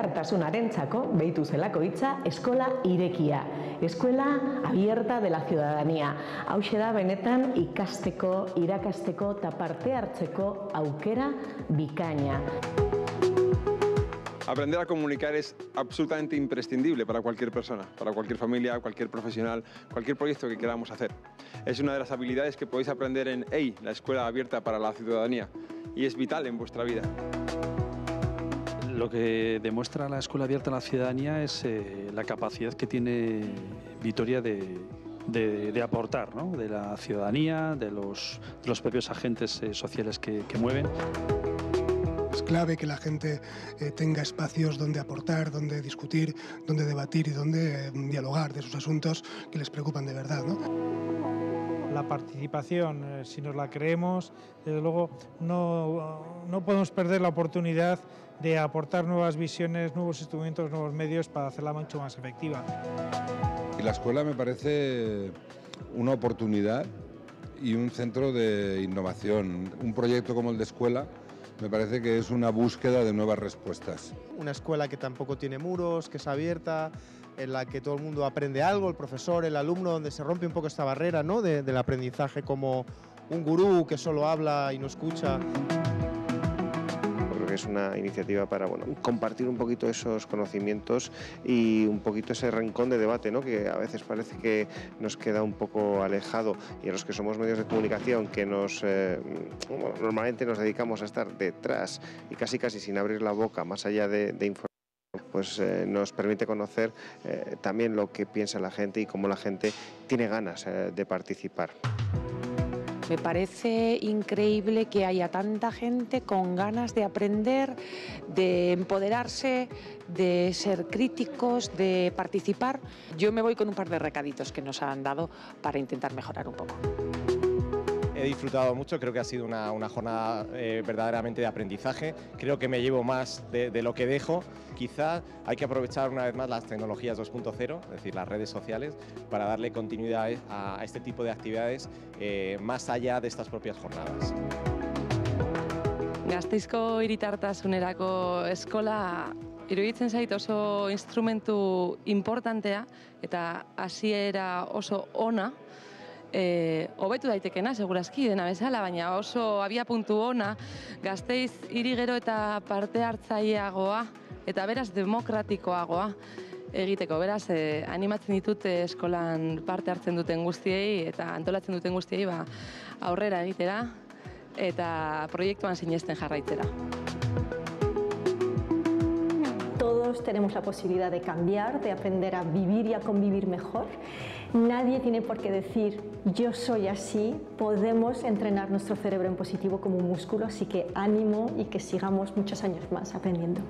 elkartasunarentzako behitu zelako hitza eskola irekia, escuela abierta de la ciudadanía. Hau da benetan ikasteko, irakasteko eta parte hartzeko aukera bikaina. Aprender a comunicar es absolutamente imprescindible para cualquier persona, para cualquier familia, cualquier profesional, cualquier proyecto que queramos hacer. Es una de las habilidades que podéis aprender en EI, la Escuela Abierta para la Ciudadanía, y es vital en vuestra vida. Lo que demuestra la Escuela Abierta a la Ciudadanía es eh, la capacidad que tiene Vitoria de, aportar, de la ciudadanía, de los, propios agentes eh, sociales que, mueven. Es clave que la gente eh, tenga espacios donde aportar, donde discutir, donde debatir y donde mm, dialogar de sus asuntos que les preocupan de verdad. La participación, si nos la creemos, desde luego no, no podemos perder la oportunidad de aportar nuevas visiones, nuevos instrumentos, nuevos medios para hacerla mucho más efectiva. Y la escuela me parece una oportunidad y un centro de innovación. Un proyecto como el de escuela me parece que es una búsqueda de nuevas respuestas. Una escuela que tampoco tiene muros, que es abierta, en la que todo el mundo aprende algo, el profesor, el alumno, donde se rompe un poco esta barrera ¿no? del aprendizaje como un gurú que solo habla y no escucha es una iniciativa para bueno, compartir un poquito esos conocimientos y un poquito ese rincón de debate ¿no? que a veces parece que nos queda un poco alejado y a los que somos medios de comunicación que nos eh, normalmente nos dedicamos a estar detrás y casi casi sin abrir la boca más allá de, de pues eh, nos permite conocer eh, también lo que piensa la gente y cómo la gente tiene ganas de participar. Me parece increíble que haya tanta gente con ganas de aprender, de empoderarse, de ser críticos, de participar. Yo me voy con un par de recaditos que nos han dado para intentar mejorar un poco he disfrutado mucho, creo que ha sido una, jornada eh, verdaderamente de aprendizaje, creo que me llevo más de, lo que dejo, quizás hay que aprovechar una vez más las tecnologías 2.0, es decir, las redes sociales, para darle continuidad a, este tipo de actividades eh, más allá de estas propias jornadas. Gasteizko hiritartasunerako eskola iruditzen zait oso instrumentu importantea eta hasiera oso ona eh, obetu daitekena, seguraski dena bezala, baina oso abia puntu ona, gazteiz irigero eta parte hartzaileagoa eta beraz demokratikoagoa egiteko. Beraz, eh, animatzen ditut eskolan parte hartzen duten guztiei eta antolatzen duten guztiei ba, aurrera egitera eta proiektuan sinesten jarraitzera. Todos tenemos la posibilidad de cambiar, de aprender a vivir y a convivir mejor. Nadie tiene por qué decir yo soy así, podemos entrenar nuestro cerebro en positivo como un músculo, así que ánimo y que sigamos muchos años más aprendiendo.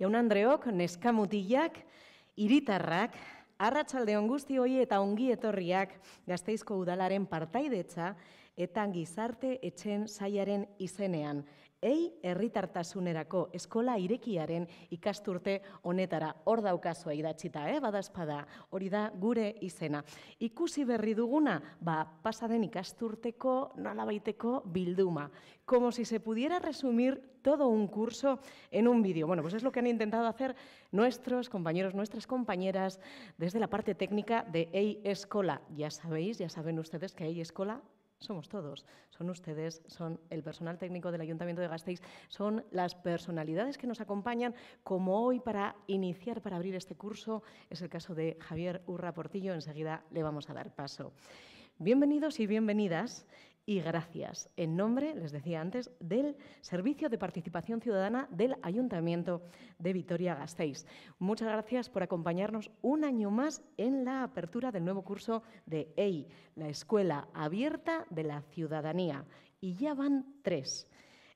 Andreok, iritarrak, Arratsalde on guzti eta ongi etorriak Gasteizko udalaren partaidetza ...etanguisarte echen etxen y izenean. Ei herritartasunerako eskola irekiaren ikasturte honetara. Hor daukazu idatzita, eh? badazpada, hori da gure izena. Ikusi berri duguna, ba, pasaden ikasturteko nolabaiteko bilduma. Como si se pudiera resumir todo un curso en un vídeo. Bueno, pues es lo que han intentado hacer nuestros compañeros, nuestras compañeras, desde la parte técnica de EI Escola. Ya sabéis, ya saben ustedes que EI Escola somos todos, son ustedes, son el personal técnico del Ayuntamiento de Gasteiz, son las personalidades que nos acompañan, como hoy para iniciar, para abrir este curso, es el caso de Javier Urra Portillo, enseguida le vamos a dar paso. Bienvenidos y bienvenidas y gracias. En nombre, les decía antes, del Servicio de Participación Ciudadana del Ayuntamiento de Vitoria-Gasteiz. Muchas gracias por acompañarnos un año más en la apertura del nuevo curso de EI, la Escuela Abierta de la Ciudadanía. Y ya van tres.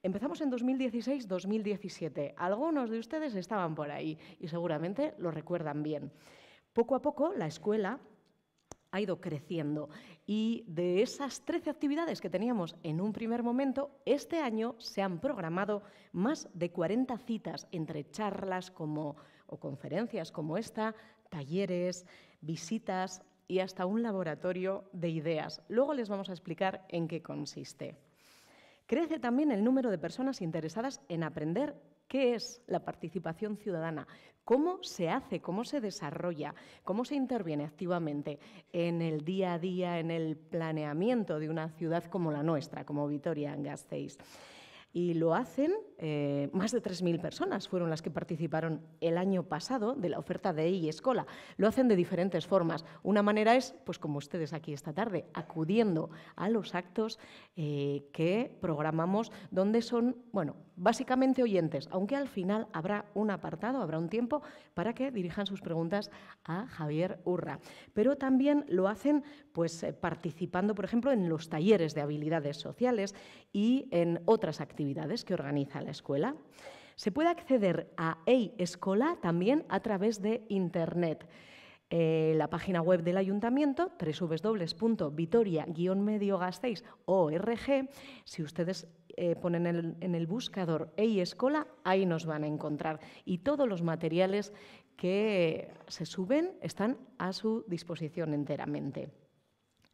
Empezamos en 2016-2017. Algunos de ustedes estaban por ahí y seguramente lo recuerdan bien. Poco a poco, la escuela ha ido creciendo. Y de esas 13 actividades que teníamos en un primer momento, este año se han programado más de 40 citas entre charlas como, o conferencias como esta, talleres, visitas y hasta un laboratorio de ideas. Luego les vamos a explicar en qué consiste. Crece también el número de personas interesadas en aprender ¿Qué es la participación ciudadana? ¿Cómo se hace? ¿Cómo se desarrolla? ¿Cómo se interviene activamente en el día a día, en el planeamiento de una ciudad como la nuestra, como Vitoria-Gasteiz? Y lo hacen eh, más de 3.000 personas, fueron las que participaron el año pasado de la oferta de e-escola. Lo hacen de diferentes formas. Una manera es, pues como ustedes aquí esta tarde, acudiendo a los actos eh, que programamos, donde son, bueno, básicamente oyentes, aunque al final habrá un apartado, habrá un tiempo para que dirijan sus preguntas a Javier Urra. Pero también lo hacen pues, eh, participando, por ejemplo, en los talleres de habilidades sociales y en otras actividades actividades que organiza la escuela. Se puede acceder a EI Escola también a través de Internet. Eh, la página web del ayuntamiento, wwwvitoria rg Si ustedes eh, ponen en el buscador EI Escola, ahí nos van a encontrar. Y todos los materiales que se suben están a su disposición enteramente.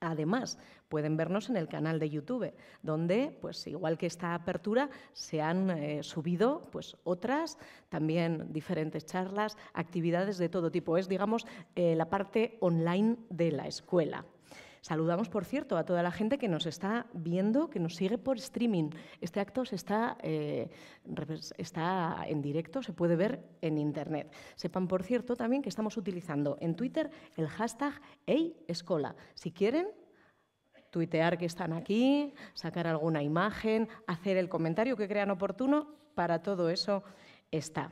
Además, pueden vernos en el canal de YouTube, donde, pues igual que esta apertura, se han eh, subido pues, otras, también diferentes charlas, actividades de todo tipo. Es, digamos, eh, la parte online de la escuela. Saludamos, por cierto, a toda la gente que nos está viendo, que nos sigue por streaming. Este acto se está, eh, está en directo, se puede ver en Internet. Sepan, por cierto, también que estamos utilizando en Twitter el hashtag EIESCOLA. Si quieren, tuitear que están aquí, sacar alguna imagen, hacer el comentario que crean oportuno, para todo eso está.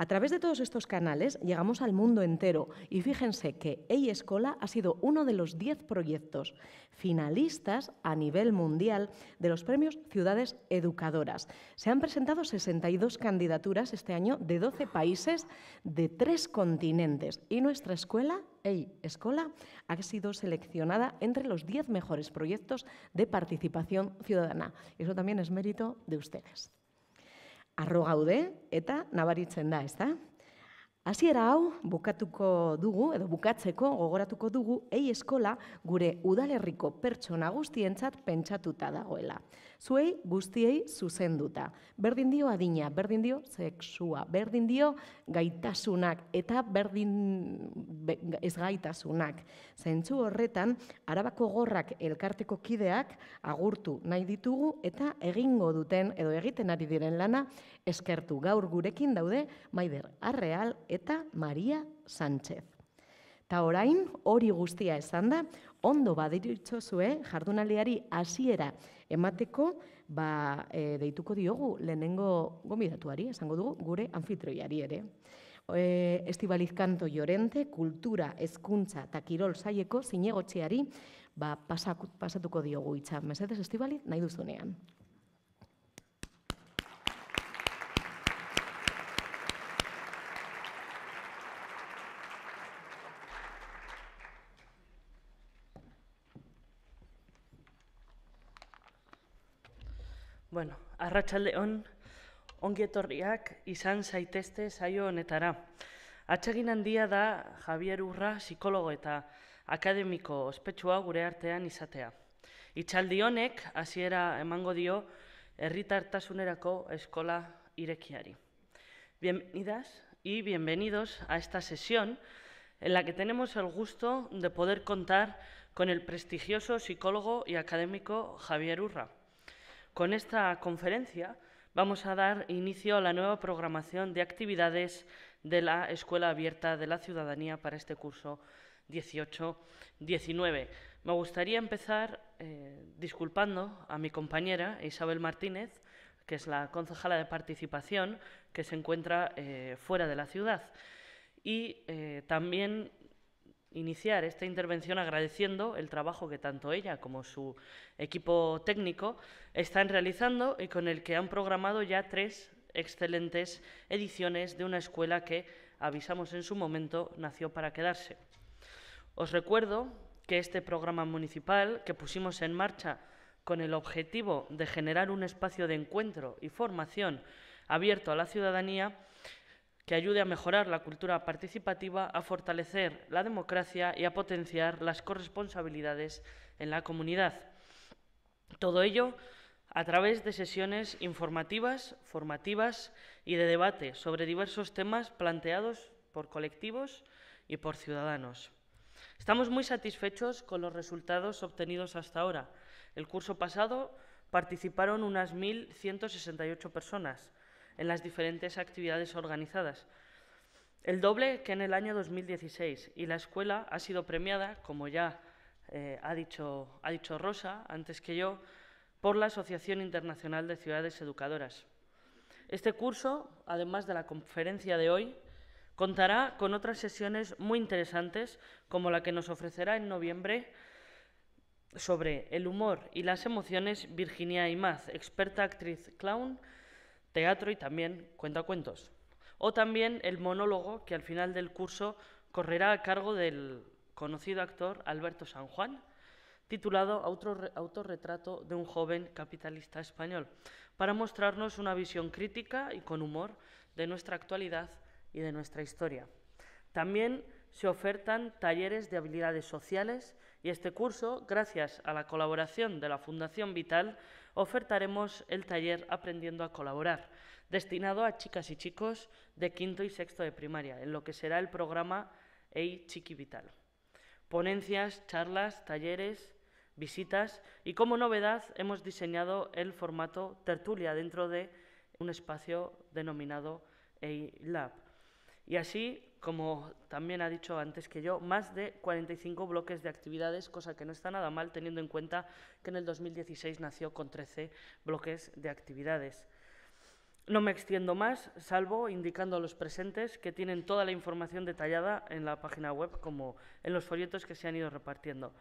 A través de todos estos canales llegamos al mundo entero y fíjense que EI Escola ha sido uno de los 10 proyectos finalistas a nivel mundial de los premios Ciudades Educadoras. Se han presentado 62 candidaturas este año de 12 países de tres continentes y nuestra escuela EI Escola ha sido seleccionada entre los 10 mejores proyectos de participación ciudadana. Eso también es mérito de ustedes. Arro gaude eta nabaritzen da, ezta? Hasiera hau bukatuko dugu edo bukatzeko gogoratuko dugu ei eskola gure udalerriko pertsona guztientzat pentsatuta dagoela. Zuei guztiei zuzenduta. Berdin dio adina, berdin dio sexua, berdin dio gaitasunak eta berdin be, ez gaitasunak. Zentzu horretan Arabako Gorrak elkarteko kideak agurtu nahi ditugu eta egingo duten edo egiten ari diren lana eskertu. Gaur gurekin daude Maider Arreal eta eta Maria Sánchez. Ta orain, hori guztia esan da, ondo badiritxo zue jardunaliari hasiera emateko, ba, e, deituko diogu lehenengo gomidatuari, esango dugu, gure anfitroiari ere. E, Estibalizkanto Llorente, kultura, eskuntza eta kirol saieko zinegotxeari ba, pasatuko diogu itxan. Mesedez, Estibaliz, nahi duzunean. arratsalde on, ongi etorriak izan zaitezte saio honetara. Atsegin handia da Javier Urra, psikologo eta akademiko ospetsua gure artean izatea. Itxaldi honek hasiera emango dio herritartasunerako eskola irekiari. Bienvenidas y bienvenidos a esta sesión en la que tenemos el gusto de poder contar con el prestigioso psicólogo y académico Javier Urra. Con esta conferencia vamos a dar inicio a la nueva programación de actividades de la Escuela Abierta de la Ciudadanía para este curso 18-19. Me gustaría empezar eh, disculpando a mi compañera Isabel Martínez, que es la concejala de participación, que se encuentra eh, fuera de la ciudad. Y eh, también iniciar esta intervención agradeciendo el trabajo que tanto ella como su equipo técnico están realizando y con el que han programado ya tres excelentes ediciones de una escuela que, avisamos en su momento, nació para quedarse. Os recuerdo que este programa municipal que pusimos en marcha con el objetivo de generar un espacio de encuentro y formación abierto a la ciudadanía que ayude a mejorar la cultura participativa, a fortalecer la democracia y a potenciar las corresponsabilidades en la comunidad. Todo ello a través de sesiones informativas, formativas y de debate sobre diversos temas planteados por colectivos y por ciudadanos. Estamos muy satisfechos con los resultados obtenidos hasta ahora. El curso pasado participaron unas 1.168 personas, en las diferentes actividades organizadas. El doble que en el año 2016 y la escuela ha sido premiada, como ya eh, ha, dicho, ha dicho Rosa antes que yo, por la Asociación Internacional de Ciudades Educadoras. Este curso, además de la conferencia de hoy, contará con otras sesiones muy interesantes, como la que nos ofrecerá en noviembre sobre el humor y las emociones Virginia Imaz, experta actriz clown teatro y también cuentacuentos. O también el monólogo que al final del curso correrá a cargo del conocido actor Alberto San Juan, titulado Autorretrato de un joven capitalista español, para mostrarnos una visión crítica y con humor de nuestra actualidad y de nuestra historia. También se ofertan talleres de habilidades sociales y este curso, gracias a la colaboración de la Fundación Vital, ofertaremos el taller Aprendiendo a Colaborar, destinado a chicas y chicos de quinto y sexto de primaria, en lo que será el programa EI Chiqui Vital. Ponencias, charlas, talleres, visitas y como novedad hemos diseñado el formato tertulia dentro de un espacio denominado EI Lab. Y así como también ha dicho antes que yo, más de 45 bloques de actividades, cosa que no está nada mal teniendo en cuenta que en el 2016 nació con 13 bloques de actividades. No me extiendo más, salvo indicando a los presentes que tienen toda la información detallada en la página web, como en los folletos que se han ido repartiendo.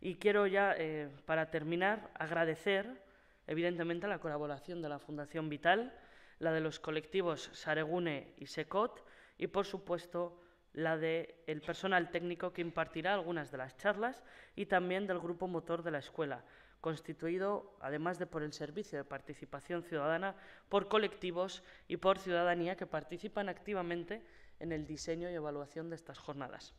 Y quiero ya, eh, para terminar, agradecer, evidentemente, la colaboración de la Fundación Vital, la de los colectivos Saregune y SECOT, y, por supuesto, la del el personal técnico que impartirá algunas de las charlas y también del grupo motor de la escuela, constituido, además de por el Servicio de Participación Ciudadana, por colectivos y por ciudadanía que participan activamente en el diseño y evaluación de estas jornadas.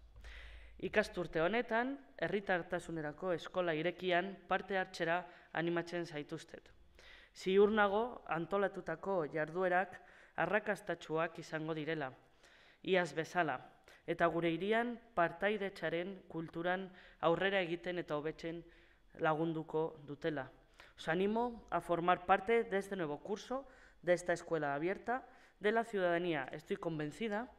Ikasturte honetan, herritartasunerako eskola irekian parte hartzera animatzen zaituztet. Ziur nago antolatutako jarduerak arrakastatsuak izango direla, y asbesala, eta gure de partaidetxaren kulturan aurrera egiten eta hobetzen lagunduko dutela. Os animo a formar parte de este nuevo curso, de esta escuela abierta, de la ciudadanía. Estoy convencida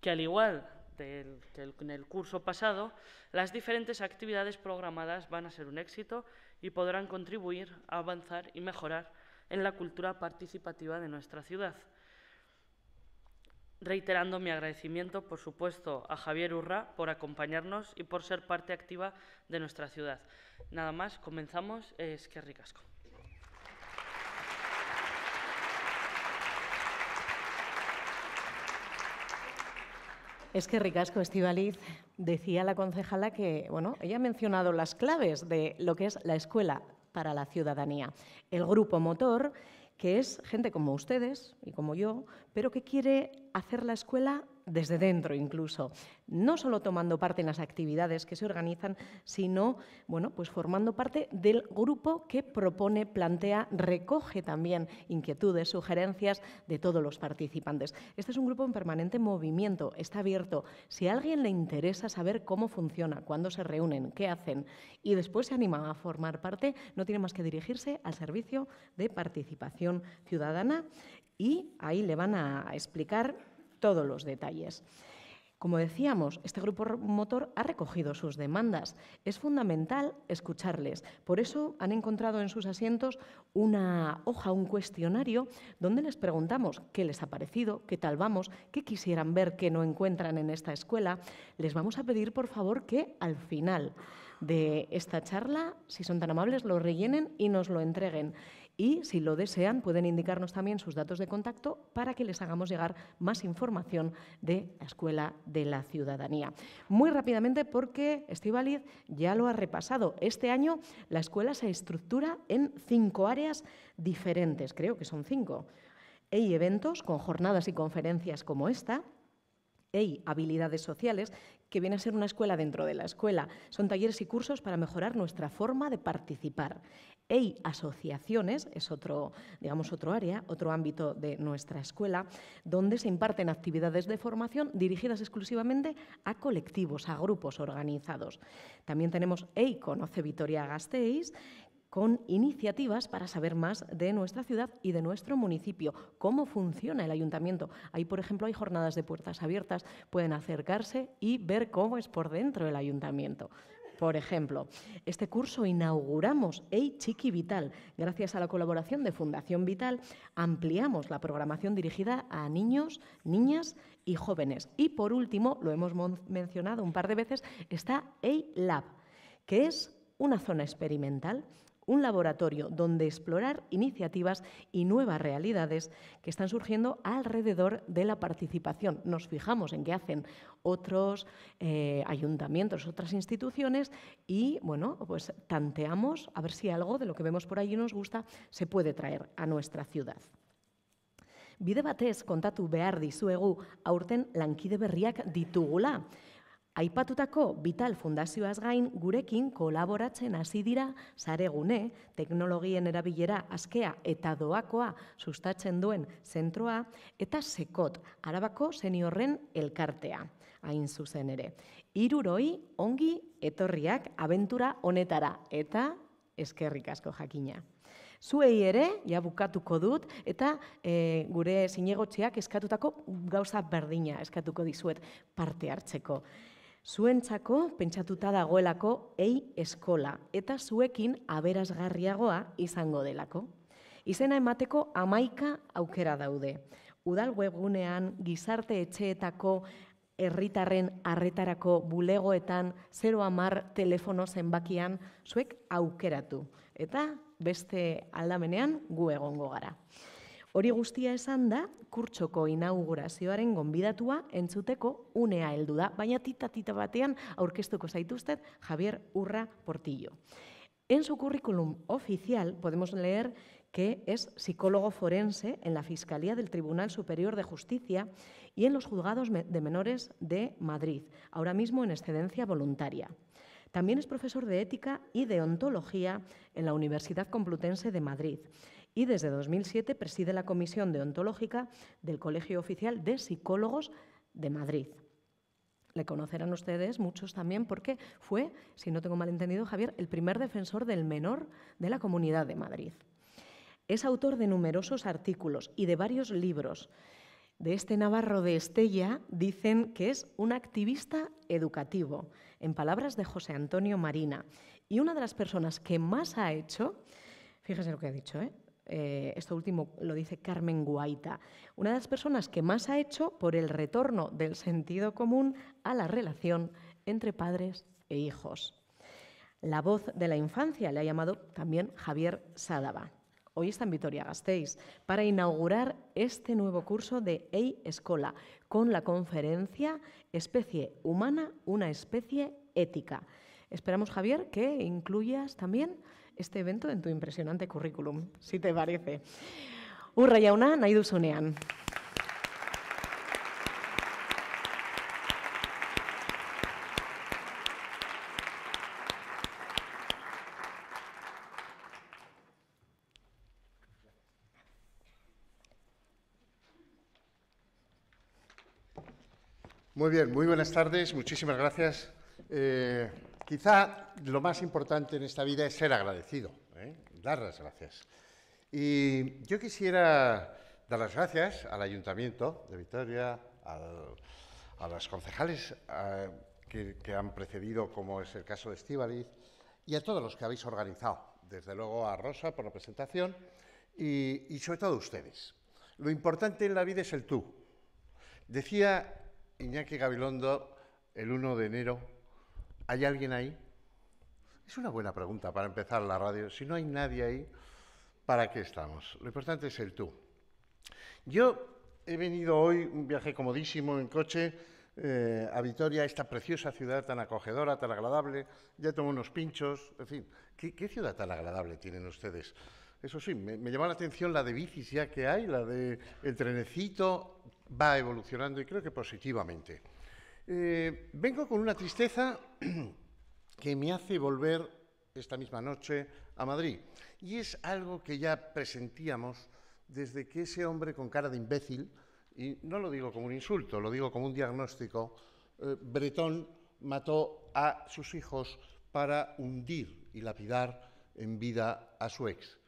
que al igual del, en el curso pasado, las diferentes actividades programadas van a ser un éxito y podrán contribuir a avanzar y mejorar en la cultura participativa de nuestra ciudad reiterando mi agradecimiento, por supuesto, a Javier Urra por acompañarnos y por ser parte activa de nuestra ciudad. Nada más, comenzamos. Es que ricasco. Es que ricasco, Estivaliz. Decía la concejala que, bueno, ella ha mencionado las claves de lo que es la escuela para la ciudadanía. El grupo motor que es gente como ustedes y como yo, pero que quiere hacer la escuela desde dentro incluso, no solo tomando parte en las actividades que se organizan, sino bueno, pues formando parte del grupo que propone, plantea, recoge también inquietudes, sugerencias de todos los participantes. Este es un grupo en permanente movimiento, está abierto. Si a alguien le interesa saber cómo funciona, cuándo se reúnen, qué hacen y después se anima a formar parte, no tiene más que dirigirse al servicio de participación ciudadana y ahí le van a explicar todos los detalles. Como decíamos, este grupo motor ha recogido sus demandas. Es fundamental escucharles. Por eso han encontrado en sus asientos una hoja, un cuestionario, donde les preguntamos qué les ha parecido, qué tal vamos, qué quisieran ver que no encuentran en esta escuela. Les vamos a pedir, por favor, que al final de esta charla, si son tan amables, lo rellenen y nos lo entreguen. Y si lo desean, pueden indicarnos también sus datos de contacto para que les hagamos llegar más información de la Escuela de la Ciudadanía. Muy rápidamente, porque Estivaliz ya lo ha repasado. Este año la escuela se estructura en cinco áreas diferentes, creo que son cinco. Hay eventos con jornadas y conferencias como esta, EI, habilidades sociales, que viene a ser una escuela dentro de la escuela. Son talleres y cursos para mejorar nuestra forma de participar. EI Asociaciones es otro, digamos, otro área, otro ámbito de nuestra escuela, donde se imparten actividades de formación dirigidas exclusivamente a colectivos, a grupos organizados. También tenemos EI Conoce Vitoria Gasteiz, con iniciativas para saber más de nuestra ciudad y de nuestro municipio, cómo funciona el ayuntamiento. Ahí, por ejemplo, hay jornadas de puertas abiertas, pueden acercarse y ver cómo es por dentro el ayuntamiento. Por ejemplo, este curso inauguramos EI Chiqui Vital. Gracias a la colaboración de Fundación Vital, ampliamos la programación dirigida a niños, niñas y jóvenes. Y por último, lo hemos mencionado un par de veces, está EI Lab, que es una zona experimental un laboratorio donde explorar iniciativas y nuevas realidades que están surgiendo alrededor de la participación. Nos fijamos en qué hacen otros eh, ayuntamientos, otras instituciones y, bueno, pues tanteamos a ver si algo de lo que vemos por allí nos gusta se puede traer a nuestra ciudad. aurten ditugula. Aipatutako Vital Fundazioaz gain gurekin kolaboratzen hasi dira saregune, teknologien erabilera askea eta doakoa sustatzen duen zentroa eta sekot, arabako seniorren elkartea, hain zuzen ere. Iruroi ongi etorriak abentura honetara eta eskerrik asko jakina. Zuei ere, ja bukatuko dut, eta eh, gure zinegotxeak eskatutako gauza berdina eskatuko dizuet parte hartzeko. Zuentzako pentsatuta dagoelako ei eskola eta zuekin aberasgarriagoa izango delako. Izena emateko amaika aukera daude. Udal webgunean gizarte etxeetako herritarren arretarako bulegoetan zero amar telefono zenbakian zuek aukeratu. Eta beste aldamenean gu egongo gara. Hori guztia esan da, kurtsoko inaugurazioaren gonbidatua entzuteko unea heldu da, baina tita-tita batean aurkeztuko zaituztet Javier Urra Portillo. En su currículum oficial podemos leer que es psicólogo forense en la Fiscalía del Tribunal Superior de Justicia y en los juzgados de menores de Madrid, ahora mismo en excedencia voluntaria. También es profesor de ética y de ontología en la Universidad Complutense de Madrid y desde 2007 preside la Comisión Deontológica del Colegio Oficial de Psicólogos de Madrid. Le conocerán ustedes muchos también porque fue, si no tengo malentendido, Javier, el primer defensor del menor de la Comunidad de Madrid. Es autor de numerosos artículos y de varios libros. De este Navarro de Estella dicen que es un activista educativo, en palabras de José Antonio Marina, y una de las personas que más ha hecho, fíjese lo que ha dicho, ¿eh? Eh, esto último lo dice Carmen Guaita, una de las personas que más ha hecho por el retorno del sentido común a la relación entre padres e hijos. La voz de la infancia le ha llamado también Javier Sádava. Hoy está en Vitoria Gasteiz para inaugurar este nuevo curso de EI Escola con la conferencia Especie humana, una especie ética. Esperamos, Javier, que incluyas también este evento en tu impresionante currículum, si te parece. Urra jauna, Muy bien, muy buenas tardes, muchísimas gracias. Eh, Quizá lo más importante en esta vida es ser agradecido, ¿eh? dar las gracias. Y yo quisiera dar las gracias al Ayuntamiento de Vitoria, a los concejales eh, que, han precedido, como es el caso de Estíbaliz, y a todos los que habéis organizado. Desde luego a Rosa por la presentación y, y sobre todo a ustedes. Lo importante en la vida es el tú. Decía Iñaki Gabilondo el 1 de enero ¿Hay alguien ahí? Es una buena pregunta para empezar la radio. Si no hay nadie ahí, ¿para qué estamos? Lo importante es el tú. Yo he venido hoy, un viaje comodísimo en coche, eh, a Vitoria, esta preciosa ciudad tan acogedora, tan agradable. Ya tomo unos pinchos, en fin. ¿Qué, ciudad tan agradable tienen ustedes? Eso sí, me, me llama la atención la de bicis ya que hay, la de el trenecito, va evolucionando y creo que positivamente. Eh, vengo con una tristeza que me hace volver esta misma noche a Madrid. Y es algo que ya presentíamos desde que ese hombre con cara de imbécil, y no lo digo como un insulto, lo digo como un diagnóstico, eh, Bretón mató a sus hijos para hundir y lapidar en vida a su ex,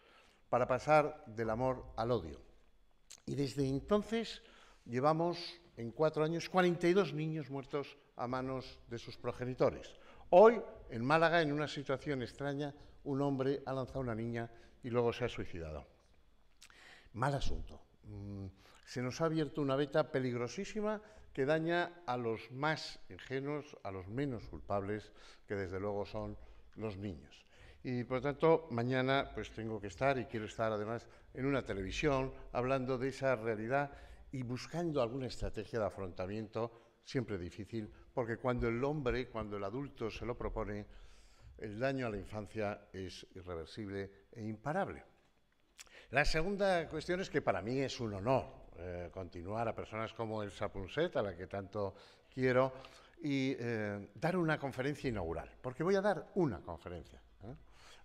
para pasar del amor al odio. Y desde entonces llevamos en cuatro años 42 niños muertos a manos de sus progenitores. Hoy, en Málaga, en una situación extraña, un hombre ha lanzado una niña y luego se ha suicidado. Mal asunto. Mm, se nos ha abierto una veta peligrosísima que daña a los más ingenuos, a los menos culpables, que desde luego son los niños. Y por tanto, mañana pues tengo que estar y quiero estar además en una televisión hablando de esa realidad y buscando alguna estrategia de afrontamiento siempre difícil, porque cuando el hombre, cuando el adulto se lo propone, el daño a la infancia es irreversible e imparable. La segunda cuestión es que para mí es un honor eh, continuar a personas como el Sapunset, a la que tanto quiero, y eh, dar una conferencia inaugural, porque voy a dar una conferencia. ¿eh?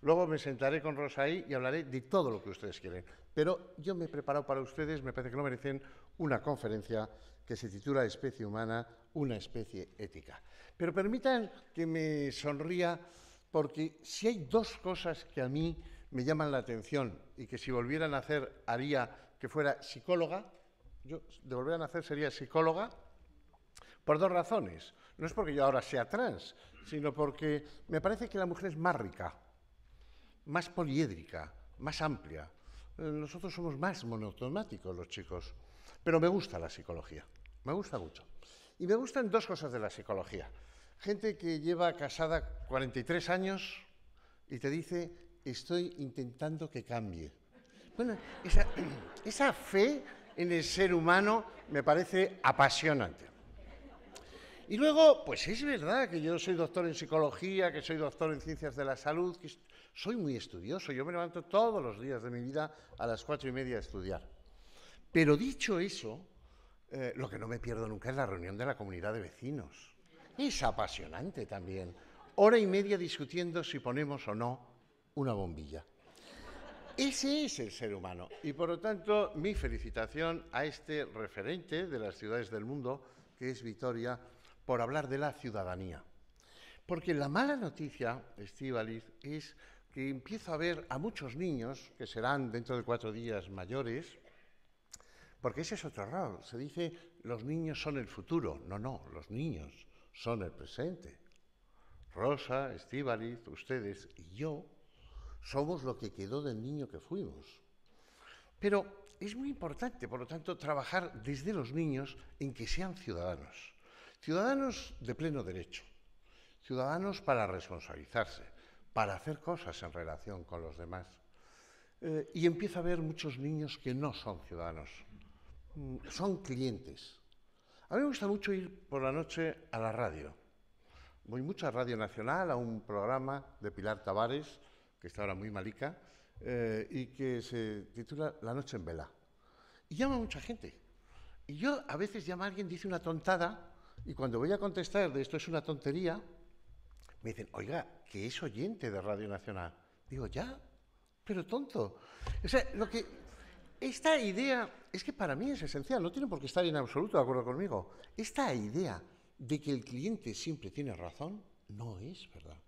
Luego me sentaré con ahí y hablaré de todo lo que ustedes quieren. Pero yo me he preparado para ustedes, me parece que lo merecen, una conferencia que se titula Especie humana, una especie ética. Pero permitan que me sonría porque si hay dos cosas que a mí me llaman la atención y que si volvieran a hacer haría que fuera psicóloga, yo de volver a hacer sería psicóloga por dos razones. No es porque yo ahora sea trans, sino porque me parece que la mujer es más rica, más poliédrica, más amplia. Nosotros somos más monotomáticos los chicos. Pero me gusta la psicología, me gusta mucho. Y me gustan dos cosas de la psicología. Gente que lleva casada 43 años y te dice, estoy intentando que cambie. Bueno, esa, fe en el ser humano me parece apasionante. Y luego, pues es verdad que yo soy doctor en psicología, que soy doctor en ciencias de la salud, que soy muy estudioso. Yo me levanto todos los días de mi vida a las cuatro y media a estudiar. Pero dicho eso, eh, lo que no me pierdo nunca es la reunión de la comunidad de vecinos. Es apasionante también. Hora y media discutiendo si ponemos o no una bombilla. Ese es el ser humano. Y por lo tanto, mi felicitación a este referente de las ciudades del mundo, que es Vitoria, por hablar de la ciudadanía. Porque la mala noticia, Estíbaliz, es que empiezo a ver a muchos niños, que serán dentro de cuatro días mayores, porque ese es otro error. Se dice, los niños son el futuro. No, no, los niños son el presente. Rosa, Estíbaliz, ustedes y yo somos lo que quedó del niño que fuimos. Pero es muy importante, por lo tanto, trabajar desde los niños en que sean ciudadanos. Ciudadanos de pleno derecho. Ciudadanos para responsabilizarse, para hacer cosas en relación con los demás. Eh, y empieza a haber muchos niños que no son ciudadanos, Mm, son clientes. A mí me gusta mucho ir por la noche a la radio. Voy mucho a Radio Nacional, a un programa de Pilar Tavares, que está ahora muy malica, eh, y que se titula La noche en vela. Y llama mucha gente. Y yo a veces llama a alguien, dice una tontada, y cuando voy a contestar de esto es una tontería, me dicen, oiga, que es oyente de Radio Nacional. Digo, ya, pero tonto. O lo que, esta idea, es que para mí es esencial, no tiene por qué estar en absoluto de acuerdo conmigo. Esta idea de que el cliente siempre tiene razón, no es verdad.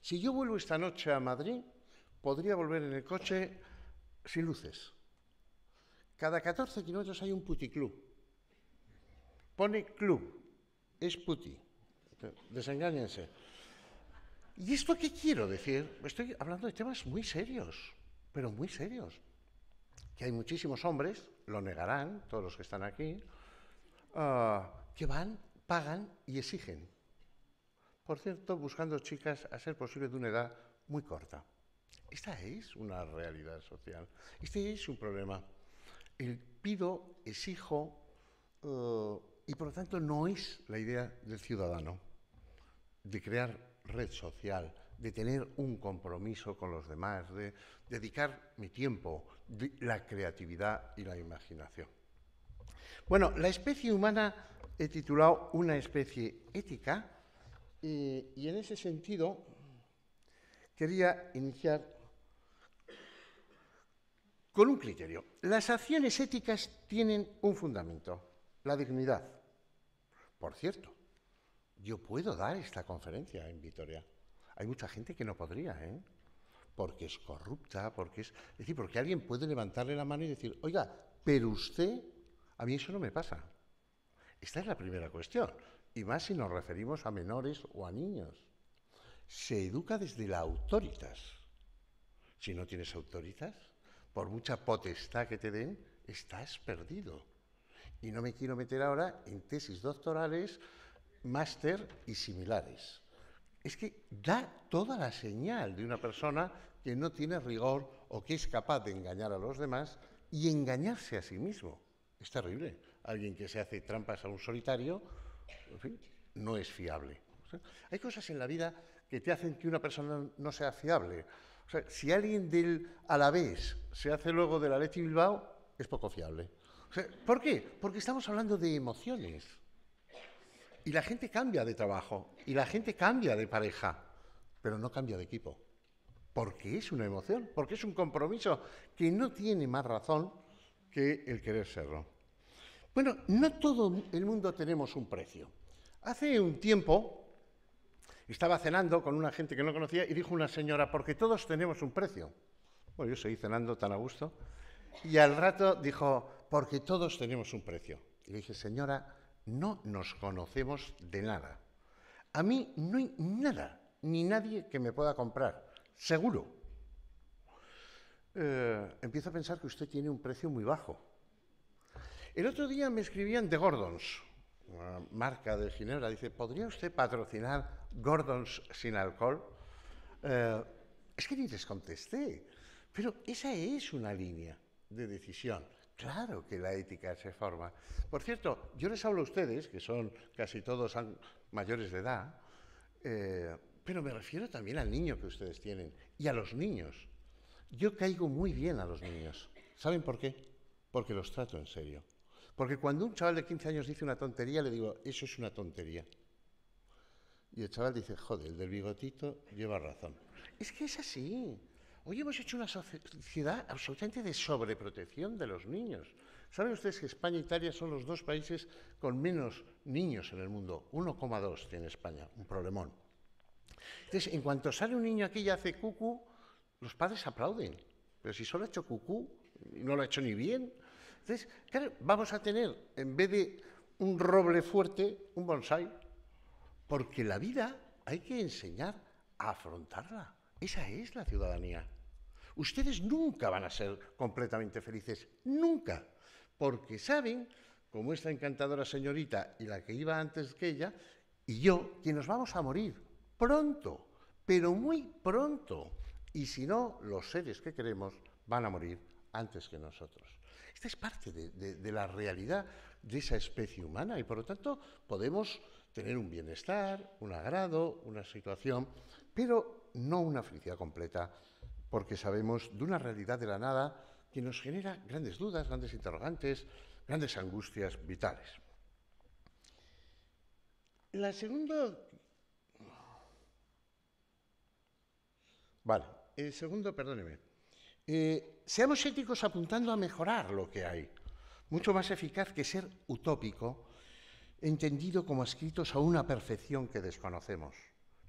Si yo vuelvo esta noche a Madrid, podría volver en el coche sin luces. Cada 14 kilómetros hay un puticlub. Pone club, es puti. Desengáñense. ¿Y esto qué quiero decir? Estoy hablando de temas muy serios, pero muy serios que hay muchísimos hombres, lo negarán todos los que están aquí, ah, que van, pagan y exigen. Por cierto, buscando chicas a ser posible de una edad muy corta. Esta es una realidad social. Este es un problema. El pido, exijo, eh, y por lo tanto no es la idea del ciudadano de crear red social, de tener un compromiso con los demás, de dedicar mi tiempo, la creatividad y la imaginación. Bueno, la especie humana he titulado Una especie ética y, en ese sentido quería iniciar con un criterio. Las acciones éticas tienen un fundamento, la dignidad. Por cierto, yo puedo dar esta conferencia en Vitoria. Hay mucha gente que no podría, ¿eh? porque es corrupta, porque es... decir, porque alguien puede levantarle la mano y decir, oiga, pero usted, a mí eso no me pasa. Esta es la primera cuestión, y más si nos referimos a menores o a niños. Se educa desde la autoritas. Si no tienes autoritas, por mucha potestad que te den, estás perdido. Y no me quiero meter ahora en tesis doctorales, máster y similares. Es que da toda la señal de una persona que no tiene rigor o que es capaz de engañar a los demás y engañarse a sí mismo. Es terrible. Alguien que se hace trampas a un solitario, no es fiable. hay cosas en la vida que te hacen que una persona no sea fiable. O sea, si alguien del vez se hace luego la leche Bilbao, es poco fiable. ¿Por qué? Porque estamos hablando de emociones. Y la gente cambia de trabajo, y la gente cambia de pareja, pero no cambia de equipo porque es una emoción, porque es un compromiso que no tiene más razón que el querer serlo. Bueno, no todo el mundo tenemos un precio. Hace un tiempo estaba cenando con una gente que no conocía y dijo una señora, porque todos tenemos un precio. Bueno, yo seguí cenando tan a gusto. Y al rato dijo, porque todos tenemos un precio. Y le dije, señora, no nos conocemos de nada. A mí no hay nada, ni nadie que me pueda comprar seguro, eh, empiezo a pensar que usted tiene un precio muy bajo. El otro día me escribían de Gordons, una marca de Ginebra, dice, ¿podría usted patrocinar Gordons sin alcohol? Eh, es que ni les contesté, pero esa es una línea de decisión. Claro que la ética se forma. Por cierto, yo les hablo a ustedes, que son casi todos mayores de edad, eh, pero me refiero también al niño que ustedes tienen y a los niños. Yo caigo muy bien a los niños. ¿Saben por qué? Porque los trato en serio. Porque cuando un chaval de 15 años dice una tontería, le digo, eso es una tontería. Y el chaval dice, joder, el del bigotito lleva razón. Es que es así. Hoy hemos hecho una sociedad absolutamente de sobreprotección de los niños. ¿Saben ustedes que España e Italia son los dos países con menos niños en el mundo? 1,2 tiene España, un problemón. Entonces, en cuanto sale un niño aquí y hace cucú, los padres aplauden. Pero si solo ha hecho cucú, no lo ha hecho ni bien. Entonces, vamos a tener, en vez de un roble fuerte, un bonsai. Porque la vida hay que enseñar a afrontarla. Esa es la ciudadanía. Ustedes nunca van a ser completamente felices, nunca, porque saben, como esta encantadora señorita y la que iba antes que ella, y yo, que nos vamos a morir pronto, pero muy pronto. Y si no, los seres que queremos van a morir antes que nosotros. Esta es parte de, la realidad de esa especie humana y por lo tanto podemos tener un bienestar, un agrado, una situación, pero no una felicidad completa, porque sabemos de una realidad de la nada que nos genera grandes dudas, grandes interrogantes, grandes angustias vitales. La segunda Vale. Eh, segundo, perdóneme. Eh, seamos éticos apuntando a mejorar lo que hay. Mucho más eficaz que ser utópico, entendido como escritos a una perfección que desconocemos.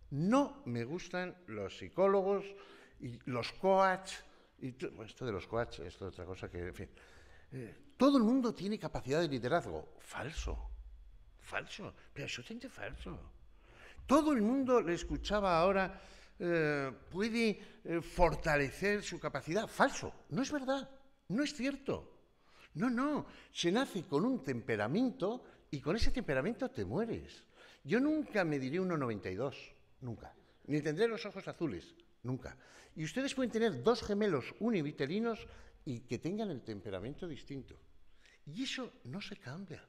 No me gustan los psicólogos y los coaches. esto de los coach es otra cosa que, en fin. Eh, todo el mundo tiene capacidad de liderazgo. Falso. Falso. Pero absolutamente falso. Todo el mundo le escuchaba ahora eh, puede eh, fortalecer su capacidad. Falso, no es verdad, no es cierto. No, no, se nace con un temperamento y con ese temperamento te mueres. Yo nunca me diré 1,92, nunca. Ni tendré los ojos azules, nunca. Y ustedes pueden tener dos gemelos univitelinos y que tengan el temperamento distinto. Y eso no se cambia.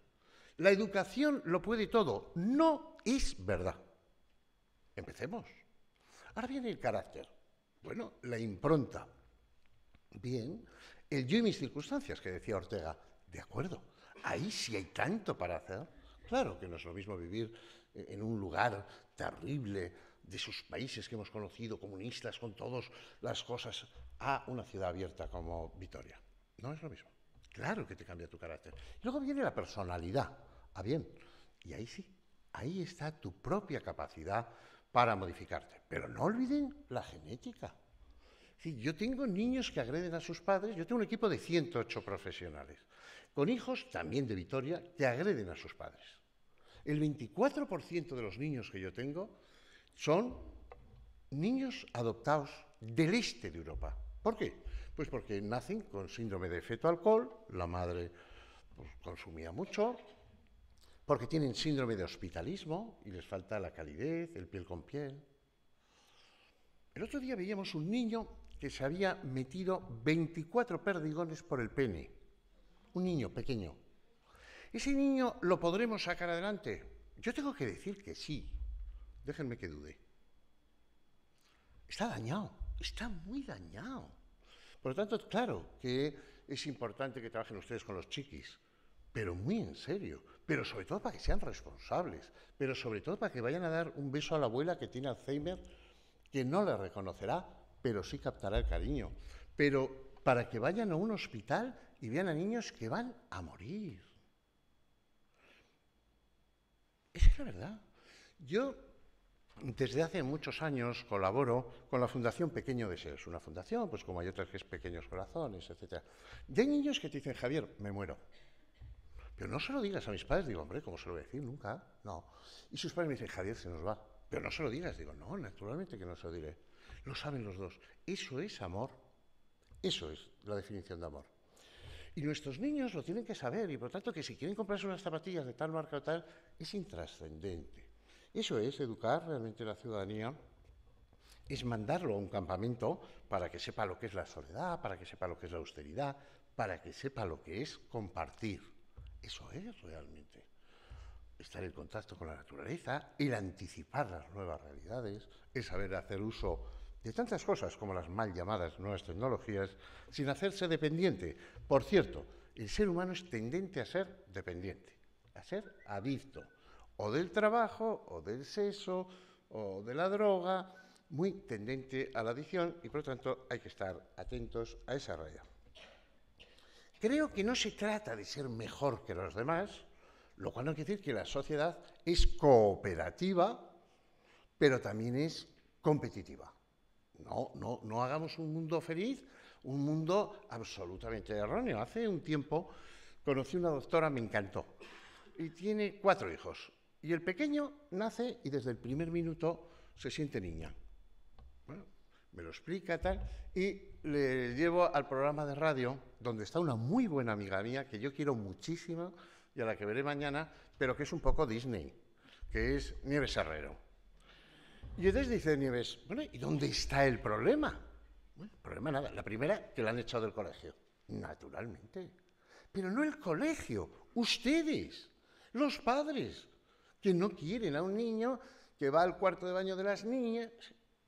La educación lo puede todo. No es verdad. Empecemos. Ahora viene el carácter. Bueno, la impronta. Bien, el yo y mis circunstancias, que decía Ortega. De acuerdo, ahí sí hay tanto para hacer. Claro que no es lo mismo vivir en un lugar terrible de sus países que hemos conocido, comunistas, con todas las cosas, a una ciudad abierta como Vitoria. No es lo mismo. Claro que te cambia tu carácter. Y luego viene la personalidad. Ah, bien. Y ahí sí, ahí está tu propia capacidad para modificarte. Pero no olviden la genética. Si yo tengo niños que agreden a sus padres, yo tengo un equipo de 108 profesionales, con hijos también de Vitoria que agreden a sus padres. El 24% de los niños que yo tengo son niños adoptados del este de Europa. ¿Por qué? Pues porque nacen con síndrome de feto-alcohol, la madre pues, consumía mucho, porque tienen síndrome de hospitalismo y les falta la calidez, el piel con piel. El otro día veíamos un niño que se había metido 24 perdigones por el pene. Un niño pequeño. ¿Ese niño lo podremos sacar adelante? Yo tengo que decir que sí. Déjenme que dude. Está dañado, está muy dañado. Por lo tanto, claro que es importante que trabajen ustedes con los chiquis, pero muy en serio, pero sobre todo para que sean responsables, pero sobre todo para que vayan a dar un beso a la abuela que tiene Alzheimer, que no la reconocerá, pero sí captará el cariño, pero para que vayan a un hospital y vean a niños que van a morir. Esa es la verdad. Yo desde hace muchos años colaboro con la Fundación Pequeño Seres. una fundación, pues como hay otras que es Pequeños Corazones, etc. Y hay niños que te dicen, Javier, me muero. Pero no se lo digas a mis padres, digo, hombre, ¿cómo se lo voy a decir? Nunca, no. Y sus padres me dicen, Javier, se nos va. Pero no se lo digas, digo, no, naturalmente que no se lo diré. Lo saben los dos. Eso es amor. Eso es la definición de amor. Y nuestros niños lo tienen que saber y por tanto que si quieren comprarse unas zapatillas de tal marca o tal, es intrascendente. Eso es educar realmente la ciudadanía, es mandarlo a un campamento para que sepa lo que es la soledad, para que sepa lo que es la austeridad, para que sepa lo que es compartir. Eso es realmente estar en contacto con la naturaleza, el anticipar las nuevas realidades, el saber hacer uso de tantas cosas como las mal llamadas nuevas tecnologías, sin hacerse dependiente. Por cierto, el ser humano es tendente a ser dependiente, a ser adicto, o del trabajo, o del sexo, o de la droga, muy tendente a la adicción y por lo tanto hay que estar atentos a esa raya. Creo que no se trata de ser mejor que los demás, lo cual no quiere decir que la sociedad es cooperativa, pero también es competitiva. No, no, no hagamos un mundo feliz, un mundo absolutamente erróneo. Hace un tiempo conocí una doctora, me encantó, y tiene cuatro hijos. Y el pequeño nace y desde el primer minuto se siente niña me lo explica tal, y le llevo al programa de radio, donde está una muy buena amiga mía, que yo quiero muchísimo y a la que veré mañana, pero que es un poco Disney, que es Nieves Herrero. Y entonces dice Nieves, bueno, ¿y dónde está el problema? Bueno, el problema nada, la primera que la han echado del colegio, naturalmente. Pero no el colegio, ustedes, los padres, que no quieren a un niño que va al cuarto de baño de las niñas,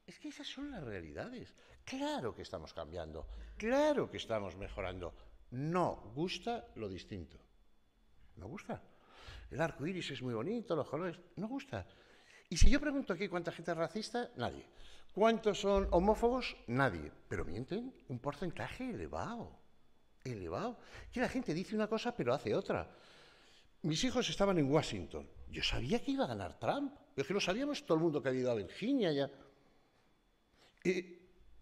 es que esas son las realidades. Claro que estamos cambiando, claro que estamos mejorando. No gusta lo distinto. No gusta. El arco iris es muy bonito, los colores. No gusta. Y si yo pregunto aquí cuánta gente es racista, nadie. ¿Cuántos son homófobos? Nadie. Pero mienten un porcentaje elevado. Elevado. Que la gente dice una cosa pero hace otra. Mis hijos estaban en Washington. Yo sabía que iba a ganar Trump. Es que lo sabíamos todo el mundo que había ido a Virginia ya. Y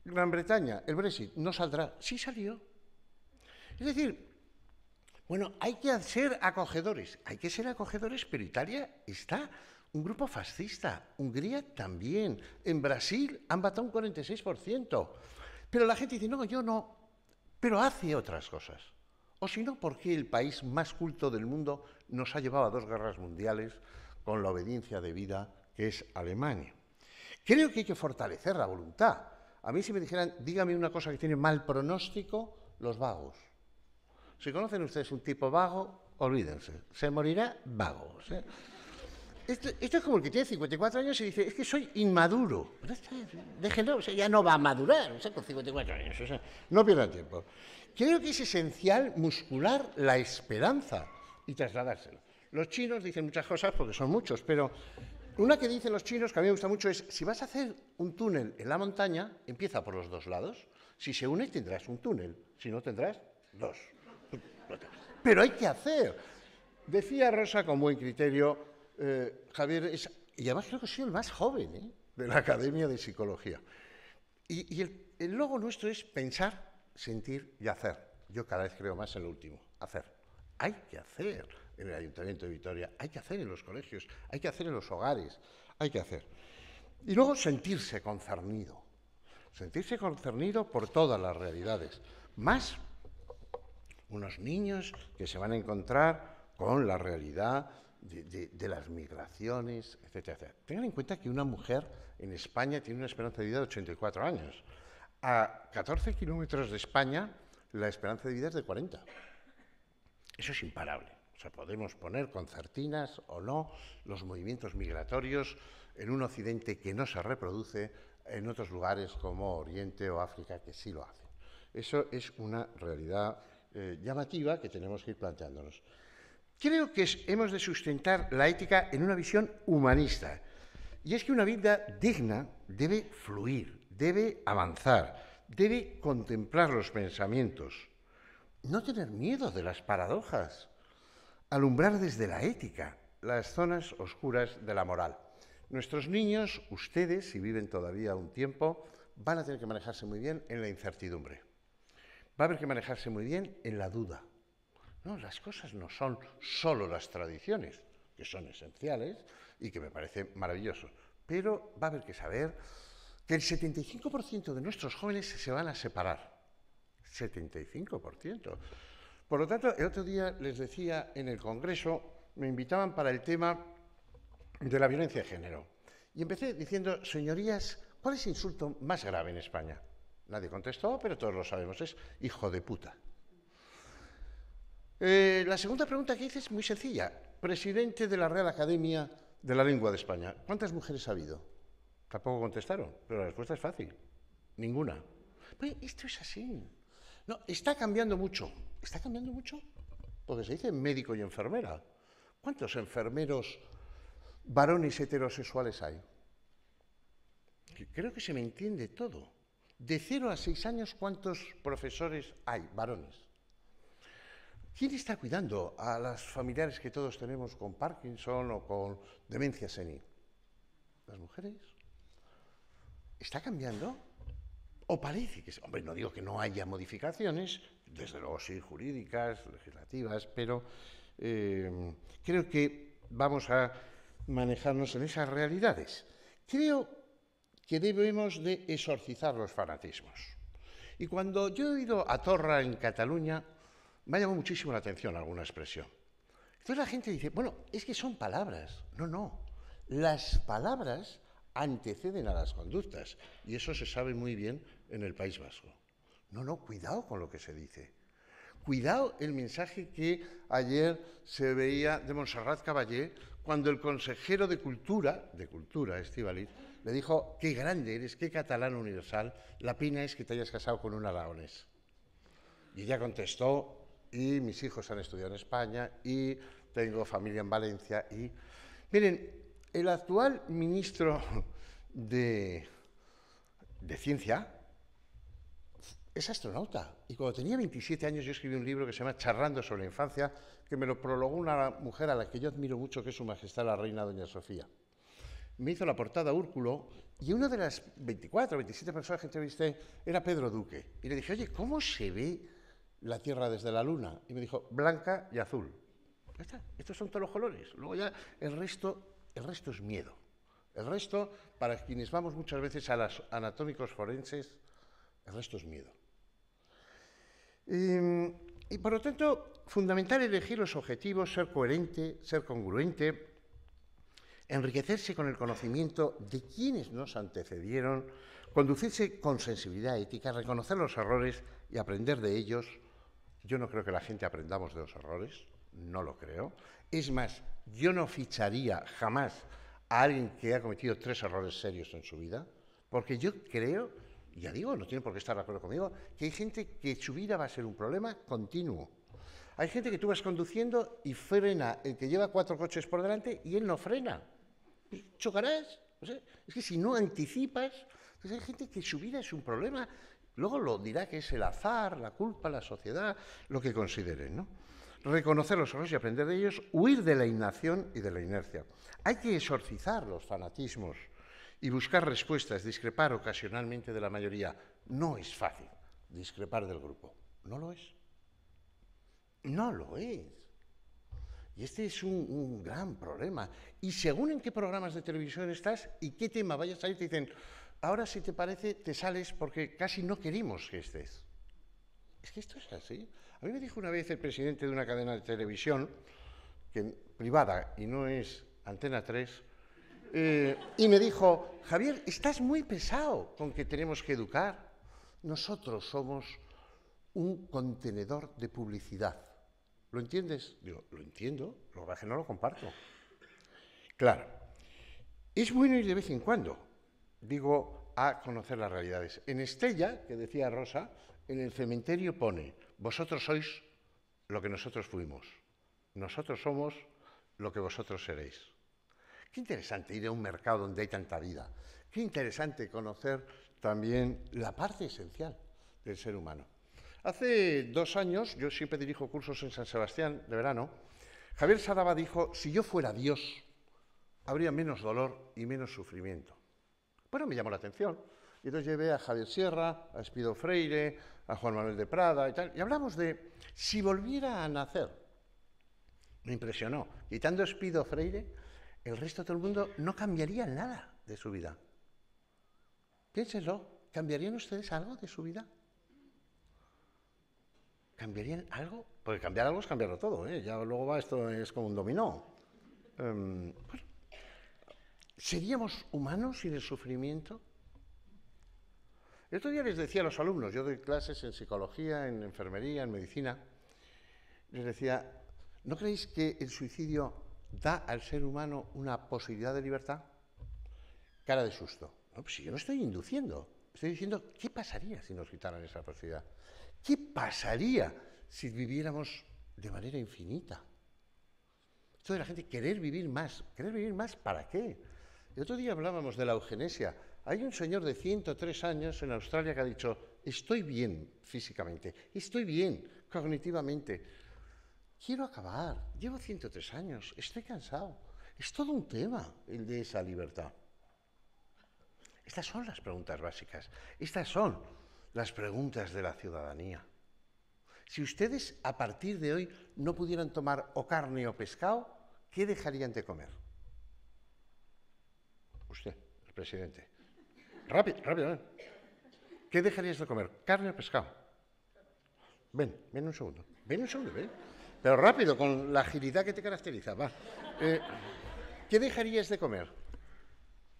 Gran Bretaña, el Brexit, no saldrá. Sí salió. Es decir, bueno, hay que ser acogedores, hay que ser acogedores, pero Italia está un grupo fascista, Hungría también, en Brasil han matado un 46%. Pero la gente dice, no, yo no, pero hace otras cosas. O si no, ¿por qué el país más culto del mundo nos ha llevado a dos guerras mundiales con la obediencia debida que es Alemania? Creo que hay que fortalecer la voluntad. A mí si me dijeran, dígame una cosa que tiene mal pronóstico, los vagos. Si conocen ustedes un tipo vago, olvídense, se morirá vago. ¿eh? Esto, es como el que tiene 54 años y dice, es que soy inmaduro. Déjenlo, ya no va a madurar, con 54 años, no pierdan tiempo. Creo que es esencial muscular la esperanza y trasladársela. Los chinos dicen muchas cosas porque son muchos, pero una que dicen los chinos, que a mí me gusta mucho, es si vas a hacer un túnel en la montaña, empieza por los dos lados. Si se une tendrás un túnel, si no tendrás dos. Pero hay que hacer. Decía Rosa con buen criterio, eh, Javier, y además creo que soy el más joven ¿eh? de la Academia de Psicología. Y, el, el logo nuestro es pensar, sentir y hacer. Yo cada vez creo más en lo último, hacer. Hay que hacer en el Ayuntamiento de Vitoria, hay que hacer en los colegios, hay que hacer en los hogares, hay que hacer. Y luego sentirse concernido, sentirse concernido por todas las realidades, más unos niños que se van a encontrar con la realidad de, las migraciones, etcétera, etcétera. Tengan en cuenta que una mujer en España tiene una esperanza de vida de 84 años. A 14 kilómetros de España, la esperanza de vida es de 40. Eso es imparable podemos poner concertinas o no los movimientos migratorios en un occidente que no se reproduce en otros lugares como Oriente o África que sí lo hacen. Eso es una realidad eh, llamativa que tenemos que ir planteándonos. Creo que hemos de sustentar la ética en una visión humanista. Y es que una vida digna debe fluir, debe avanzar, debe contemplar los pensamientos, no tener miedo de las paradojas, alumbrar desde la ética las zonas oscuras de la moral. Nuestros niños, ustedes, si viven todavía un tiempo, van a tener que manejarse muy bien en la incertidumbre. Va a haber que manejarse muy bien en la duda. No, las cosas no son solo las tradiciones, que son esenciales y que me parecen maravilloso, pero va a haber que saber que el 75% de nuestros jóvenes se van a separar. 75%. Por lo tanto, el otro día les decía en el Congreso, me invitaban para el tema de la violencia de género. Y empecé diciendo, señorías, ¿cuál es el insulto más grave en España? Nadie contestó, pero todos lo sabemos, es hijo de puta. Eh, la segunda pregunta que hice es muy sencilla. Presidente de la Real Academia de la Lengua de España, ¿cuántas mujeres ha habido? Tampoco contestaron, pero la respuesta es fácil. Ninguna. Pues esto es así. No, está cambiando mucho. ¿Está cambiando mucho? Porque se dice médico y enfermera. ¿Cuántos enfermeros varones heterosexuales hay? Creo que se me entiende todo. De 0 a 6 años, ¿cuántos profesores hay varones? ¿Quién está cuidando a las familiares que todos tenemos con Parkinson o con demencia senil? ¿Las mujeres? ¿Está cambiando? ¿O parece que... Hombre, no digo que no haya modificaciones, desde luego sí, jurídicas, legislativas, pero eh, creo que vamos a manejarnos en esas realidades. Creo que debemos de exorcizar los fanatismos. Y cuando yo he ido a Torra, en Cataluña, me ha llamado muchísimo la atención alguna expresión. Entonces la gente dice, bueno, es que son palabras. No, no. Las palabras anteceden a las conductas. Y eso se sabe muy bien en el País Vasco. No, no, cuidado con lo que se dice. Cuidado el mensaje que ayer se veía de Monserrat Caballé cuando el consejero de Cultura, de Cultura, Estivaliz, le dijo, qué grande eres, qué catalán universal, la pena es que te hayas casado con una araones. Y ella contestó, y mis hijos han estudiado en España, y tengo familia en Valencia, y... Miren, el actual ministro de, de Ciencia, es astronauta. Y cuando tenía 27 años yo escribí un libro que se llama Charrando sobre la infancia, que me lo prologó una mujer a la que yo admiro mucho, que es Su Majestad la Reina Doña Sofía. Me hizo la portada Úrculo y una de las 24 o 27 personas que entrevisté era Pedro Duque. Y le dije, oye, ¿cómo se ve la Tierra desde la Luna? Y me dijo, blanca y azul. Ya está, estos son todos los colores. Luego ya el resto, el resto es miedo. El resto, para quienes vamos muchas veces a los anatómicos forenses, el resto es miedo. Em, y por lo tanto, fundamental elegir los objetivos, ser coherente, ser congruente, enriquecerse con el conocimiento de quienes nos antecedieron, conducirse con sensibilidad ética, reconocer los errores y aprender de ellos. Yo no creo que la gente aprendamos de los errores, no lo creo. Es más, yo no ficharía jamás a alguien que ha cometido tres errores serios en su vida, porque yo creo ya digo, no tiene por qué estar de acuerdo conmigo, que hay gente que su vida va a ser un problema continuo. Hay gente que tú vas conduciendo y frena el que lleva cuatro coches por delante y él no frena. Chocarás. es que si no anticipas, hay gente que su vida es un problema. Luego lo dirá que es el azar, la culpa, la sociedad, lo que consideren, ¿no? Reconocer los errores y aprender de ellos, huir de la inacción y de la inercia. Hay que exorcizar los fanatismos y buscar respuestas, discrepar ocasionalmente de la mayoría. No es fácil discrepar del grupo. No lo es. No lo es. Y este es un, gran problema. Y según en qué programas de televisión estás y qué tema vayas a ir, te dicen, ahora si te parece, te sales porque casi no queremos que estés. Es que esto es así. A mí me dijo una vez el presidente de una cadena de televisión que, privada y no es Antena 3, eh, y me dijo, Javier, estás muy pesado con que tenemos que educar. Nosotros somos un contenedor de publicidad. ¿Lo entiendes? Digo, lo entiendo, lo que no lo comparto. Claro, es bueno ir de vez en cuando, digo, a conocer las realidades. En Estella, que decía Rosa, en el cementerio pone, vosotros sois lo que nosotros fuimos, nosotros somos lo que vosotros seréis. Qué interesante ir a un mercado donde hay tanta vida. Qué interesante conocer también la parte esencial del ser humano. Hace dos años, yo siempre dirijo cursos en San Sebastián de verano, Javier Sadaba dijo, si yo fuera Dios, habría menos dolor y menos sufrimiento. Bueno, me llamó la atención. Y entonces llevé a Javier Sierra, a Espido Freire, a Juan Manuel de Prada y tal. Y hablamos de si volviera a nacer. Me impresionó. Quitando Espido Freire, el resto del todo el mundo no cambiaría nada de su vida. Piénsenlo, ¿cambiarían ustedes algo de su vida? ¿Cambiarían algo? Porque cambiar algo es cambiarlo todo, ¿eh? ya luego va, esto es como un dominó. Em, ¿Seríamos humanos sin el sufrimiento? El otro día les decía a los alumnos, yo doy clases en psicología, en enfermería, en medicina, les decía, ¿no creéis que el suicidio da al ser humano una posibilidad de libertad, cara de susto. No, pues si yo no estoy induciendo, estoy diciendo qué pasaría si nos quitaran esa posibilidad. ¿Qué pasaría si viviéramos de manera infinita? Esto de la gente querer vivir más, querer vivir más, ¿para qué? El otro día hablábamos de la eugenesia. Hay un señor de 103 años en Australia que ha dicho, estoy bien físicamente, estoy bien cognitivamente, quiero acabar, llevo 103 años, estoy cansado. Es todo un tema el de esa libertad. Estas son las preguntas básicas, estas son las preguntas de la ciudadanía. Si ustedes a partir de hoy no pudieran tomar o carne o pescado, ¿qué dejarían de comer? Usted, el presidente. Rápido, rápido. ¿Qué dejarías de comer? ¿Carne o pescado? Ven, ven un segundo. Ven un segundo, ven. Pero rápido, con la agilidad que te caracteriza, va. Eh, ¿Qué dejarías de comer?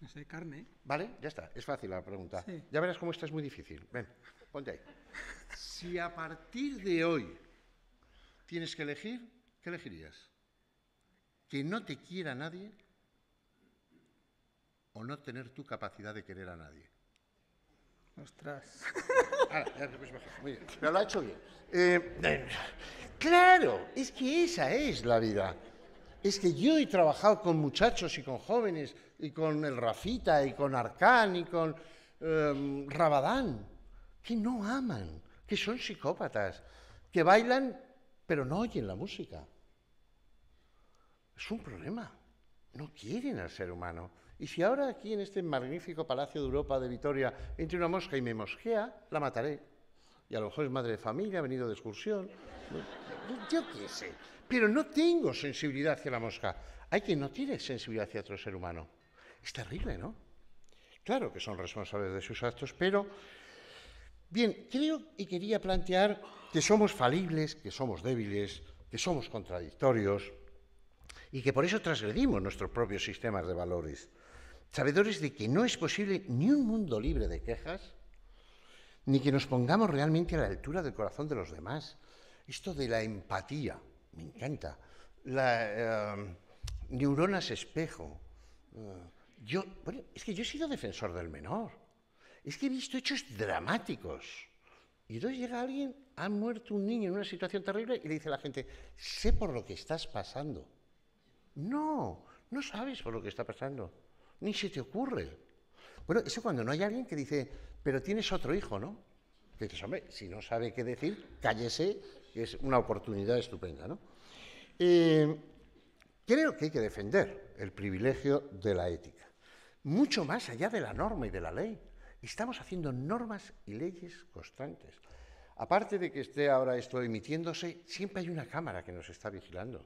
No carne. Vale, ya está, es fácil la pregunta. Ya verás cómo esta es muy difícil. Ven, ponte ahí. Si a partir de hoy tienes que elegir, ¿qué elegirías? ¿Que no te quiera nadie o no tener tu capacidad de querer a nadie? Ostras. Ahora, ya, pues, muy bien. Pero lo ha hecho bien. Eh, Claro, es que esa es la vida. Es que yo he trabajado con muchachos y con jóvenes, y con el Rafita, y con Arcán, y con em, Rabadán, que no aman, que son psicópatas, que bailan pero no oyen la música. Es un problema. No quieren al ser humano. Y si ahora aquí en este magnífico Palacio de Europa de Vitoria entre una mosca y me mosquea, la mataré. Y a lo mejor es madre de familia, ha venido de excursión yo qué sé, pero no tengo sensibilidad hacia la mosca. Hay quien no tiene sensibilidad hacia otro ser humano. Es terrible, ¿no? Claro que son responsables de sus actos, pero bien, creo y quería plantear que somos falibles, que somos débiles, que somos contradictorios y que por eso transgredimos nuestros propios sistemas de valores, sabedores de que no es posible ni un mundo libre de quejas, ni que nos pongamos realmente a la altura del corazón de los demás, esto de la empatía, me encanta. La, eh, neuronas espejo. Eh, yo, es que yo he sido defensor del menor. Es que he visto hechos dramáticos. Y entonces llega alguien, ha muerto un niño en una situación terrible y le dice a la gente, sé por lo que estás pasando. No, no sabes por lo que está pasando. Ni se te ocurre. Bueno, eso cuando no hay alguien que dice, pero tienes otro hijo, ¿no? dices, hombre, si no sabe qué decir, cállese que es una oportunidad estupenda. ¿no? Eh, creo que hay que defender el privilegio de la ética, mucho más allá de la norma y de la ley. Estamos haciendo normas y leyes constantes. Aparte de que esté ahora esto emitiéndose, siempre hay una cámara que nos está vigilando.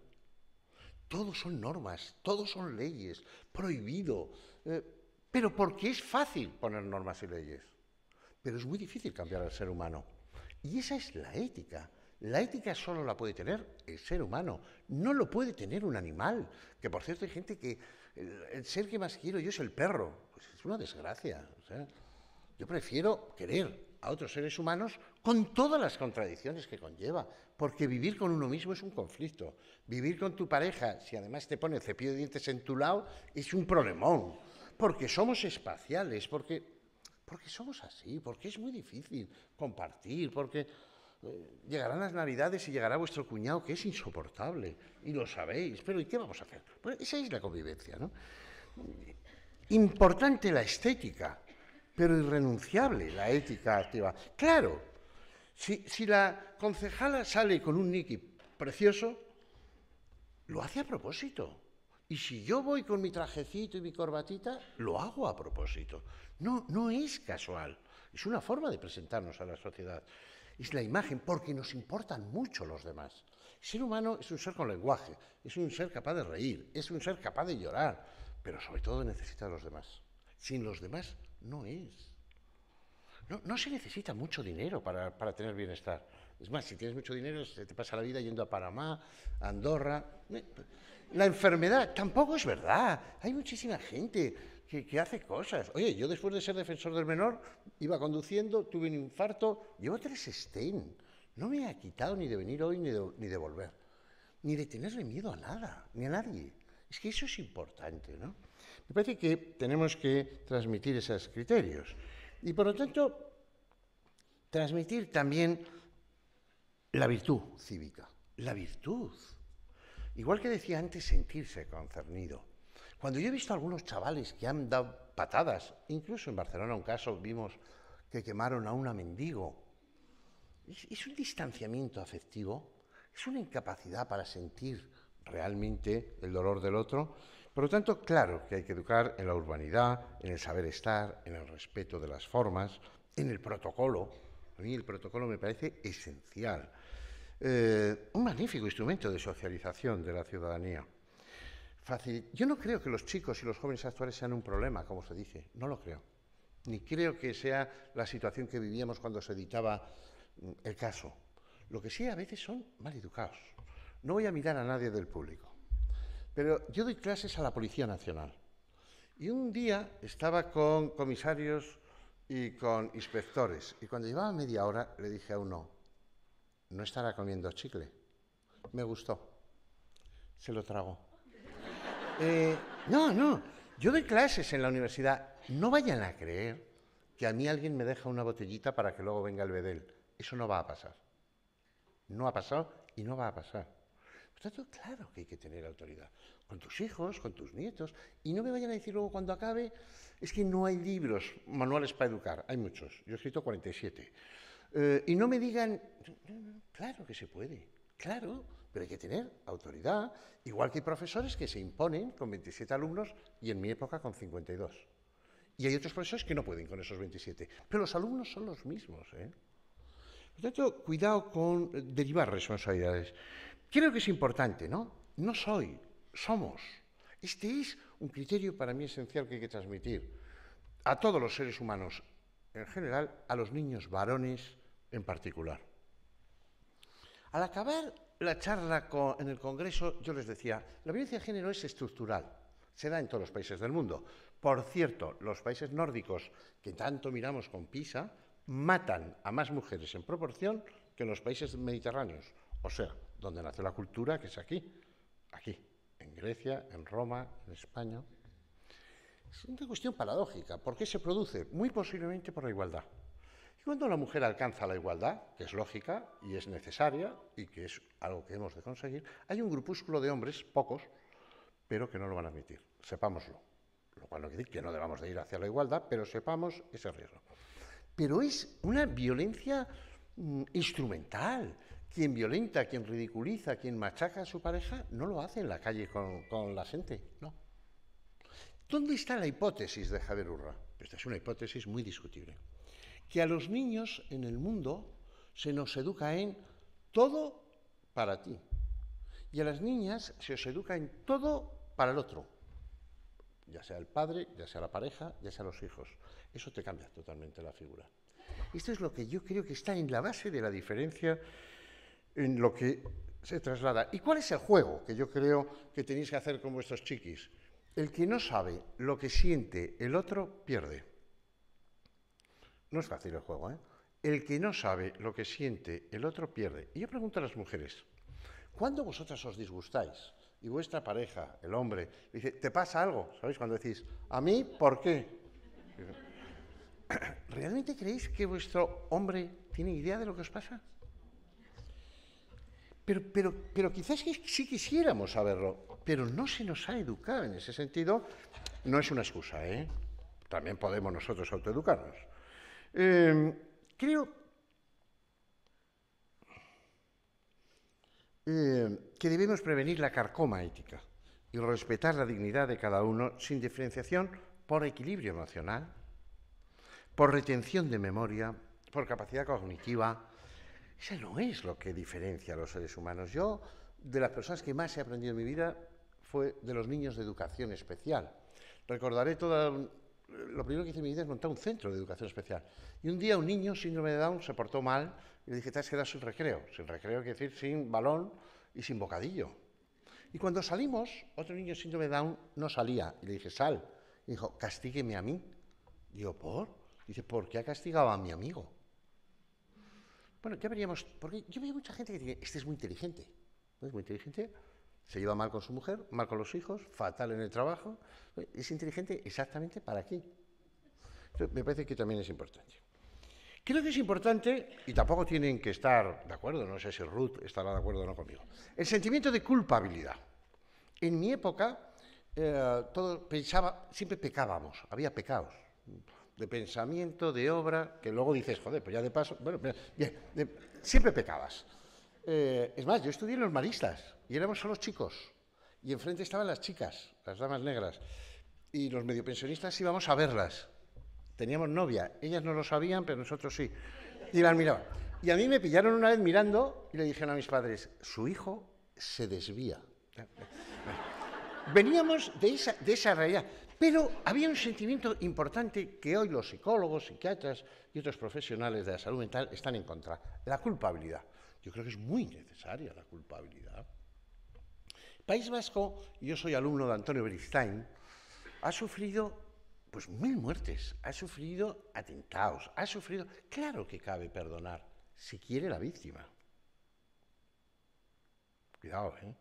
Todos son normas, todos son leyes, prohibido. Eh, pero porque es fácil poner normas y leyes. Pero es muy difícil cambiar al ser humano. Y esa es la ética. La ética solo la puede tener el ser humano, no lo puede tener un animal. Que por cierto hay gente que el, ser que más quiero yo es el perro. Pues es una desgracia. yo prefiero querer a otros seres humanos con todas las contradicciones que conlleva, porque vivir con uno mismo es un conflicto. Vivir con tu pareja, si además te pone el cepillo de dientes en tu lado, es un problemón, porque somos espaciales, porque, porque somos así, porque es muy difícil compartir, porque... Eh, llegarán las navidades y llegará vuestro cuñado, que es insoportable, y lo sabéis, pero ¿y qué vamos a hacer? Pues esa es la convivencia, ¿no? Importante la estética, pero irrenunciable la ética activa. Claro, si, la concejala sale con un Niki precioso, lo hace a propósito. Y si yo voy con mi trajecito y mi corbatita, lo hago a propósito. No, no es casual. Es una forma de presentarnos a la sociedad es la imagen, porque nos importan mucho los demás. El ser humano es un ser con lenguaje, es un ser capaz de reír, es un ser capaz de llorar, pero sobre todo necesita a los demás. Sin los demás no es. No, se necesita mucho dinero para, para, tener bienestar. Es más, si tienes mucho dinero, se te pasa la vida yendo a Panamá, a Andorra. Eh, la enfermedad tampoco es verdad. Hay muchísima gente que, hace cosas. Oye, yo después de ser defensor del menor, iba conduciendo, tuve un infarto, llevo tres Stein. No me ha quitado ni de venir hoy ni de, ni de volver, ni de tenerle miedo a nada, ni a nadie. Es que eso es importante, ¿no? Me parece que tenemos que transmitir esos criterios. Y por lo tanto, transmitir también la virtud cívica, la virtud. Igual que decía antes, sentirse concernido. Cuando yo he visto algunos chavales que han dado patadas, incluso en Barcelona un caso vimos que quemaron a una mendigo, es, un distanciamiento afectivo, es una incapacidad para sentir realmente el dolor del otro. Por lo tanto, claro que hay que educar en la urbanidad, en el saber estar, en el respeto de las formas, en el protocolo. A mí el protocolo me parece esencial. Eh, un magnífico instrumento de socialización de la ciudadanía. Yo no creo que los chicos y los jóvenes actuales sean un problema, como se dice, no lo creo. Ni creo que sea la situación que vivíamos cuando se editaba mm, el caso. Lo que sí a veces son mal educados. No voy a mirar a nadie del público. Pero yo doy clases a la Policía Nacional. Y un día estaba con comisarios y con inspectores. Y cuando llevaba media hora le dije a uno, no estará comiendo chicle. Me gustó. Se lo tragó. Eh, no, no. Yo doy clases en la universidad. No vayan a creer que a mí alguien me deja una botellita para que luego venga el bedel. Eso no va a pasar. No ha pasado y no va a pasar. está tanto, claro que hay que tener autoridad. Con tus hijos, con tus nietos. Y no me vayan a decir luego cuando acabe, es que no hay libros, manuales para educar. Hay muchos. Yo he escrito 47. Eh, y no me digan, claro que se puede. Claro, pero hay que tener autoridad, igual que hay profesores que se imponen con 27 alumnos y en mi época con 52. Y hay otros profesores que no pueden con esos 27, pero los alumnos son los mismos. ¿eh? Por tanto, cuidado con derivar responsabilidades. Creo que es importante, ¿no? No soy, somos. Este es un criterio para mí esencial que hay que transmitir a todos los seres humanos en general, a los niños varones en particular. Al acabar la charla en el Congreso, yo les decía, la violencia de género es estructural, se da en todos los países del mundo. Por cierto, los países nórdicos, que tanto miramos con Pisa, matan a más mujeres en proporción que en los países mediterráneos, o sea, donde nace la cultura, que es aquí, aquí, en Grecia, en Roma, en España. Es una cuestión paradójica. ¿Por qué se produce? Muy posiblemente por la igualdad. Cuando la mujer alcanza la igualdad, que es lógica y es necesaria y que es algo que hemos de conseguir, hay un grupúsculo de hombres, pocos, pero que no lo van a admitir, sepámoslo. Lo cual no quiere decir que no debamos de ir hacia la igualdad, pero sepamos ese riesgo. Pero es una violencia mm, instrumental. Quien violenta, quien ridiculiza, quien machaca a su pareja, no lo hace en la calle con, la gente, no. ¿Dónde está la hipótesis de Javier Urra? Pues esta es una hipótesis muy discutible que a los niños en el mundo se nos educa en todo para ti y a las niñas se os educa en todo para el otro, ya sea el padre, ya sea la pareja, ya sea los hijos. Eso te cambia totalmente la figura. Esto es lo que yo creo que está en la base de la diferencia en lo que se traslada. ¿Y cuál es el juego que yo creo que tenéis que hacer con vuestros chiquis? El que no sabe lo que siente el otro pierde. No es fácil el juego, ¿eh? El que no sabe lo que siente el otro pierde. Y yo pregunto a las mujeres, ¿cuándo vosotras os disgustáis? Y vuestra pareja, el hombre, dice, ¿te pasa algo? ¿Sabéis? Cuando decís, ¿a mí por qué? ¿Realmente creéis que vuestro hombre tiene idea de lo que os pasa? Pero, pero, pero quizás sí quisiéramos saberlo, pero no se nos ha educado en ese sentido. No es una excusa, ¿eh? También podemos nosotros autoeducarnos. Em, creo em, que debemos prevenir la carcoma ética y respetar la dignidad de cada uno sin diferenciación por equilibrio emocional, por retención de memoria, por capacidad cognitiva. Eso no es lo que diferencia a los seres humanos. Yo, de las personas que más he aprendido en mi vida, fue de los niños de educación especial. Recordaré toda lo primero que hice en mi vida es montar un centro de educación especial. Y un día un niño síndrome de Down se portó mal y le dije, te has quedado sin recreo. Sin recreo quiere decir sin balón y sin bocadillo. Y cuando salimos, otro niño síndrome de Down no salía. Y le dije, sal. Y dijo, castígueme a mí. Y ¿por? Y dice, ¿por qué ha castigado a mi amigo? Bueno, ya veríamos, porque yo veía mucha gente que dice, este es muy inteligente. ¿No es muy inteligente? Se lleva mal con su mujer, mal con los hijos, fatal en el trabajo. Es inteligente exactamente para aquí. me parece que también es importante. Creo que es importante, y tampoco tienen que estar de acuerdo, no sé si Ruth estará de acuerdo o no conmigo, el sentimiento de culpabilidad. En mi época, eh, pensaba, siempre pecábamos, había pecados de pensamiento, de obra, que luego dices, joder, pues ya de paso, bueno, bien, siempre pecabas. Eh, es más, yo estudié en los maristas, y éramos solo chicos. Y enfrente estaban las chicas, las damas negras. Y los mediopensionistas íbamos a verlas. Teníamos novia. Ellas no lo sabían, pero nosotros sí. Y las miraban. Y a mí me pillaron una vez mirando y le dijeron a mis padres, su hijo se desvía. Veníamos de esa, de esa realidad. Pero había un sentimiento importante que hoy los psicólogos, psiquiatras y otros profesionales de la salud mental están en contra, la culpabilidad. Yo creo que es muy necesaria la culpabilidad. País Vasco, yo soy alumno de Antonio Beristain, ha sufrido pues mil muertes, ha sufrido atentados, ha sufrido... Claro que cabe perdonar, si quiere la víctima. Cuidado, ¿eh?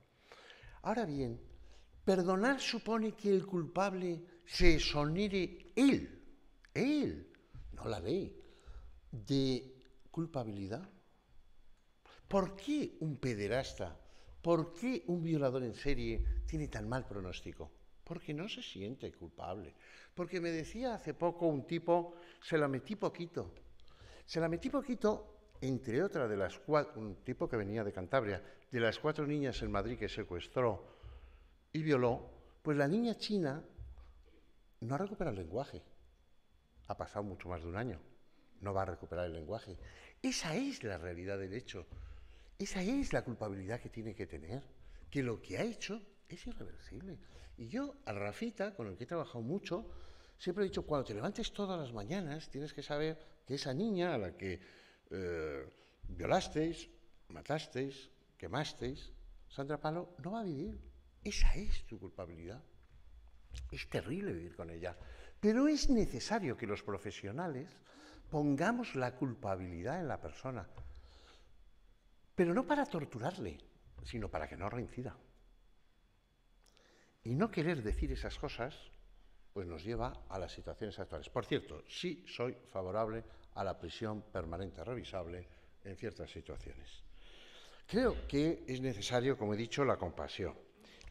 Ahora bien, perdonar supone que el culpable se sonire él, él, no la ley, de culpabilidad. ¿Por qué un pederasta ¿por qué un violador en serie tiene tan mal pronóstico? Porque no se siente culpable. Porque me decía hace poco un tipo, se la metí poquito. Se la metí poquito, entre otras de las cuatro, un tipo que venía de Cantabria, de las cuatro niñas en Madrid que secuestró y violó, pues la niña china no ha recuperado el lenguaje. Ha pasado mucho más de un año. No va a recuperar el lenguaje. Esa es la realidad del hecho. Esa es la culpabilidad que tiene que tener, que lo que ha hecho es irreversible. Y yo, a Rafita, con el que he trabajado mucho, siempre he dicho, cuando te levantes todas las mañanas, tienes que saber que esa niña a la que eh, violasteis, matasteis, quemasteis, Sandra Palo, no va a vivir. Esa es tu culpabilidad. Es terrible vivir con ella. Pero es necesario que los profesionales pongamos la culpabilidad en la persona pero no para torturarle, sino para que no reincida. Y no querer decir esas cosas, pues nos lleva a las situaciones actuales. Por cierto, sí soy favorable a la prisión permanente revisable en ciertas situaciones. Creo que es necesario, como he dicho, la compasión,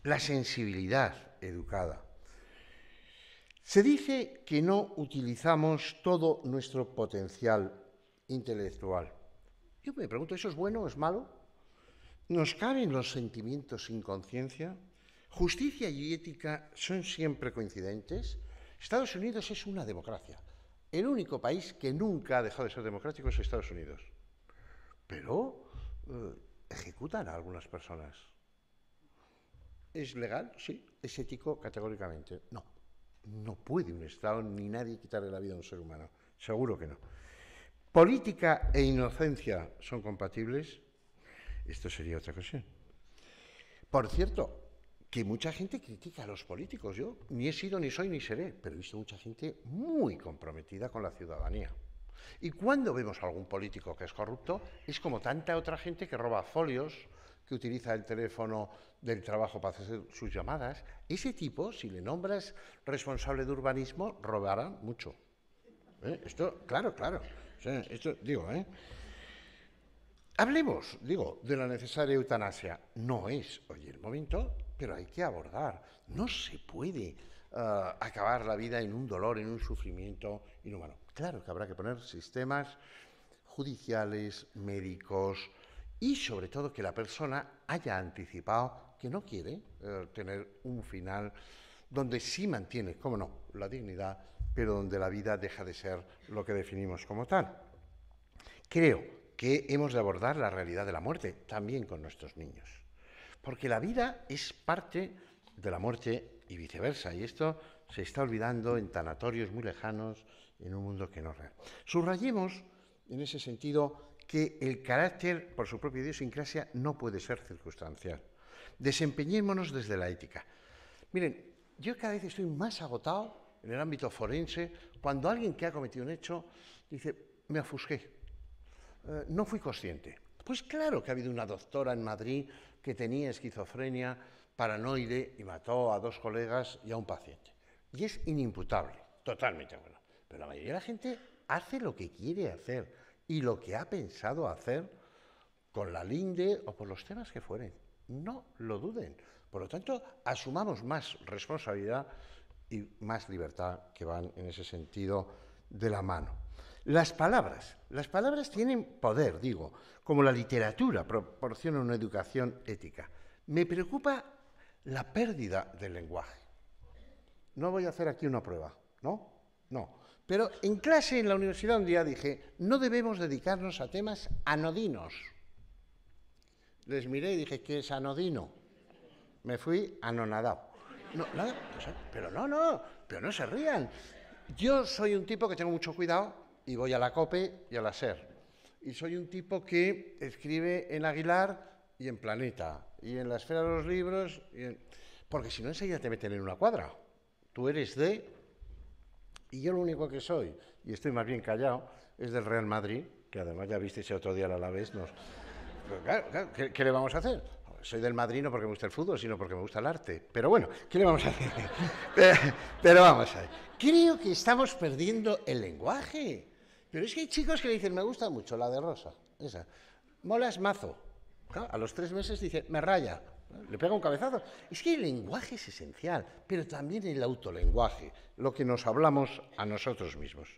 la sensibilidad educada. Se dice que no utilizamos todo nuestro potencial intelectual. Yo me pregunto, ¿eso es bueno o es malo? ¿Nos caben los sentimientos sin conciencia? ¿Justicia y ética son siempre coincidentes? Estados Unidos es una democracia. El único país que nunca ha dejado de ser democrático es Estados Unidos. Pero eh, ejecutan a algunas personas. ¿Es legal? Sí. ¿Es ético? Categóricamente. No. No puede un Estado ni nadie quitarle la vida a un ser humano. Seguro que no. ¿Política e inocencia son compatibles? Esto sería otra cuestión. Por cierto, que mucha gente critica a los políticos. Yo ni he sido, ni soy, ni seré, pero he visto mucha gente muy comprometida con la ciudadanía. Y cuando vemos a algún político que es corrupto, es como tanta otra gente que roba folios, que utiliza el teléfono del trabajo para hacer sus llamadas. Ese tipo, si le nombras responsable de urbanismo, robará mucho. ¿Eh? Esto, claro, claro. ¿eh? esto digo, ¿eh? Hablemos, digo, de la necesaria eutanasia. No es hoy el momento, pero hay que abordar. No se puede ah, acabar la vida en un dolor, en un sufrimiento inhumano. Claro que habrá que poner sistemas judiciales, médicos y sobre todo que la persona haya anticipado que no quiere eh, tener un final donde sí mantiene, cómo no, la dignidad pero donde la vida deja de ser lo que definimos como tal. Creo que hemos de abordar la realidad de la muerte también con nuestros niños, porque la vida es parte de la muerte y viceversa, y esto se está olvidando en tanatorios muy lejanos, en un mundo que no es real. Subrayemos, en ese sentido, que el carácter, por su propia idiosincrasia, no puede ser circunstancial. Desempeñémonos desde la ética. Miren, yo cada vez estoy más agotado en el ámbito forense, cuando alguien que ha cometido un hecho dice, me afusqué, eh, no fui consciente. Pues claro que ha habido una doctora en Madrid que tenía esquizofrenia paranoide y mató a dos colegas y a un paciente. Y es inimputable, totalmente bueno. Pero la mayoría de la gente hace lo que quiere hacer y lo que ha pensado hacer con la linde o por los temas que fueren. No lo duden. Por lo tanto, asumamos más responsabilidad y más libertad que van en ese sentido de la mano. Las palabras. Las palabras tienen poder, digo, como la literatura proporciona una educación ética. Me preocupa la pérdida del lenguaje. No voy a hacer aquí una prueba, ¿no? No. Pero en clase, en la universidad, un día dije, no debemos dedicarnos a temas anodinos. Les miré y dije, ¿qué es anodino? Me fui anonadado. No, pero no, no, pero no se rían. Yo soy un tipo que tengo mucho cuidado y voy a la COPE y a la SER. Y soy un tipo que escribe en Aguilar y en Planeta, y en la esfera de los libros, porque si no enseguida te meten en una cuadra. Tú eres de... Y yo lo único que soy, y estoy más bien callado, es del Real Madrid, que además ya viste ese otro día a la vez, pues ¿qué, le vamos a hacer? soy del Madrid no porque me gusta el fútbol, sino porque me gusta el arte. Pero bueno, ¿qué le vamos a hacer? pero, vamos a ver. Creo que estamos perdiendo el lenguaje. Pero es que hay chicos que le dicen, me gusta mucho la de rosa, esa. Mola es mazo. a los tres meses dice, me raya. Le pega un cabezazo. Es que el lenguaje es esencial, pero también el autolenguaje, lo que nos hablamos a nosotros mismos.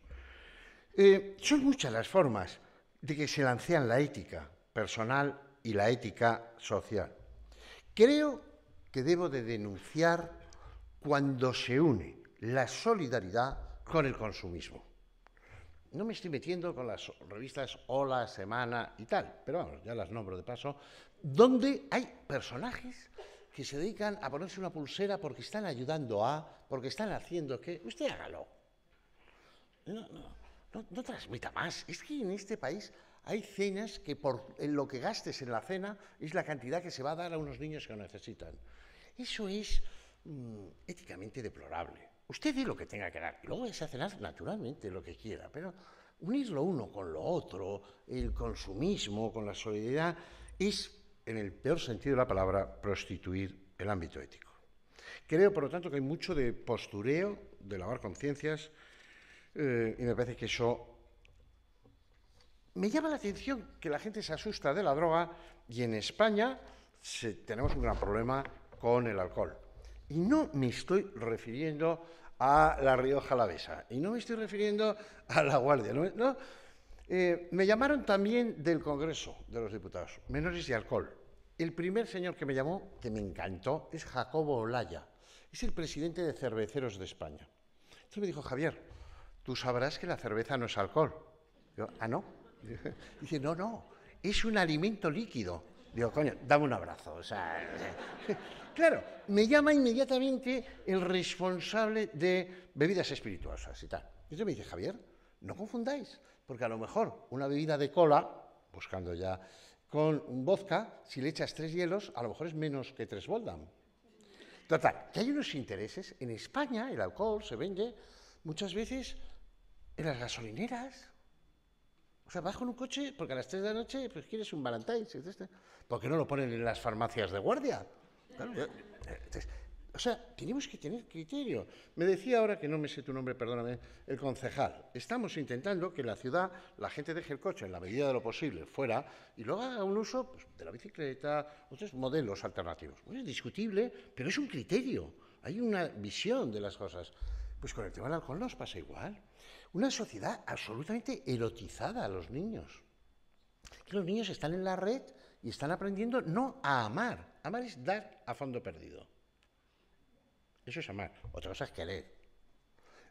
Eh, son muchas las formas de que se lancean la ética personal y la ética social. Creo que debo de denunciar cuando se une la solidaridad con el consumismo. No me estoy metiendo con las revistas Hola, Semana y tal, pero vamos, ya las nombro de paso, donde hay personajes que se dedican a ponerse una pulsera porque están ayudando a, porque están haciendo que... Usted hágalo. No, no transmita más. Es que en este país hay cenas que por lo que gastes en la cena es la cantidad que se va a dar a unos niños que lo necesitan. Eso es mm, éticamente deplorable. Usted dé lo que tenga que dar. luego se hace naturalmente lo que quiera, pero unirlo uno con lo otro, el consumismo, con la solidaridad, es, en el peor sentido de la palabra, prostituir el ámbito ético. Creo, por lo tanto, que hay mucho de postureo, de lavar conciencias, eh, y me parece que eso me llama la atención que la gente se asusta de la droga y en España tenemos un gran problema con el alcohol. Y no me estoy refiriendo a la Rioja Alavesa y no me estoy refiriendo a la Guardia. No, eh, me llamaron también del Congreso de los Diputados, menores y alcohol. El primer señor que me llamó, que me encantó, es Jacobo Olaya. Es el presidente de Cerveceros de España. Entonces me dijo, Javier, tú sabrás que la cerveza no es alcohol. Yo, ah, no. Dice, no, no, es un alimento líquido. Digo, coño, dame un abrazo. O sea, claro, me llama inmediatamente el responsable de bebidas espirituosas y tal. yo me dice, Javier, no confundáis, porque a lo mejor una bebida de cola, buscando ya, con un vodka, si le echas tres hielos, a lo mejor es menos que tres Boldam. Total, que hay unos intereses. En España el alcohol se vende muchas veces en las gasolineras, o sea, vas con un coche porque a las 3 de la noche pues, quieres un Valentine's. ¿Por qué no lo ponen en las farmacias de guardia? Eh, o sea, tenemos que tener criterio. Me decía ahora que no me sé tu nombre, perdóname, el concejal. Estamos intentando que en la ciudad la gente deje el coche en la medida de lo posible fuera y luego haga un uso pues, de la bicicleta, otros modelos alternativos. es discutible, pero es un criterio. Hay una visión de las cosas. Pues con el tema del alcohol nos pasa igual. Una sociedad absolutamente erotizada a los niños. Que los niños están en la red y están aprendiendo no a amar. Amar es dar a fondo perdido. Eso es amar. Otra cosa es querer.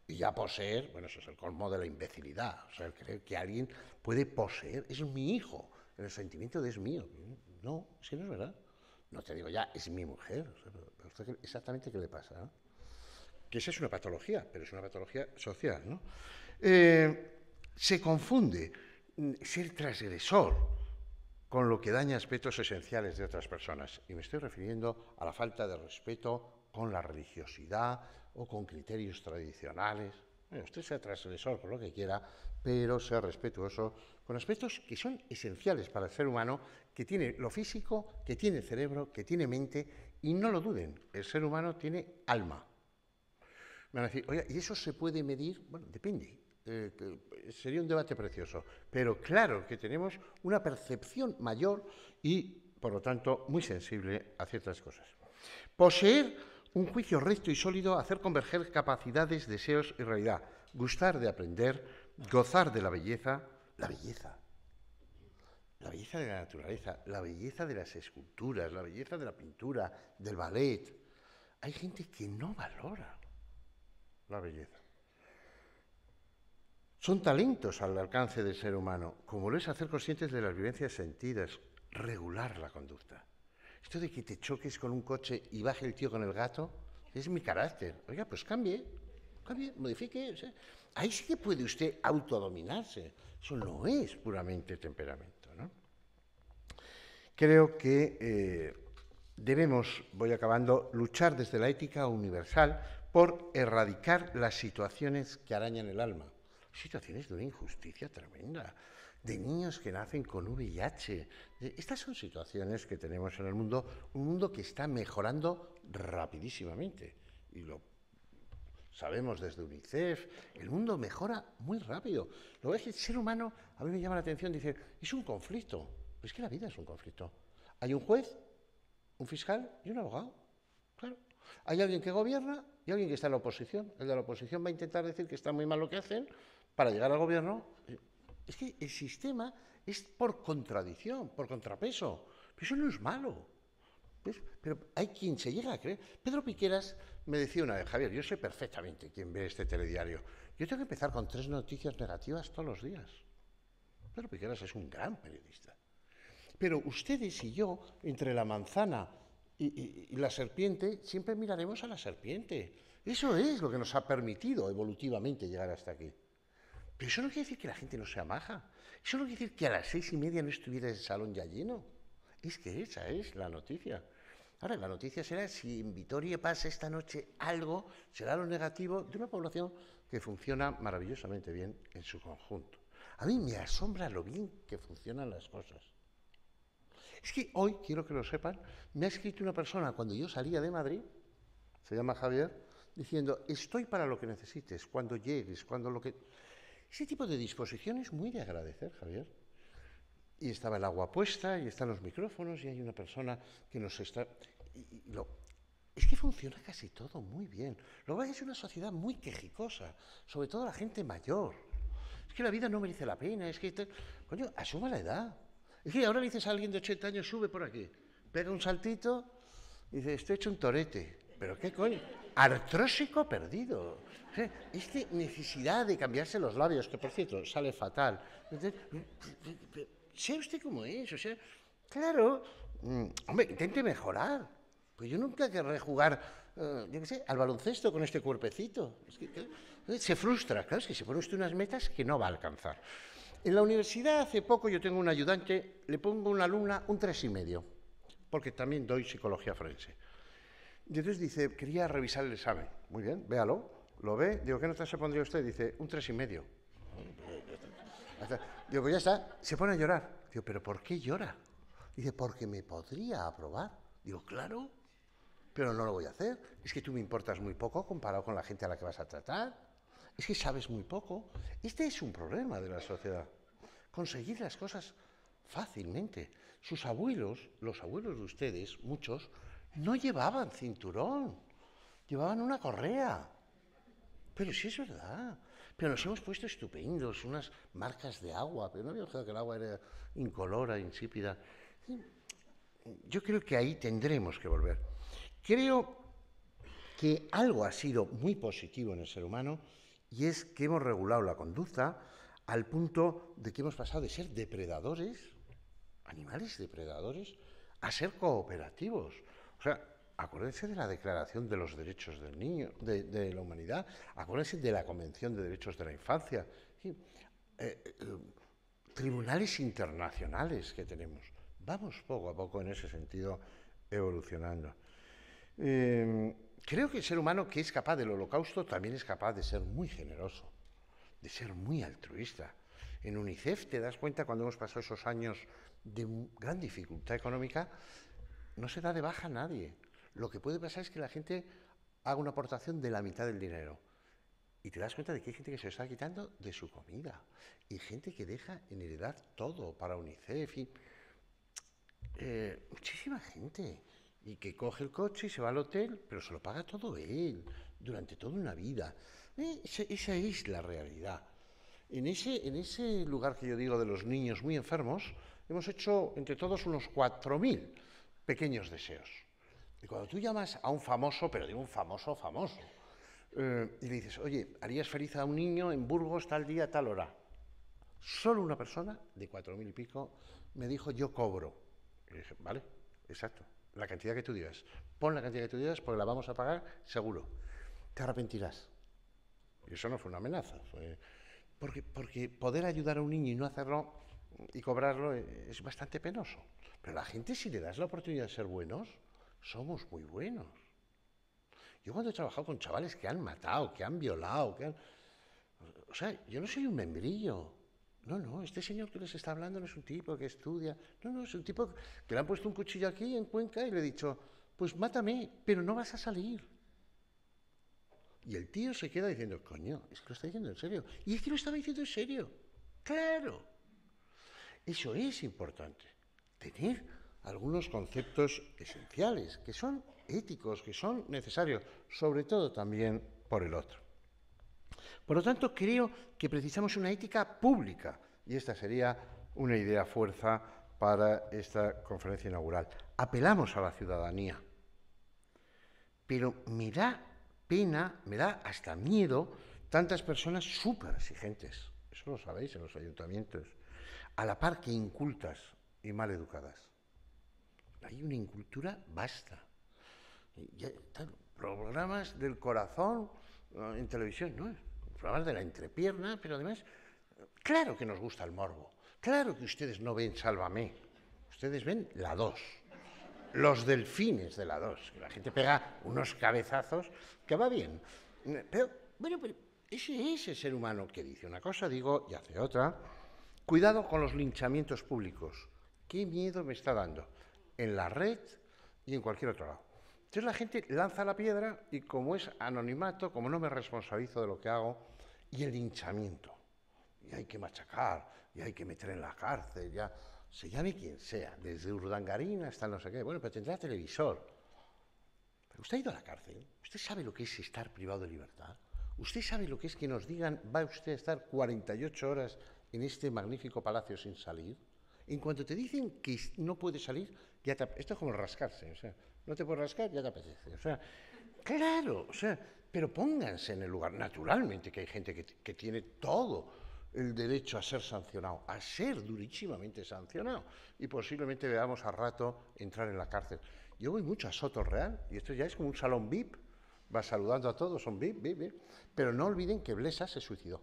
Y ya poseer, bueno, eso es el colmo de la imbecilidad. O sea, el creer que alguien puede poseer, es mi hijo, el sentimiento de es mío. No, es no es verdad. No te digo ya, es mi mujer. exactamente qué le pasa. Que esa es una patología, pero es una patología social. ¿no? Eh, se confunde ser transgresor con lo que daña aspectos esenciales de otras personas. Y me estoy refiriendo a la falta de respeto con la religiosidad o con criterios tradicionales. usted sea transgresor con lo que quiera, pero sea respetuoso con aspectos que son esenciales para el ser humano, que tiene lo físico, que tiene cerebro, que tiene mente, y no lo duden, el ser humano tiene alma. Me van a decir, oye, ¿y eso se puede medir? Bueno, depende. Eh, sería un debate precioso, pero claro que tenemos una percepción mayor y, por lo tanto, muy sensible a ciertas cosas. Poseer un juicio recto y sólido, hacer converger capacidades, deseos y realidad, gustar de aprender, gozar de la belleza, la belleza, la belleza de la naturaleza, la belleza de las esculturas, la belleza de la pintura, del ballet. Hay gente que no valora la belleza. Son talentos al alcance del ser humano, como lo es hacer conscientes de las vivencias sentidas, regular la conducta. Esto de que te choques con un coche y baje el tío con el gato, es mi carácter. Oiga, pues cambie, cambie, modifique. ahí sí que puede usted autodominarse. Eso no es puramente temperamento. Creo que eh, debemos, voy acabando, luchar desde la ética universal por erradicar las situaciones que arañan el alma situaciones de una injusticia tremenda, de niños que nacen con VIH. Eh, estas son situaciones que tenemos en el mundo, un mundo que está mejorando rapidísimamente. Y lo sabemos desde UNICEF, el mundo mejora muy rápido. Lo que es que el ser humano, a mí me llama la atención, dice, es un conflicto. Pues que la vida es un conflicto. Hay un juez, un fiscal y un abogado. Claro. Hay alguien que gobierna y alguien que está en la oposición. El de la oposición va a intentar decir que está muy mal lo que hacen para llegar al gobierno. Eh, es que el sistema es por contradicción, por contrapeso. Pero eso no es malo. Pero hay quien se llega a creer. Pedro Piqueras me decía una vez, Javier, yo sé perfectamente quién ve este telediario. Yo tengo que empezar con tres noticias negativas todos los días. Pedro Piqueras es un gran periodista. Pero ustedes y yo, entre la manzana y, la serpiente, siempre miraremos a la serpiente. Eso es lo que nos ha permitido evolutivamente llegar hasta aquí. Pero eso no quiere decir que la gente no sea maja. Eso no quiere decir que a las seis y media no estuviera el salón ya lleno. Es que esa es la noticia. Ahora, la noticia será si en Vitoria pasa esta noche algo, será lo negativo de una población que funciona maravillosamente bien en su conjunto. A mí me asombra lo bien que funcionan las cosas. Es que hoy, quiero que lo sepan, me ha escrito una persona cuando yo salía de Madrid, se llama Javier, diciendo, estoy para lo que necesites, cuando llegues, cuando lo que... Ese tipo de disposición es muy de agradecer, Javier. Y estaba el agua puesta, y están los micrófonos, y hay una persona que nos está... Es que funciona casi todo muy bien. Lo que es una sociedad muy quejicosa, sobre todo la gente mayor. Es que la vida no merece la pena, es que... Coño, asuma la edad. Es que ahora dices a alguien de 80 años, sube por aquí, pega un saltito, y dice, estoy hecho un torete. ¿Pero qué coño? artróxico perdido. Es necesidad de cambiarse los labios, que por cierto sale fatal. ¿Sabe usted como es, o sea, claro, mm, hombre, intente mejorar. Pues yo nunca querré jugar, eh, al baloncesto con este cuerpecito. se frustra, claro, es que se pone usted unas metas que no va a alcanzar. En la universidad hace poco yo tengo un ayudante, le pongo a una alumna un tres y medio, porque también doy psicología forense. Y entonces dice, quería revisar el examen. Muy bien, véalo. Lo ve, digo, ¿qué nota se pondría usted? Dice, un tres y medio. Digo, pues ya está. Se pone a llorar. Digo, ¿pero por qué llora? Dice, porque me podría aprobar. Digo, claro, pero no lo voy a hacer. Es que tú me importas muy poco comparado con la gente a la que vas a tratar. Es que sabes muy poco. Este es un problema de la sociedad. Conseguir las cosas fácilmente. Sus abuelos, los abuelos de ustedes, muchos, no llevaban cinturón, llevaban una correa. Pero sí es verdad. Pero nos hemos puesto estupendos, unas marcas de agua, pero no había dejado que el agua era incolora, insípida. Yo creo que ahí tendremos que volver. Creo que algo ha sido muy positivo en el ser humano y es que hemos regulado la conducta al punto de que hemos pasado de ser depredadores, animales depredadores, a ser cooperativos. O sea, acuérdense de la Declaración de los Derechos del Niño, de, la Humanidad, acuérdense de la Convención de Derechos de la Infancia, eh, eh, tribunales internacionales que tenemos. Vamos poco a poco en ese sentido evolucionando. Em, creo que el ser humano que es capaz del holocausto también es capaz de ser muy generoso, de ser muy altruista. En UNICEF te das cuenta cuando hemos pasado esos años de gran dificultad económica, no se da de baja a nadie. Lo que puede pasar es que la gente haga una aportación de la mitad del dinero. Y te das cuenta de que hay gente que se está quitando de su comida. Y gente que deja en heredar todo para UNICEF. Eh, muchísima gente. Y que coge el coche y se va al hotel, pero se lo paga todo él, durante toda una vida. Eh, esa, es la realidad. En ese, en ese lugar que yo digo de los niños muy enfermos, hemos hecho entre todos unos 4.000 pequeños deseos. Y cuando tú llamas a un famoso, pero digo un famoso famoso, eh, y le dices, oye, harías feliz a un niño en Burgos tal día, tal hora. Solo una persona, de cuatro mil y pico, me dijo, yo cobro. dije, vale, exacto, la cantidad que tú digas. Pon la cantidad que tú digas porque la vamos a pagar seguro. Te arrepentirás. Y eso no fue una amenaza. porque, porque poder ayudar a un niño y no hacerlo y cobrarlo eh, es bastante penoso. Pero la gente, si le das la oportunidad de ser buenos, somos muy buenos. Yo cuando he trabajado con chavales que han matado, que han violado, que han... O sea, yo no soy un membrillo. No, no, este señor que les está hablando no es un tipo que estudia. No, no, es un tipo que le han puesto un cuchillo aquí en Cuenca y le he dicho, pues mátame, pero no vas a salir. Y el tío se queda diciendo, coño, es que lo está diciendo en serio. Y es que lo estaba diciendo en serio. Claro. Eso es importante tener algunos conceptos esenciales, que son éticos, que son necesarios, sobre todo también por el otro. Por lo tanto, creo que precisamos una ética pública, y esta sería una idea fuerza para esta conferencia inaugural. Apelamos a la ciudadanía, pero me da pena, me da hasta miedo tantas personas súper exigentes, eso lo sabéis en los ayuntamientos, a la par que incultas, y mal educadas. Hay una incultura vasta. programas del corazón eh, en televisión, ¿no? Programas de la entrepierna, pero además, claro que nos gusta el morbo. Claro que ustedes no ven Sálvame. Ustedes ven la 2. Los delfines de la 2. La gente pega unos cabezazos que va bien. Pero, bueno, ese ser humano que dice una cosa, digo, y hace otra. Cuidado con los linchamientos públicos. ¿Qué miedo me está dando? En la red y en cualquier otro lado. Entonces la gente lanza la piedra y como es anonimato, como no me responsabilizo de lo que hago, y el hinchamiento. Y hay que machacar, y hay que meter en la cárcel, ya se llame quien sea, desde Urdangarina hasta no sé qué. Bueno, pero tendrá televisor. Pero usted ha ido a la cárcel. ¿Usted sabe lo que es estar privado de libertad? ¿Usted sabe lo que es que nos digan, va usted a estar 48 horas en este magnífico palacio sin salir? En cuanto te dicen que no puedes salir, ya esto es como rascarse, o sea, no te puedes rascar, ya te apetece. O sea, claro, o sea, pero pónganse en el lugar. Naturalmente que hay gente que, tiene todo el derecho a ser sancionado, a ser durísimamente sancionado. Y posiblemente veamos a rato entrar en la cárcel. Yo voy mucho a Soto Real y esto ya es como un salón VIP. Va saludando a todos, son VIP, VIP, VIP. Pero no olviden que Blesa se suicidó.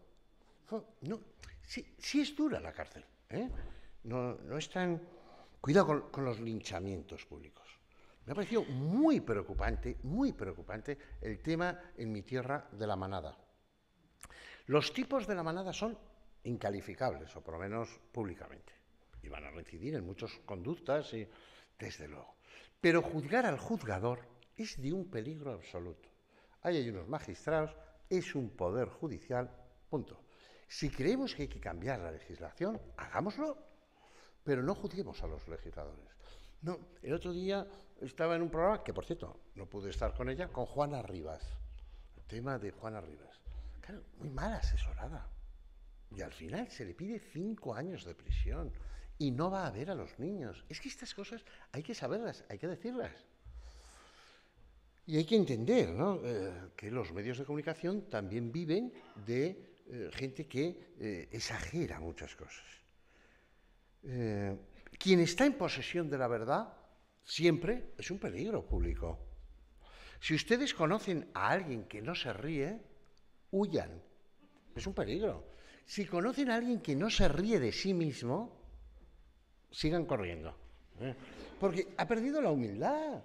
No, sí, sí es dura la cárcel. ¿eh? no, es están... Cuidado con, los linchamientos públicos. Me ha parecido muy preocupante, muy preocupante el tema en mi tierra de la manada. Los tipos de la manada son incalificables, o por lo menos públicamente, y van a reincidir en muchas conductas, y, desde luego. Pero juzgar al juzgador es de un peligro absoluto. Ahí hay unos magistrados, es un poder judicial, punto. Si creemos que hay que cambiar la legislación, hagámoslo pero no juzguemos a los legisladores. No, el otro día estaba en un programa, que por cierto, no pude estar con ella, con Juana Rivas. El tema de Juana Rivas. Claro, muy mala asesorada. Y al final se le pide cinco años de prisión y no va a ver a los niños. Es que estas cosas hay que saberlas, hay que decirlas. Y hay que entender eh, que los medios de comunicación también viven de eh, gente que eh, exagera muchas cosas. Eh, quien está en posesión de la verdad siempre es un peligro público. Si ustedes conocen a alguien que no se ríe, huyan. Es un peligro. Si conocen a alguien que no se ríe de sí mismo, sigan corriendo. ¿eh? Porque ha perdido la humildad.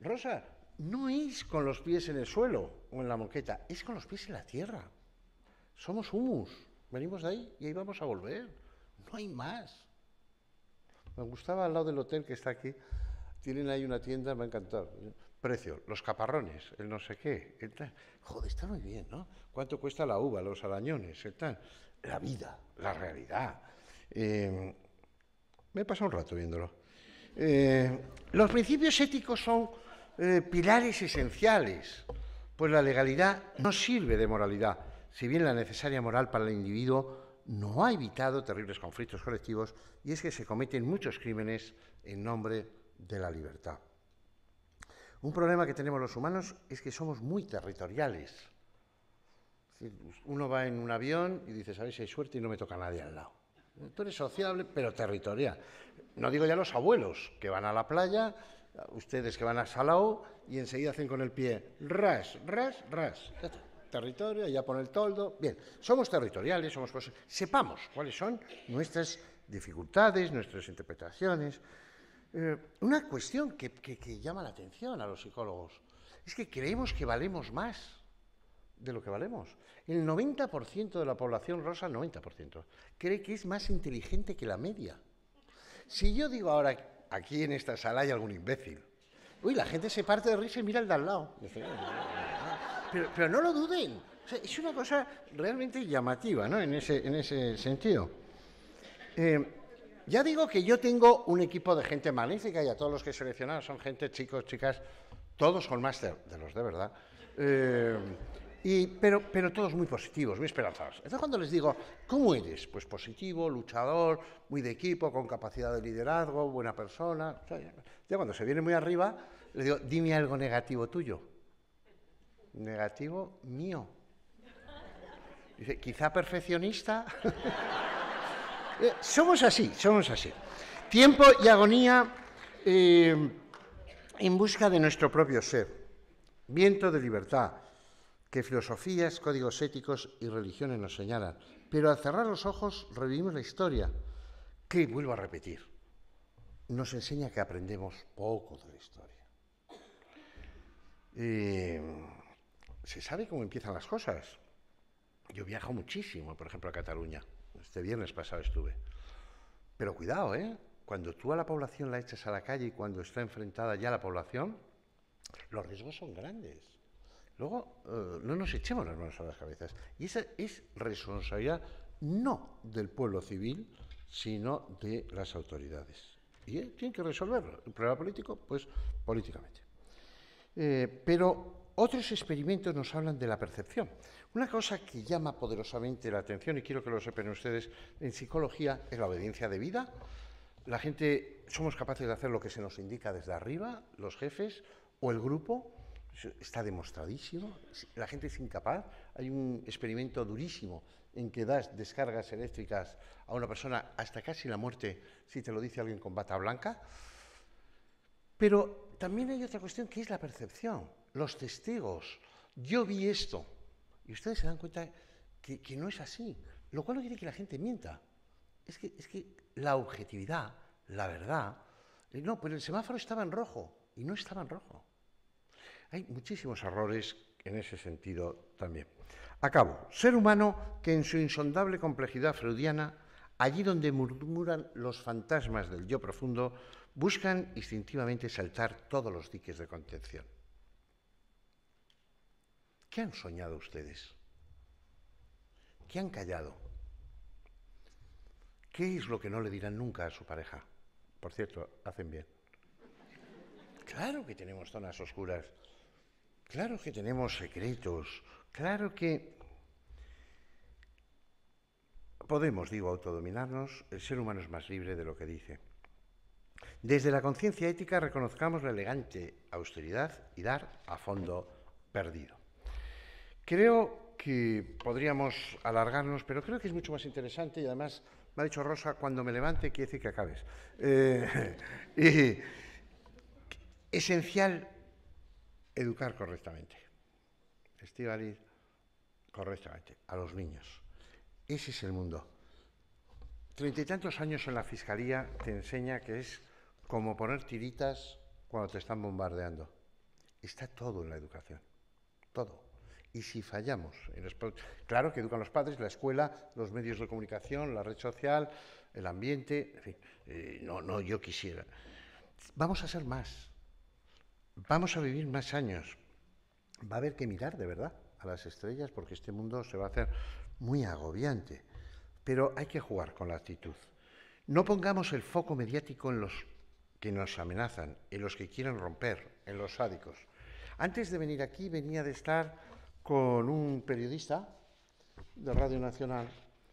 Rosa, no es con los pies en el suelo o en la moqueta, es con los pies en la tierra. Somos humus, venimos de ahí y ahí vamos a volver. No hay más. Me gustaba al lado del hotel que está aquí, tienen ahí una tienda, me ha encantado. Precio, los caparrones, el no sé qué, el Joder, está muy bien, ¿no? ¿Cuánto cuesta la uva, los arañones, el tal? La vida, la realidad. Eh, me he pasado un rato viéndolo. Eh, los principios éticos son eh, pilares esenciales, pues la legalidad no sirve de moralidad, si bien la necesaria moral para el individuo no ha evitado terribles conflictos colectivos y es que se cometen muchos crímenes en nombre de la libertad. Un problema que tenemos los humanos es que somos muy territoriales. uno va en un avión y dice, si Hay suerte y no me toca nadie al lado. Tú eres sociable, pero territorial. No digo ya los abuelos que van a la playa, ustedes que van a Salao y enseguida hacen con el pie ras, ras, ras territorio, allá pone el toldo. Bien, somos territoriales, somos cosas. Sepamos cuáles son nuestras dificultades, nuestras interpretaciones. Eh, una cuestión que, llama la atención a los psicólogos es que creemos que valemos más de lo que valemos. El 90% de la población rosa, 90%, cree que es más inteligente que la media. Si yo digo ahora, aquí en esta sala hay algún imbécil, uy, la gente se parte de risa y mira el de al lado pero, no lo duden. es una cosa realmente llamativa, ¿no? En ese, en ese sentido. Eh, ya digo que yo tengo un equipo de gente magnífica y a todos los que he seleccionado son gente, chicos, chicas, todos con máster, de los de verdad. Eh, y, pero, pero todos muy positivos, muy esperanzados. Entonces cuando les digo, ¿cómo eres? Pues positivo, luchador, muy de equipo, con capacidad de liderazgo, buena persona. Ya cuando se viene muy arriba, le digo, dime algo negativo tuyo negativo mío. quizá perfeccionista. Eh, somos así, somos así. Tiempo y agonía eh, en busca de nuestro propio ser. Viento de libertad, que filosofías, códigos éticos y religiones nos señalan. Pero al cerrar los ojos revivimos la historia, que vuelvo a repetir, nos enseña que aprendemos poco de la historia. Eh, se sabe cómo empiezan las cosas. Yo viajo muchísimo, por ejemplo, a Cataluña. Este viernes pasado estuve. Pero cuidado, ¿eh? Cuando tú a la población la echas a la calle y cuando está enfrentada ya la población, los riesgos son grandes. Luego, eh, no nos echemos las manos a las cabezas. Y esa es responsabilidad no del pueblo civil, sino de las autoridades. Y eh, tienen que resolverlo. El problema político, pues políticamente. Eh, pero otros experimentos nos hablan de la percepción. Una cosa que llama poderosamente la atención, y quiero que lo sepan ustedes, en psicología es la obediencia de vida. La gente, somos capaces de hacer lo que se nos indica desde arriba, los jefes o el grupo, está demostradísimo, la gente es incapaz, hay un experimento durísimo en que das descargas eléctricas a una persona hasta casi la muerte si te lo dice alguien con bata blanca, pero también hay otra cuestión que es la percepción los testigos, yo vi esto. Y ustedes se dan cuenta que, no es así, lo cual no quiere que la gente mienta. Es que, es que la objetividad, la verdad, eh, no, pero el semáforo estaba en rojo y no estaba en rojo. Hay muchísimos errores en ese sentido también. Acabo. Ser humano que en su insondable complejidad freudiana, allí donde murmuran los fantasmas del yo profundo, buscan instintivamente saltar todos los diques de contención. ¿Qué han soñado ustedes? ¿Qué han callado? ¿Qué es lo que no le dirán nunca a su pareja? Por cierto, hacen bien. Claro que tenemos zonas oscuras, claro que tenemos secretos, claro que podemos, digo, autodominarnos, el ser humano es más libre de lo que dice. Desde la conciencia ética reconozcamos la elegante austeridad y dar a fondo perdido. Creo que podríamos alargarnos, pero creo que es mucho más interesante y además me ha dicho Rosa, cuando me levante quiere decir que acabes. Eh, esencial educar correctamente. Estivaliz, correctamente, a los niños. Ese es el mundo. Treinta y tantos años en la fiscalía te enseña que es como poner tiritas cuando te están bombardeando. Está todo en la educación, todo y si fallamos. Claro que educan los padres, la escuela, los medios de comunicación, la red social, el ambiente, en fin, eh, no, no, yo quisiera. Vamos a ser más, vamos a vivir más años, va a haber que mirar de verdad a las estrellas porque este mundo se va a hacer muy agobiante, pero hay que jugar con la actitud. No pongamos el foco mediático en los que nos amenazan, en los que quieren romper, en los sádicos. Antes de venir aquí venía de estar con un periodista de Radio Nacional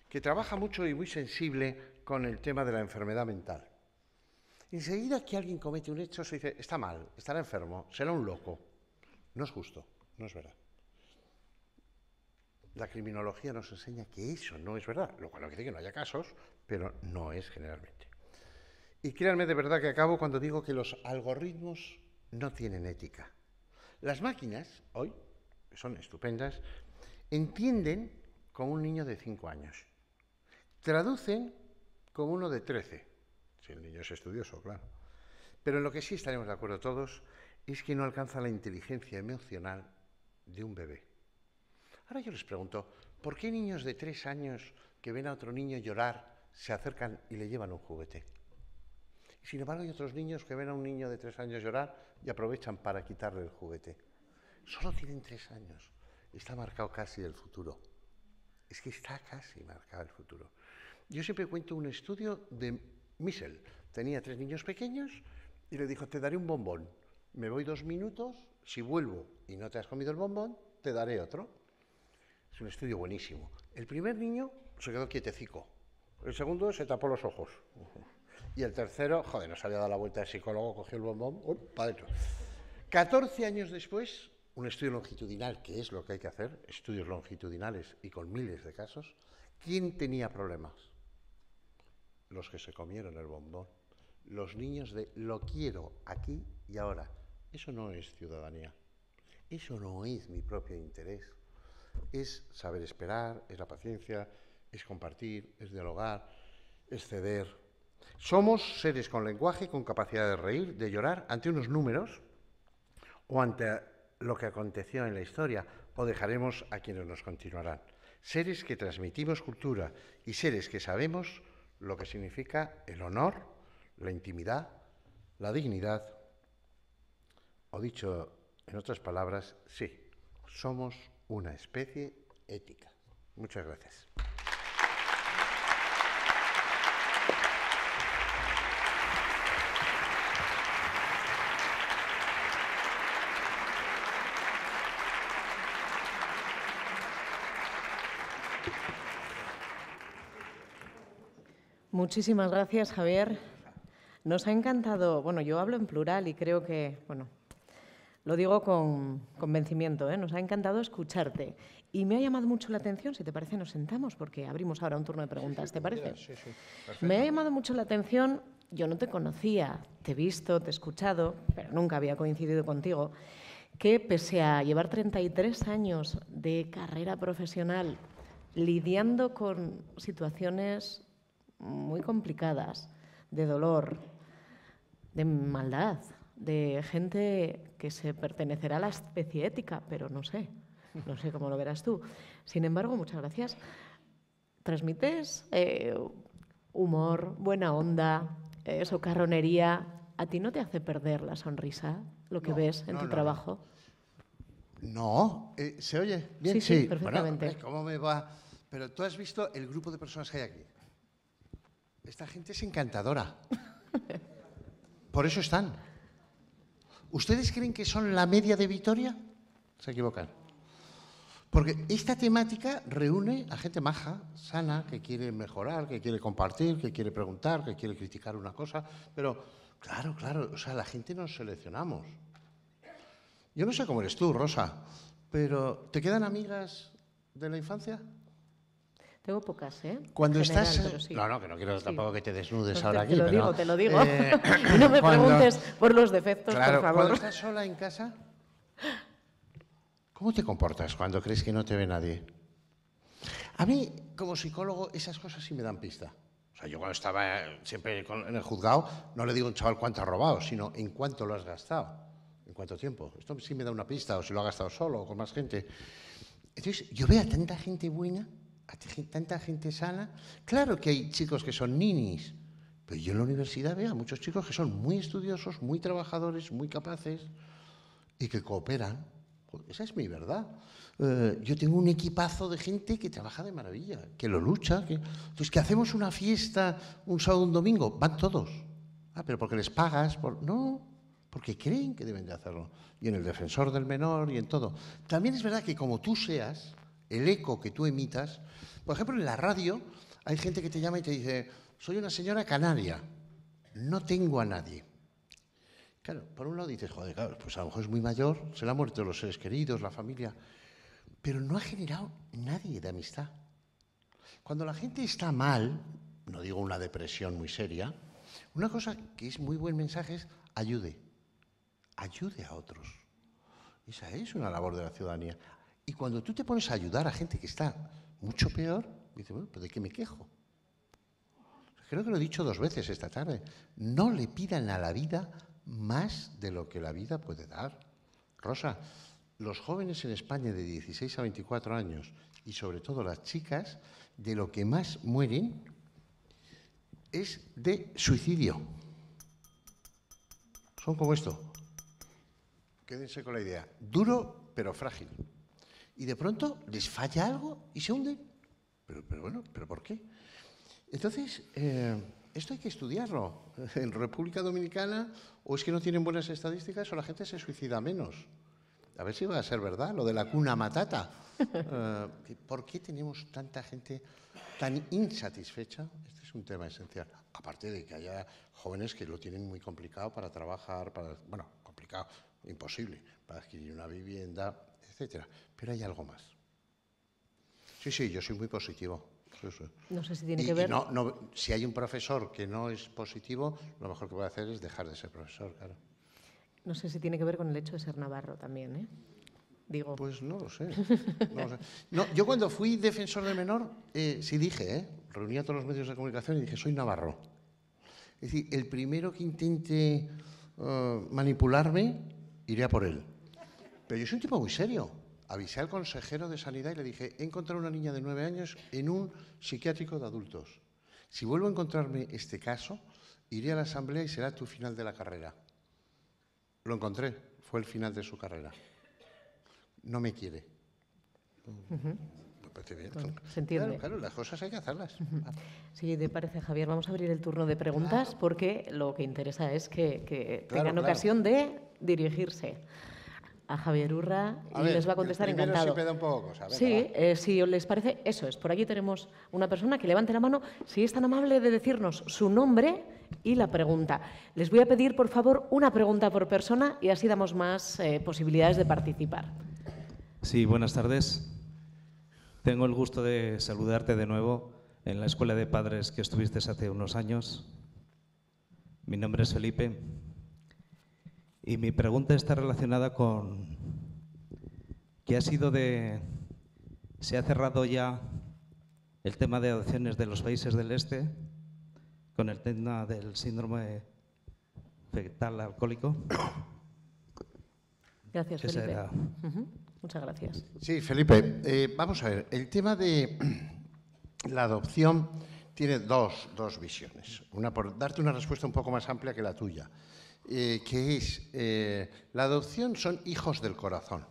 que trabaja mucho y muy sensible con el tema de la enfermedad mental. Enseguida que alguien comete un hecho, se dice, está mal, estará enfermo, será un loco. No es justo, no es verdad. La criminología nos enseña que eso no es verdad, lo cual no quiere decir que no haya casos, pero no es generalmente. Y créanme de verdad que acabo cuando digo que los algoritmos no tienen ética. Las máquinas, hoy, que son estupendas, entienden como un niño de 5 años, traducen como uno de 13, si el niño es estudioso, claro. Pero en lo que sí estaremos de acuerdo todos es que no alcanza la inteligencia emocional de un bebé. Ahora yo les pregunto, ¿por qué niños de 3 años que ven a otro niño llorar se acercan y le llevan un juguete? Sin embargo, hay otros niños que ven a un niño de tres años llorar y aprovechan para quitarle el juguete. Solo tienen tres años. Está marcado casi el futuro. Es que está casi marcado el futuro. Yo siempre cuento un estudio de Michel. Tenía tres niños pequeños y le dijo, te daré un bombón. Me voy dos minutos, si vuelvo y no te has comido el bombón, te daré otro. Es un estudio buenísimo. El primer niño se quedó quietecico. El segundo se tapó los ojos. Y el tercero, joder, nos a dar la vuelta el psicólogo, cogió el bombón, ¡Uy, para 14 años después, un estudio longitudinal, que es lo que hay que hacer, estudios longitudinales y con miles de casos, ¿quién tenía problemas? Los que se comieron el bombón. Los niños de lo quiero aquí y ahora. Eso no es ciudadanía. Eso no es mi propio interés. Es saber esperar, es la paciencia, es compartir, es dialogar, es ceder. Somos seres con lenguaje, con capacidad de reír, de llorar ante unos números o ante lo que aconteció en la historia o dejaremos a quienes nos continuarán. Seres que transmitimos cultura y seres que sabemos lo que significa el honor, la intimidad, la dignidad, o dicho en otras palabras, sí, somos una especie ética. Muchas gracias. Muchísimas gracias, Javier. Nos ha encantado, bueno, yo hablo en plural y creo que, bueno, lo digo con convencimiento, ¿eh? nos ha encantado escucharte. Y me ha llamado mucho la atención, si te parece, nos sentamos porque abrimos ahora un turno de preguntas, ¿te parece? me ha llamado mucho la atención, yo no te conocía, te he visto, te he escuchado, pero nunca había coincidido contigo, que pese a llevar 33 años de carrera profesional lidiando con situaciones muy complicadas, de dolor, de maldad, de gente que se pertenecerá a la especie ética, pero no sé, no sé cómo lo verás tú. Sin embargo, muchas gracias. Transmites eh, humor, buena onda, eh, socarronería. ¿A ti no te hace perder la sonrisa lo que ves en tu trabajo? No, eh, ¿se oye? Bien, sí, sí, perfectamente. ¿Cómo me va? Pero tú has visto el grupo de personas que hay aquí. Esta gente es encantadora. Por eso están. ¿Ustedes creen que son la media de Vitoria? Se equivocan. Porque esta temática reúne a gente maja, sana, que quiere mejorar, que quiere compartir, que quiere preguntar, que quiere criticar una cosa. Pero, claro, claro, o sea, la gente nos seleccionamos. Yo no sé cómo eres tú, Rosa, pero ¿te quedan amigas de la infancia? Tengo pocas, ¿eh? Cuando estás. No, no, que no quiero tampoco que te desnudes ahora aquí. Te lo digo, te lo digo. no me preguntes por los defectos, por favor. Cuando estás sola en casa, ¿cómo te comportas cuando crees que no te ve nadie? A mí, como psicólogo, esas cosas sí me dan pista. O sea, yo cuando estaba eh, siempre en el juzgado, no le digo a un chaval cuánto ha robado, sino en cuánto lo has gastado, en cuánto tiempo. Esto sí me da una pista, o si lo ha gastado solo o con más gente. Entonces, yo veo a tanta gente buena tanta gente sana. Claro que hay chicos que son ninis, pero yo en la universidad veo a muchos chicos que son muy estudiosos, muy trabajadores, muy capaces y que cooperan. Esa es mi verdad. Eh, yo tengo un equipazo de gente que trabaja de maravilla, que lo lucha. Que... Entonces, que hacemos una fiesta un sábado, un domingo, van todos. Ah, pero porque les pagas. Por... No, porque creen que deben de hacerlo. Y en el defensor del menor y en todo. También es verdad que como tú seas, el eco que tú emitas. Por ejemplo, en la radio hay gente que te llama y te dice, soy una señora canaria, no tengo a nadie. Claro, por un lado dices, joder, claro, pues a lo mejor es muy mayor, se le han muerto los seres queridos, la familia, pero no ha generado nadie de amistad. Cuando la gente está mal, no digo una depresión muy seria, una cosa que es muy buen mensaje es ayude, ayude a otros. Esa es una labor de la ciudadanía, y cuando tú te pones a ayudar a gente que está mucho peor, dices, bueno, ¿de qué me quejo? Creo que lo he dicho dos veces esta tarde. No le pidan a la vida más de lo que la vida puede dar. Rosa, los jóvenes en España de 16 a 24 años y sobre todo las chicas, de lo que más mueren es de suicidio. Son como esto. Quédense con la idea. Duro pero frágil y de pronto les falla algo y se hunden. Pero, bueno, ¿pero por qué? Entonces, eh, esto hay que estudiarlo. En República Dominicana o es que no tienen buenas estadísticas o la gente se suicida menos. A ver si va a ser verdad lo de la cuna matata. Eh, ¿Por qué tenemos tanta gente tan insatisfecha? Este es un tema esencial. Aparte de que haya jóvenes que lo tienen muy complicado para trabajar, para, bueno, complicado, imposible, para adquirir una vivienda, etcétera. Pero hay algo más. Sí, sí, yo soy muy positivo. No sé si tiene que ver. si hay un profesor que no es positivo, lo mejor que puede hacer es dejar de ser profesor, claro. No sé si tiene que ver con el hecho de ser navarro también, ¿eh? Digo. Pues no lo sé. yo cuando fui defensor del menor, eh, sí dije, ¿eh? reuní a todos los medios de comunicación y dije, soy navarro. Es decir, el primero que intente eh, manipularme, iré por él. Pero yo soy un tipo muy serio. Avisé al consejero de Sanidad y le dije, he encontrado una niña de nueve años en un psiquiátrico de adultos. Si vuelvo a encontrarme este caso, iré a la asamblea y será tu final de la carrera. Lo encontré, fue el final de su carrera. No me quiere. entiende. Claro, las cosas hay que hacerlas. Sí, te parece, Javier. Vamos a abrir el turno de preguntas porque lo que interesa es que, tengan ocasión de dirigirse a Javier Urra y les va a contestar encantado. sí, eh, si les parece, eso es. Por aquí tenemos una persona que levante la mano, si es tan amable de decirnos su nombre y la pregunta. Les voy a pedir, por favor, una pregunta por persona y así damos más eh, posibilidades de participar. Sí, buenas tardes. Tengo el gusto de saludarte de nuevo en la Escuela de Padres que estuviste hace unos años. Mi nombre es Felipe. Y mi pregunta está relacionada con que ha sido de... Se ha cerrado ya el tema de adopciones de los países del este con el tema del síndrome fetal alcohólico. Gracias, Felipe. Muchas gracias. Sí, Felipe, eh, vamos a ver, el tema de la adopción tiene dos, dos visiones. Una por darte una respuesta un poco más amplia que la tuya. Eh, que es eh, la adopción son hijos del corazón.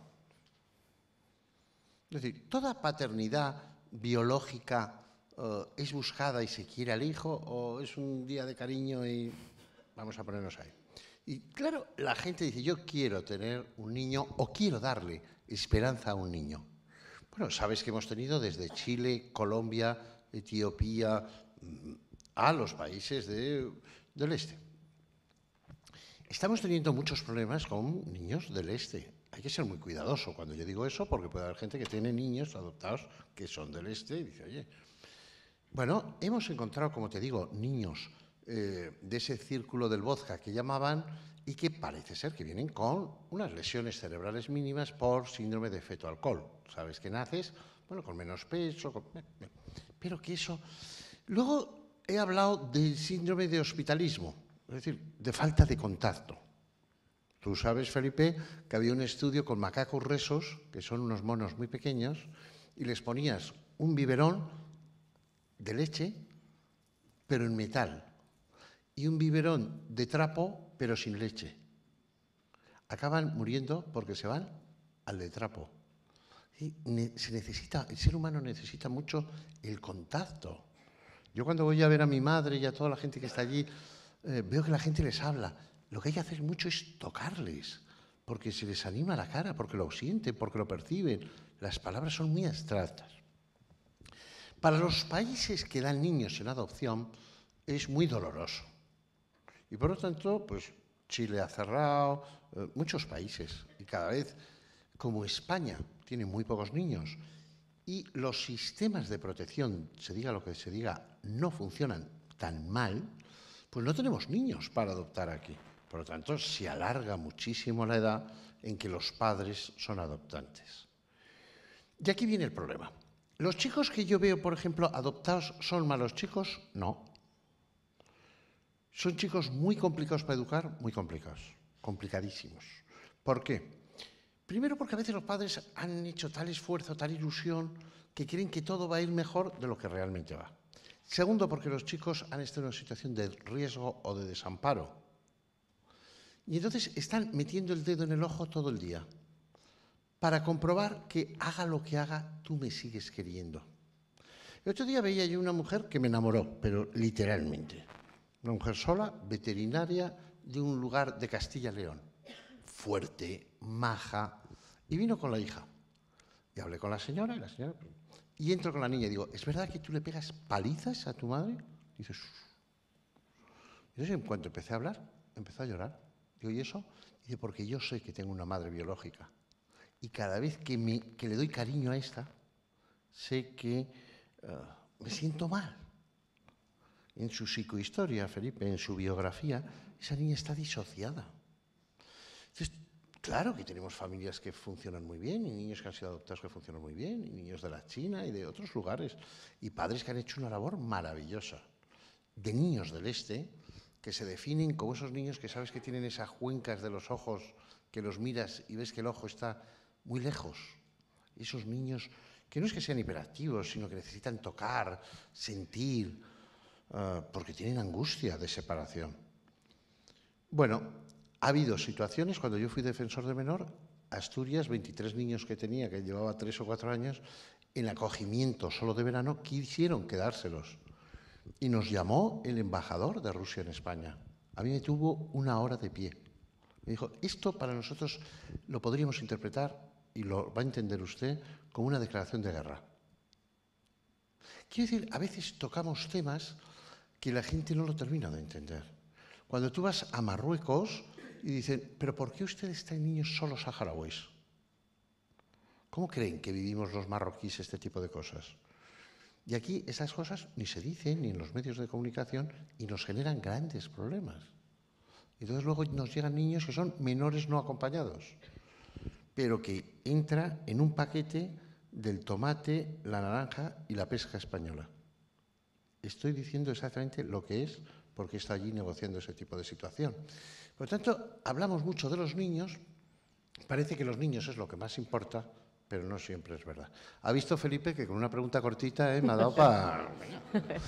Es decir, toda paternidad biológica eh, es buscada y se quiere al hijo o es un día de cariño y vamos a ponernos ahí. Y claro, la gente dice, yo quiero tener un niño o quiero darle esperanza a un niño. Bueno, sabes que hemos tenido desde Chile, Colombia, Etiopía, mm, a los países del este. Estamos teniendo muchos problemas con niños del este. Hay que ser muy cuidadoso cuando yo digo eso, porque puede haber gente que tiene niños adoptados que son del este y dice, oye, bueno, hemos encontrado, como te digo, niños eh, de ese círculo del vodka que llamaban y que parece ser que vienen con unas lesiones cerebrales mínimas por síndrome de feto-alcohol. Sabes que naces, bueno, con menos peso, eh, eh. pero que eso... Luego he hablado del síndrome de hospitalismo. Es decir, de falta de contacto. Tú sabes, Felipe, que había un estudio con macacos resos, que son unos monos muy pequeños, y les ponías un biberón de leche, pero en metal, y un biberón de trapo, pero sin leche. Acaban muriendo porque se van al de trapo. Y se necesita, el ser humano necesita mucho el contacto. Yo cuando voy a ver a mi madre y a toda la gente que está allí, eh, veo que la gente les habla. Lo que hay que hacer mucho es tocarles, porque se les anima la cara, porque lo sienten, porque lo perciben. Las palabras son muy abstractas. Para los países que dan niños en adopción es muy doloroso. Y por lo tanto, pues Chile ha cerrado, eh, muchos países, y cada vez, como España, tiene muy pocos niños, y los sistemas de protección, se diga lo que se diga, no funcionan tan mal, pues no tenemos niños para adoptar aquí. Por lo tanto, se alarga muchísimo la edad en que los padres son adoptantes. Y aquí viene el problema. ¿Los chicos que yo veo, por ejemplo, adoptados son malos chicos? No. Son chicos muy complicados para educar, muy complicados, complicadísimos. ¿Por qué? Primero porque a veces los padres han hecho tal esfuerzo, tal ilusión, que creen que todo va a ir mejor de lo que realmente va. Segundo, porque los chicos han estado en una situación de riesgo o de desamparo. Y entonces están metiendo el dedo en el ojo todo el día para comprobar que haga lo que haga, tú me sigues queriendo. El otro día veía yo una mujer que me enamoró, pero literalmente. Una mujer sola, veterinaria, de un lugar de Castilla-León. Fuerte, maja. Y vino con la hija. Y hablé con la señora y la señora pues, y entro con la niña y digo, ¿es verdad que tú le pegas palizas a tu madre? Dice, dices, entonces en cuanto empecé a hablar, empezó a llorar. Digo, ¿y eso? Y dice, porque yo sé que tengo una madre biológica. Y cada vez que, me, le doy cariño a esta, sé que eh, me siento mal. En su psicohistoria, Felipe, en su biografía, esa niña está disociada. Entonces, Claro que tenemos familias que funcionan muy bien, y niños que han sido adoptados que funcionan muy bien, y niños de la China y de otros lugares, y padres que han hecho una labor maravillosa, de niños del este, que se definen como esos niños que sabes que tienen esas cuencas de los ojos, que los miras y ves que el ojo está muy lejos. Esos niños que no es que sean hiperactivos, sino que necesitan tocar, sentir, ah, porque tienen angustia de separación. Bueno, ha habido situaciones, cuando yo fui defensor de menor, Asturias, 23 niños que tenía, que llevaba 3 o 4 años, en acogimiento solo de verano, quisieron quedárselos. Y nos llamó el embajador de Rusia en España. A mí me tuvo una hora de pie. Me dijo, esto para nosotros lo podríamos interpretar, y lo va a entender usted, como una declaración de guerra. Quiero decir, a veces tocamos temas que la gente no lo termina de entender. Cuando tú vas a Marruecos, y dicen, pero ¿por qué ustedes traen niños solo saharauis? ¿Cómo creen que vivimos los marroquíes este tipo de cosas? Y aquí esas cosas ni se dicen ni en los medios de comunicación y nos generan grandes problemas. Entonces luego nos llegan niños que son menores no acompañados, pero que entra en un paquete del tomate, la naranja y la pesca española. Estoy diciendo exactamente lo que es porque está allí negociando ese tipo de situación. Por lo tanto, hablamos mucho de los niños, parece que los niños es lo que más importa, pero no siempre es verdad. ¿Ha visto Felipe que con una pregunta cortita eh, me ha dado para...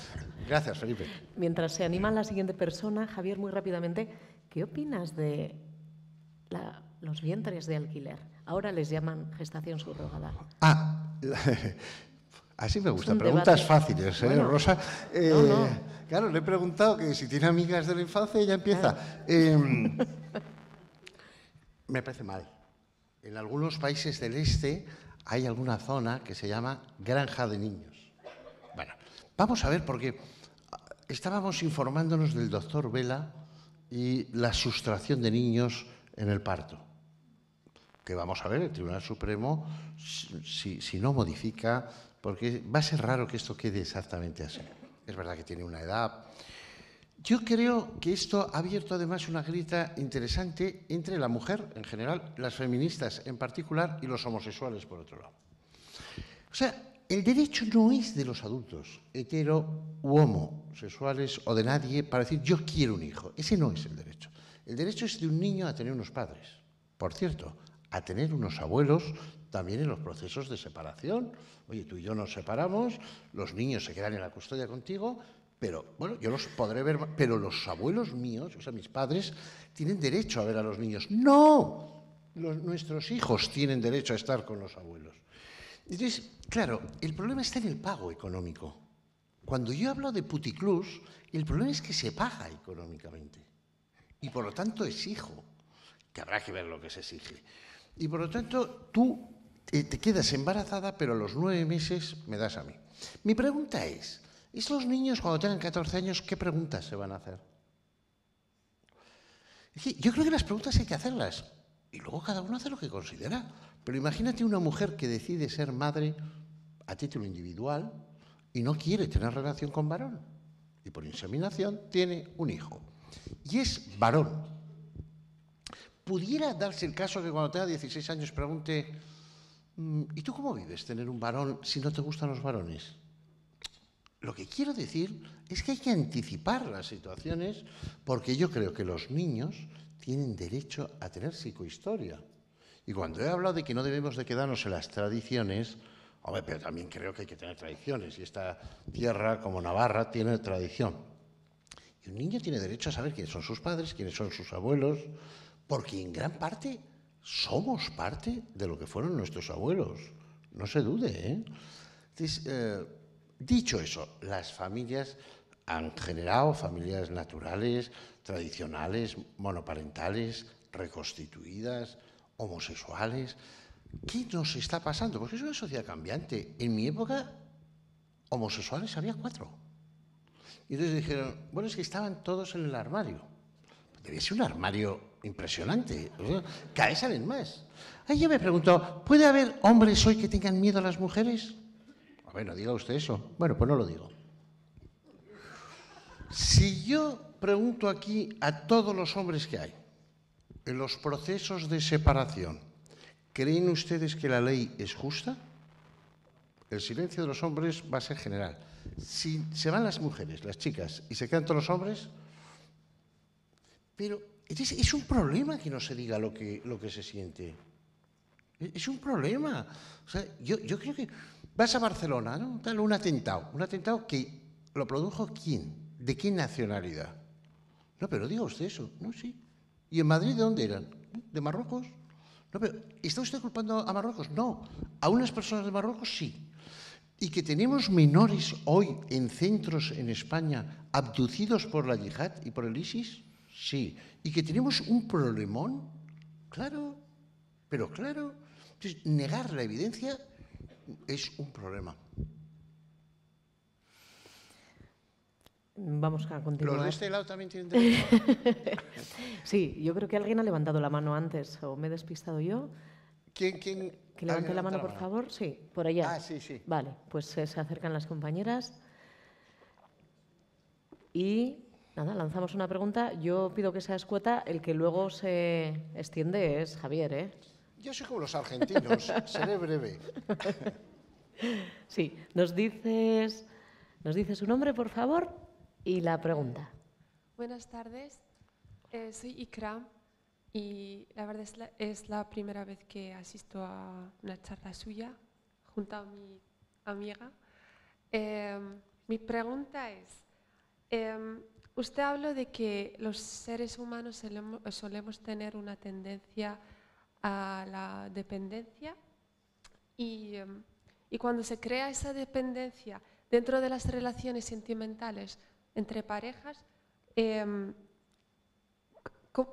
Gracias, Felipe. Mientras se anima la siguiente persona, Javier, muy rápidamente, ¿qué opinas de los vientres de alquiler? Ahora les llaman gestación subrogada. Ah, Así me gusta. Preguntas fáciles, ¿eh, Rosa? Eh, claro, le he preguntado que si tiene amigas de la infancia ya empieza. Em, me parece mal. En algunos países del este hay alguna zona que se llama granja de niños. Bueno, vamos a ver porque ah, estábamos informándonos del doctor Vela y la sustracción de niños en el parto que vamos a ver el Tribunal Supremo si, si no modifica porque va a ser raro que esto quede exactamente así. Es verdad que tiene una edad. Yo creo que esto ha abierto además una grita interesante entre la mujer en general, las feministas en particular y los homosexuales por otro lado. O sea, el derecho no es de los adultos, hetero u homosexuales o de nadie, para decir yo quiero un hijo. Ese no es el derecho. El derecho es de un niño a tener unos padres. Por cierto, a tener unos abuelos también en los procesos de separación. Oye, tú y yo nos separamos, los niños se quedan en la custodia contigo, pero bueno, yo los podré ver, pero los abuelos míos, o sea, mis padres, tienen derecho a ver a los niños. No, nuestros hijos tienen derecho a estar con los abuelos. Entonces, claro, el problema está en el pago económico. Cuando yo hablo de puticlus, el problema es que se paga económicamente y por lo tanto exijo, que habrá que ver lo que se exige. Y por lo tanto, tú te quedas embarazada, pero a los nueve meses me das a mí. Mi pregunta es, ¿es los niños cuando tengan 14 años qué preguntas se van a hacer? Yo creo que las preguntas hay que hacerlas y luego cada uno hace lo que considera. Pero imagínate una mujer que decide ser madre a título individual y no quiere tener relación con varón. Y por inseminación tiene un hijo. Y es varón. Pudiera darse el caso que cuando tenga 16 años pregunte, Mm, ¿Y tú cómo vives tener un varón si no te gustan los varones? Lo que quiero decir es que hay que anticipar las situaciones porque yo creo que los niños tienen derecho a tener psicohistoria. Y cuando he hablado de que no debemos de quedarnos en las tradiciones, hombre, pero también creo que hay que tener tradiciones y esta tierra como Navarra tiene tradición. Y un niño tiene derecho a saber quiénes son sus padres, quiénes son sus abuelos, porque en gran parte somos parte de lo que fueron nuestros abuelos, no se dude. ¿eh? Eh, dicho eso, las familias han generado familias naturales, tradicionales, monoparentales, reconstituidas, homosexuales. ¿Qué nos está pasando? Porque es una sociedad cambiante. En mi época, homosexuales había cuatro. Y entonces dijeron, bueno, es que estaban todos en el armario. Debe ser un armario Impresionante. Cada vez salen más. Ahí yo me pregunto, ¿puede haber hombres hoy que tengan miedo a las mujeres? A ver, no diga usted eso. Bueno, pues no lo digo. Si yo pregunto aquí a todos los hombres que hay, en los procesos de separación, ¿creen ustedes que la ley es justa? El silencio de los hombres va a ser general. Si se van las mujeres, las chicas, y se quedan todos los hombres, pero es, un problema que no se diga lo que, lo que se siente. Es un problema. yo, creo que vas a Barcelona, ¿no? Tal, un atentado. Un atentado que lo produjo quién? ¿De qué nacionalidad? No, pero diga usted eso. No, sí. ¿Y en Madrid de dónde eran? ¿De Marruecos? No, pero ¿está usted culpando a Marruecos? No. A unas personas de Marruecos sí. Y que tenemos menores hoy en centros en España abducidos por la yihad y por el ISIS, sí y que tenemos un problemón, claro, pero claro. Entonces, negar la evidencia es un problema. Vamos a continuar. Los de este lado también tienen derecho. sí, yo creo que alguien ha levantado la mano antes, o me he despistado yo. ¿Quién? quién que levante la mano, por favor. Sí, por allá. Ah, sí, sí. Vale, pues eh, se acercan las compañeras. Y Nada, lanzamos una pregunta. Yo pido que sea escueta. El que luego se extiende es Javier, ¿eh? Yo soy como los argentinos. Seré breve. sí. ¿Nos dices, ¿Nos dices su nombre, por favor? Y la pregunta. Buenas tardes. Eh, soy Ikram y la verdad es la, primera vez que asisto a una charla suya junto a mi amiga. Em, mi pregunta es... Em, Usted habla de que los seres humanos solemos tener una tendencia a la dependencia em, y, cuando se crea esa dependencia dentro de las relaciones sentimentales entre parejas, em,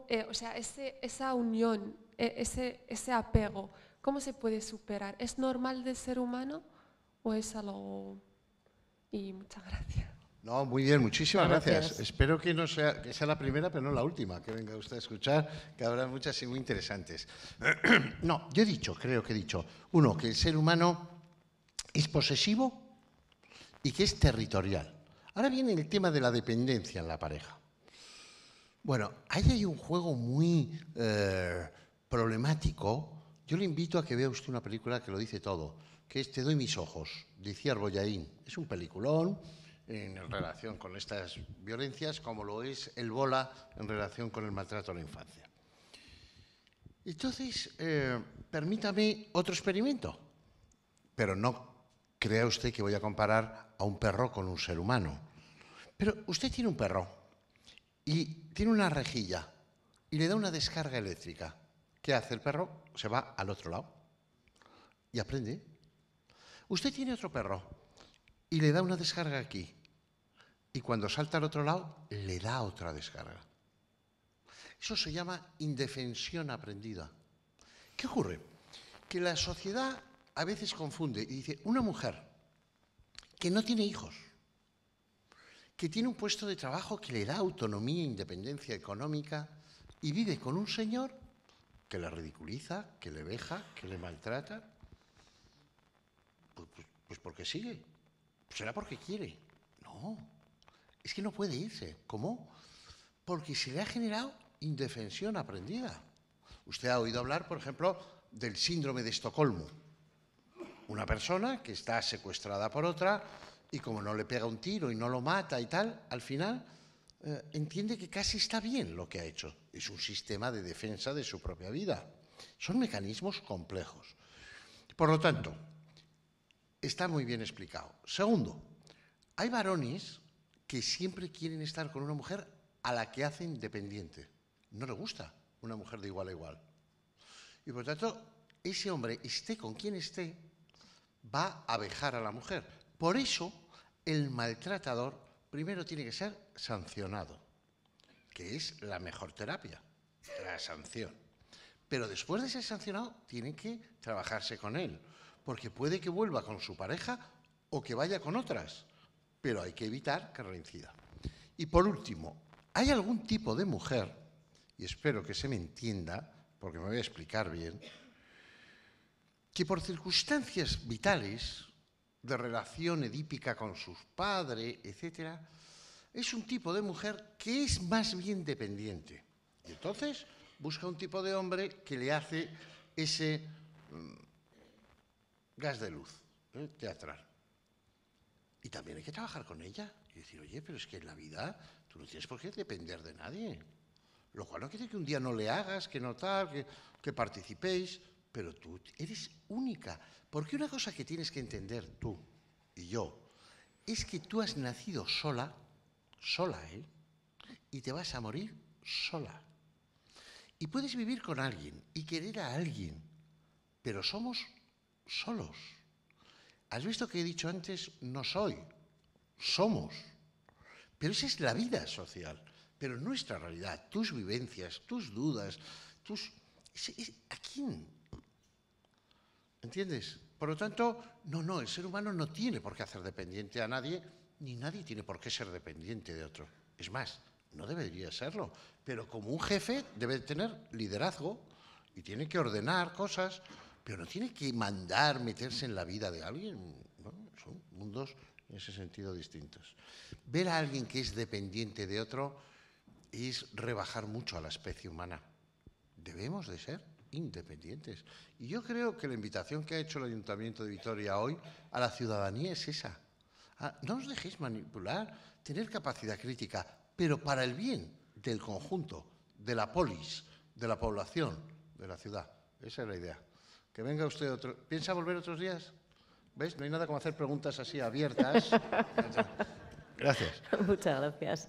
eh, o sea, esa unión, e, ese, ese apego, ¿cómo se puede superar? ¿Es normal del ser humano o es algo...? Y muchas gracias. No, muy bien, muchísimas gracias. Espero que no sea, sea la primera, pero no la última, que venga usted a escuchar, que habrá muchas y muy interesantes. No, yo he dicho, creo que he dicho, uno, que el ser humano es posesivo y que es territorial. Ahora viene el tema de la dependencia en la pareja. Bueno, ahí hay un juego muy eh, problemático. Yo le invito a que vea usted una película que lo dice todo, que es Te doy mis ojos, decía Ciervo Es un peliculón en relación con estas violencias, como lo es el BOLA en relación con el maltrato a la infancia. Entonces, eh, permítame otro experimento, pero no crea usted que voy a comparar a un perro con un ser humano. Pero usted tiene un perro y tiene una rejilla y le da una descarga eléctrica. ¿Qué hace el perro? Se va al otro lado y aprende. Usted tiene otro perro y le da una descarga aquí. Y cuando salta al otro lado, le da otra descarga. Eso se llama indefensión aprendida. ¿Qué ocurre? Que la sociedad a veces confunde y dice, una mujer que no tiene hijos, que tiene un puesto de trabajo que le da autonomía e independencia económica y vive con un señor que la ridiculiza, que le veja, que le maltrata, pues, pues, pues porque sigue. Pues será porque quiere. No, es que no puede irse. ¿Cómo? Porque se le ha generado indefensión aprendida. Usted ha oído hablar, por ejemplo, del síndrome de Estocolmo. Una persona que está secuestrada por otra y como no le pega un tiro y no lo mata y tal, al final eh, entiende que casi está bien lo que ha hecho. Es un sistema de defensa de su propia vida. Son mecanismos complejos. Por lo tanto, está muy bien explicado. Segundo, hay varones que siempre quieren estar con una mujer a la que hacen dependiente. No le gusta una mujer de igual a igual. Y por tanto, ese hombre, esté con quien esté, va a vejar a la mujer. Por eso, el maltratador primero tiene que ser sancionado, que es la mejor terapia, la sanción. Pero después de ser sancionado, tiene que trabajarse con él porque puede que vuelva con su pareja o que vaya con otras, pero hay que evitar que reincida. Y por último, ¿hay algún tipo de mujer, y espero que se me entienda, porque me voy a explicar bien, que por circunstancias vitales, de relación edípica con sus padres, etc., es un tipo de mujer que es más bien dependiente. Y entonces busca un tipo de hombre que le hace ese mm, gas de luz, ¿eh? teatral. Y también hay que trabajar con ella y decir, oye, pero es que en la vida tú no tienes por qué depender de nadie. Lo cual no quiere que un día no le hagas, que no tal, que, que participéis, pero tú eres única. Porque una cosa que tienes que entender tú y yo es que tú has nacido sola, sola, ¿eh? Y te vas a morir sola. Y puedes vivir con alguien y querer a alguien, pero somos solos. ¿Has visto que he dicho antes, no soy, somos? Pero esa es la vida social, pero nuestra realidad, tus vivencias, tus dudas, tus... ¿A quién? ¿Entiendes? Por lo tanto, no, no, el ser humano no tiene por qué hacer dependiente a nadie, ni nadie tiene por qué ser dependiente de otro. Es más, no debería serlo, pero como un jefe debe tener liderazgo y tiene que ordenar cosas, pero no tiene que mandar, meterse en la vida de alguien. Son mundos en ese sentido distintos. Ver a alguien que es dependiente de otro es rebajar mucho a la especie humana. Debemos de ser independientes. Y yo creo que la invitación que ha hecho el Ayuntamiento de Vitoria hoy a la ciudadanía es esa. Ah, no os dejéis manipular, tener capacidad crítica, pero para el bien del conjunto, de la polis, de la población, de la ciudad. Esa es la idea. Que venga usted otro. ¿Piensa volver otros días? ¿Veis? No hay nada como hacer preguntas así abiertas. gracias. Muchas gracias.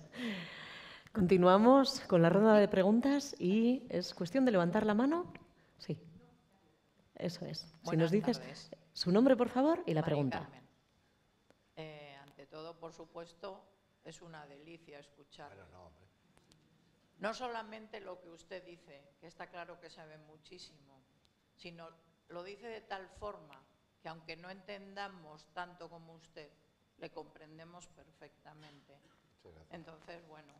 Continuamos con la ronda de preguntas y es cuestión de levantar la mano. Sí. Eso es. si nos dices su nombre, por favor, y la pregunta. Eh, ante todo, por supuesto, es una delicia escuchar. no solamente lo que usted dice, que está claro que sabe muchísimo, sino lo dice de tal forma que aunque no entendamos tanto como usted, le comprendemos perfectamente. Entonces, bueno,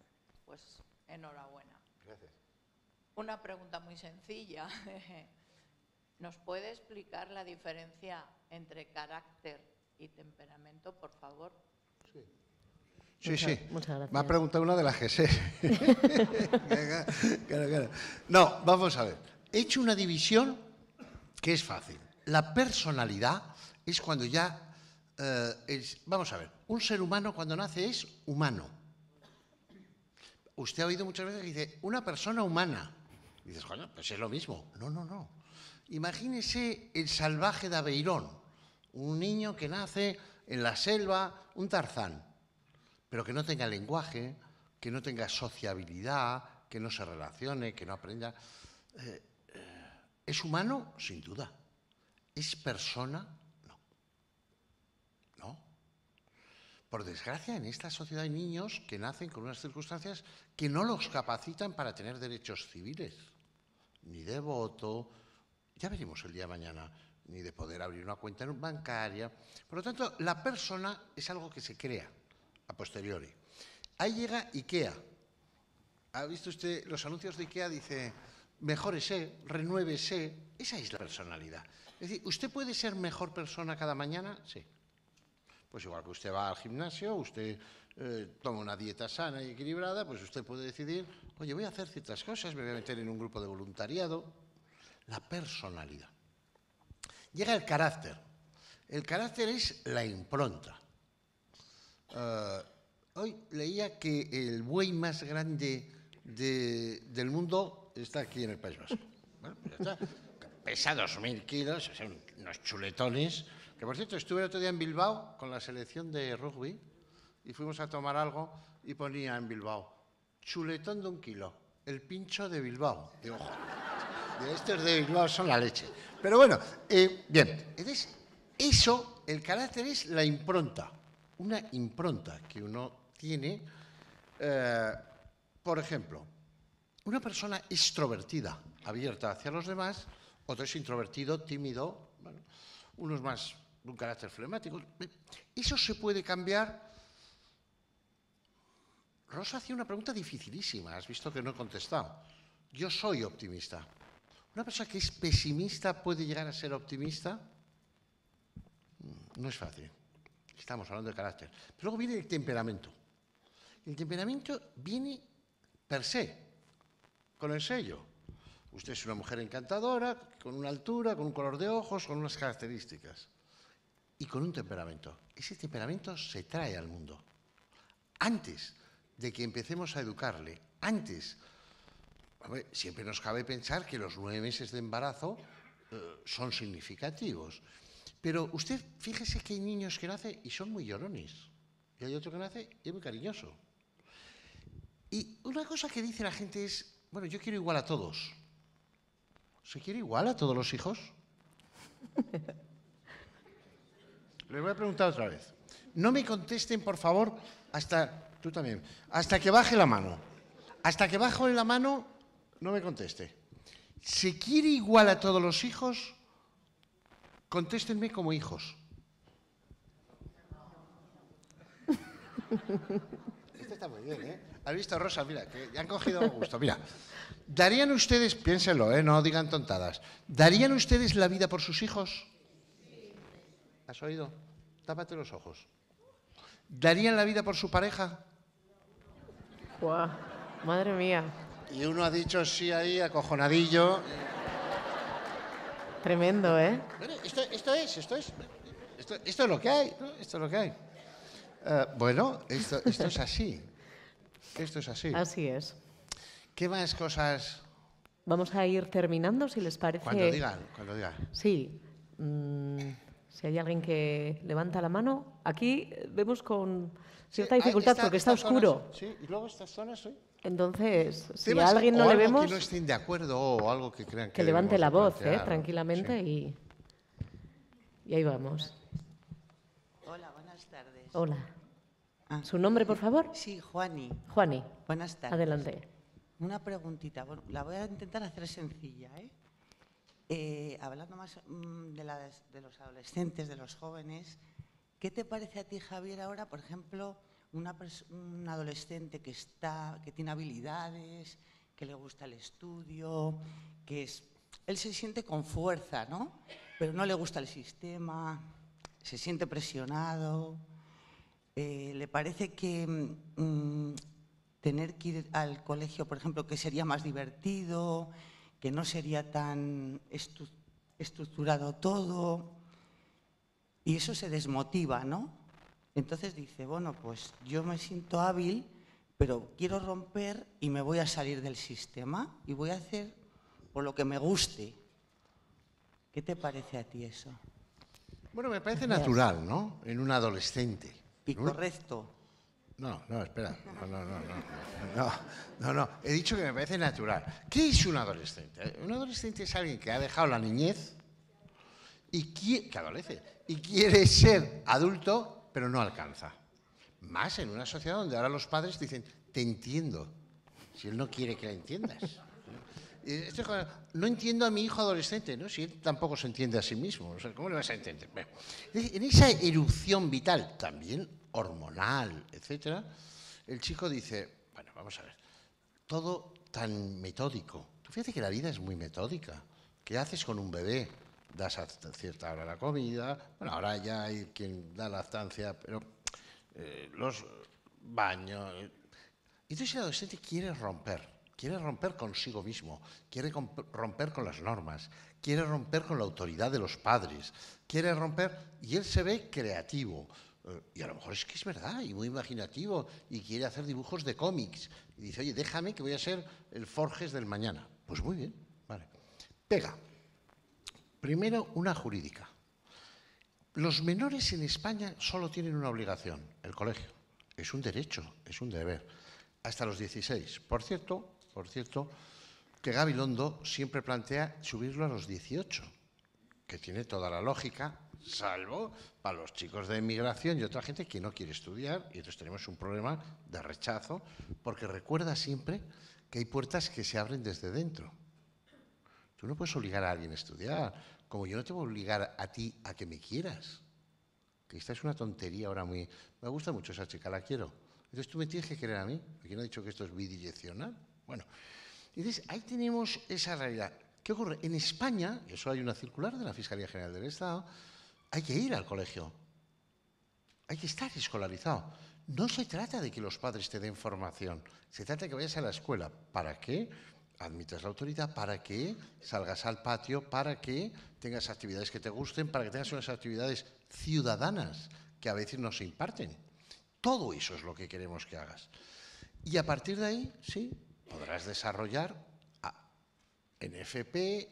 pues enhorabuena. Gracias. Una pregunta muy sencilla. ¿Nos puede explicar la diferencia entre carácter y temperamento, por favor? Sí. Sí, sí. Me ha preguntado una de las GC. No, vamos a ver. He hecho una división que es fácil. La personalidad es cuando ya... Eh, vamos a ver, un ser humano cuando nace es humano. Usted ha oído muchas veces que dice, una persona humana. dices, coño, pues es lo mismo. No, no, no. Imagínese el salvaje de Aveirón, un niño que nace en la selva, un tarzán, pero que no tenga lenguaje, que no tenga sociabilidad, que no se relacione, que no aprenda. Eh, ¿Es humano? Sin duda. ¿Es persona? No. No. Por desgracia, en esta sociedad hay niños que nacen con unas circunstancias que no los capacitan para tener derechos civiles, ni de voto, ya veremos el día de mañana, ni de poder abrir una cuenta bancaria. Por lo tanto, la persona es algo que se crea a posteriori. Ahí llega IKEA. ¿Ha visto usted los anuncios de IKEA? Dice, mejórese, renuévese. Esa es la personalidad. Es decir, ¿usted puede ser mejor persona cada mañana? Sí. Pues igual que usted va al gimnasio, usted eh, toma una dieta sana y equilibrada, pues usted puede decidir, oye, voy a hacer ciertas cosas, me voy a meter en un grupo de voluntariado. La personalidad. Llega el carácter. El carácter es la impronta. Eh, hoy leía que el buey más grande del mundo está aquí en el País Vasco. Pues pesa 2.000 kilos, son unos chuletones. Que por cierto, estuve el otro día en Bilbao con la selección de rugby y fuimos a tomar algo y ponía en Bilbao, chuletón de un kilo, el pincho de Bilbao. ojo, de estos de Bilbao son la leche. Pero bueno, eh, bien, entonces eso, el carácter es la impronta, una impronta que uno tiene. Eh, por ejemplo, una persona extrovertida, abierta hacia los demás, otro es introvertido, tímido, uno unos más de un carácter flemático. Eso se puede cambiar. Rosa hacía una pregunta dificilísima, has visto que no he contestado. Yo soy optimista. ¿Una persona que es pesimista puede llegar a ser optimista? Mm, no es fácil. Estamos hablando de carácter. Pero luego viene el temperamento. El temperamento viene per se con el sello. Usted es una mujer encantadora, con una altura, con un color de ojos, con unas características y con un temperamento. Ese temperamento se trae al mundo. Antes de que empecemos a educarle, antes, siempre nos cabe pensar que los nueve meses de embarazo eh, son significativos. Pero usted fíjese que hay niños que nacen y son muy llorones. Y hay otro que nace y es muy cariñoso. Y una cosa que dice la gente es, bueno, yo quiero igual a todos. ¿Se quiere igual a todos los hijos? Le voy a preguntar otra vez. No me contesten, por favor, hasta. Tú también. Hasta que baje la mano. Hasta que bajo la mano, no me conteste. ¿Se quiere igual a todos los hijos? Contéstenme como hijos. Esto está muy bien, ¿eh? ¿Has visto, Rosa? Mira, que ya han cogido gusto. Mira, ¿darían ustedes, piénsenlo, eh, no digan tontadas, ¿darían ustedes la vida por sus hijos? ¿Has oído? Tápate los ojos. ¿Darían la vida por su pareja? Guau, madre mía. Y uno ha dicho sí ahí, acojonadillo. Tremendo, ¿eh? esto, es, esto es, esto, es lo que hay, ¿no? Esto es lo que hay. Eh, bueno, esto, esto es así. Esto es así. Así es. ¿Qué más cosas? Vamos a ir terminando, si les parece. Cuando digan, cuando digan. Sí. Mm, si hay alguien que levanta la mano. Aquí vemos con cierta dificultad porque está oscuro. sí, y luego estas zonas sí. Entonces, si a alguien no le vemos. Que no estén de acuerdo o algo que crean que. que levante la voz, ¿eh? tranquilamente y. Y ahí vamos. Hola, buenas tardes. Hola. Ah. ¿Su nombre, por favor? Sí, Juani. Juani. Buenas tardes. Adelante. Una preguntita. la voy a intentar hacer sencilla. ¿eh? Eh, hablando más mm, de, los adolescentes, de los jóvenes, ¿qué te parece a ti, Javier, ahora, por ejemplo, un adolescente que, está, que tiene habilidades, que le gusta el estudio, que él se siente con fuerza, ¿no? Pero no le gusta el sistema, se siente presionado. Eh, ¿le parece que mm, tener que ir al colegio, por ejemplo, que sería más divertido, que no sería tan estructurado todo? Y eso se desmotiva, ¿no? Entonces dice, bueno, pues yo me siento hábil, pero quiero romper y me voy a salir del sistema y voy a hacer por lo que me guste. ¿Qué te parece a ti eso? Bueno, me parece natural, ¿no? En un adolescente correcto. No, no, espera. No, no, no, no. No, He dicho que me parece natural. ¿Qué es un adolescente? Un adolescente es alguien que ha dejado la niñez y que adolece y quiere ser adulto, pero no alcanza. Más en una sociedad donde ahora los padres dicen, te entiendo, si él no quiere que la entiendas. Este no entiendo a mi hijo adolescente, ¿no? Si él tampoco se entiende a sí mismo, ¿cómo le vas a entender? en esa erupción vital, también hormonal, etcétera, el chico dice, bueno, vamos a ver, todo tan metódico. Tú fíjate que la vida es muy metódica. ¿Qué haces con un bebé? Das cierta hora la comida, bueno, ahora ya hay quien da lactancia, pero eh, los baños... Eh. Entonces el adolescente quiere romper quiere romper consigo mismo, quiere romper con las normas, quiere romper con la autoridad de los padres, quiere romper y él se ve creativo. Eh, y a lo mejor es que es verdad y muy imaginativo y quiere hacer dibujos de cómics. Y dice, oye, déjame que voy a ser el Forges del mañana. Pues muy bien, vale. Pega. Primero, una jurídica. Los menores en España solo tienen una obligación, el colegio. Es un derecho, es un deber. Hasta los 16. Por cierto, por cierto, que Gabilondo siempre plantea subirlo a los 18, que tiene toda la lógica, salvo para los chicos de inmigración y otra gente que no quiere estudiar, y entonces tenemos un problema de rechazo, porque recuerda siempre que hay puertas que se abren desde dentro. Tú no puedes obligar a alguien a estudiar, como yo no te voy a obligar a ti a que me quieras. Que esta es una tontería ahora muy... Me gusta mucho esa chica, la quiero. Entonces tú me tienes que querer a mí, porque no ha dicho que esto es bidireccional. Bueno, entonces ahí tenemos esa realidad. ¿Qué ocurre? En España, eso hay una circular de la Fiscalía General del Estado, hay que ir al colegio, hay que estar escolarizado. No se trata de que los padres te den formación, se trata de que vayas a la escuela. ¿Para qué? Admitas la autoridad, para que salgas al patio, para que tengas actividades que te gusten, para que tengas unas actividades ciudadanas que a veces no se imparten. Todo eso es lo que queremos que hagas. Y a partir de ahí, sí, podrás desarrollar en FP,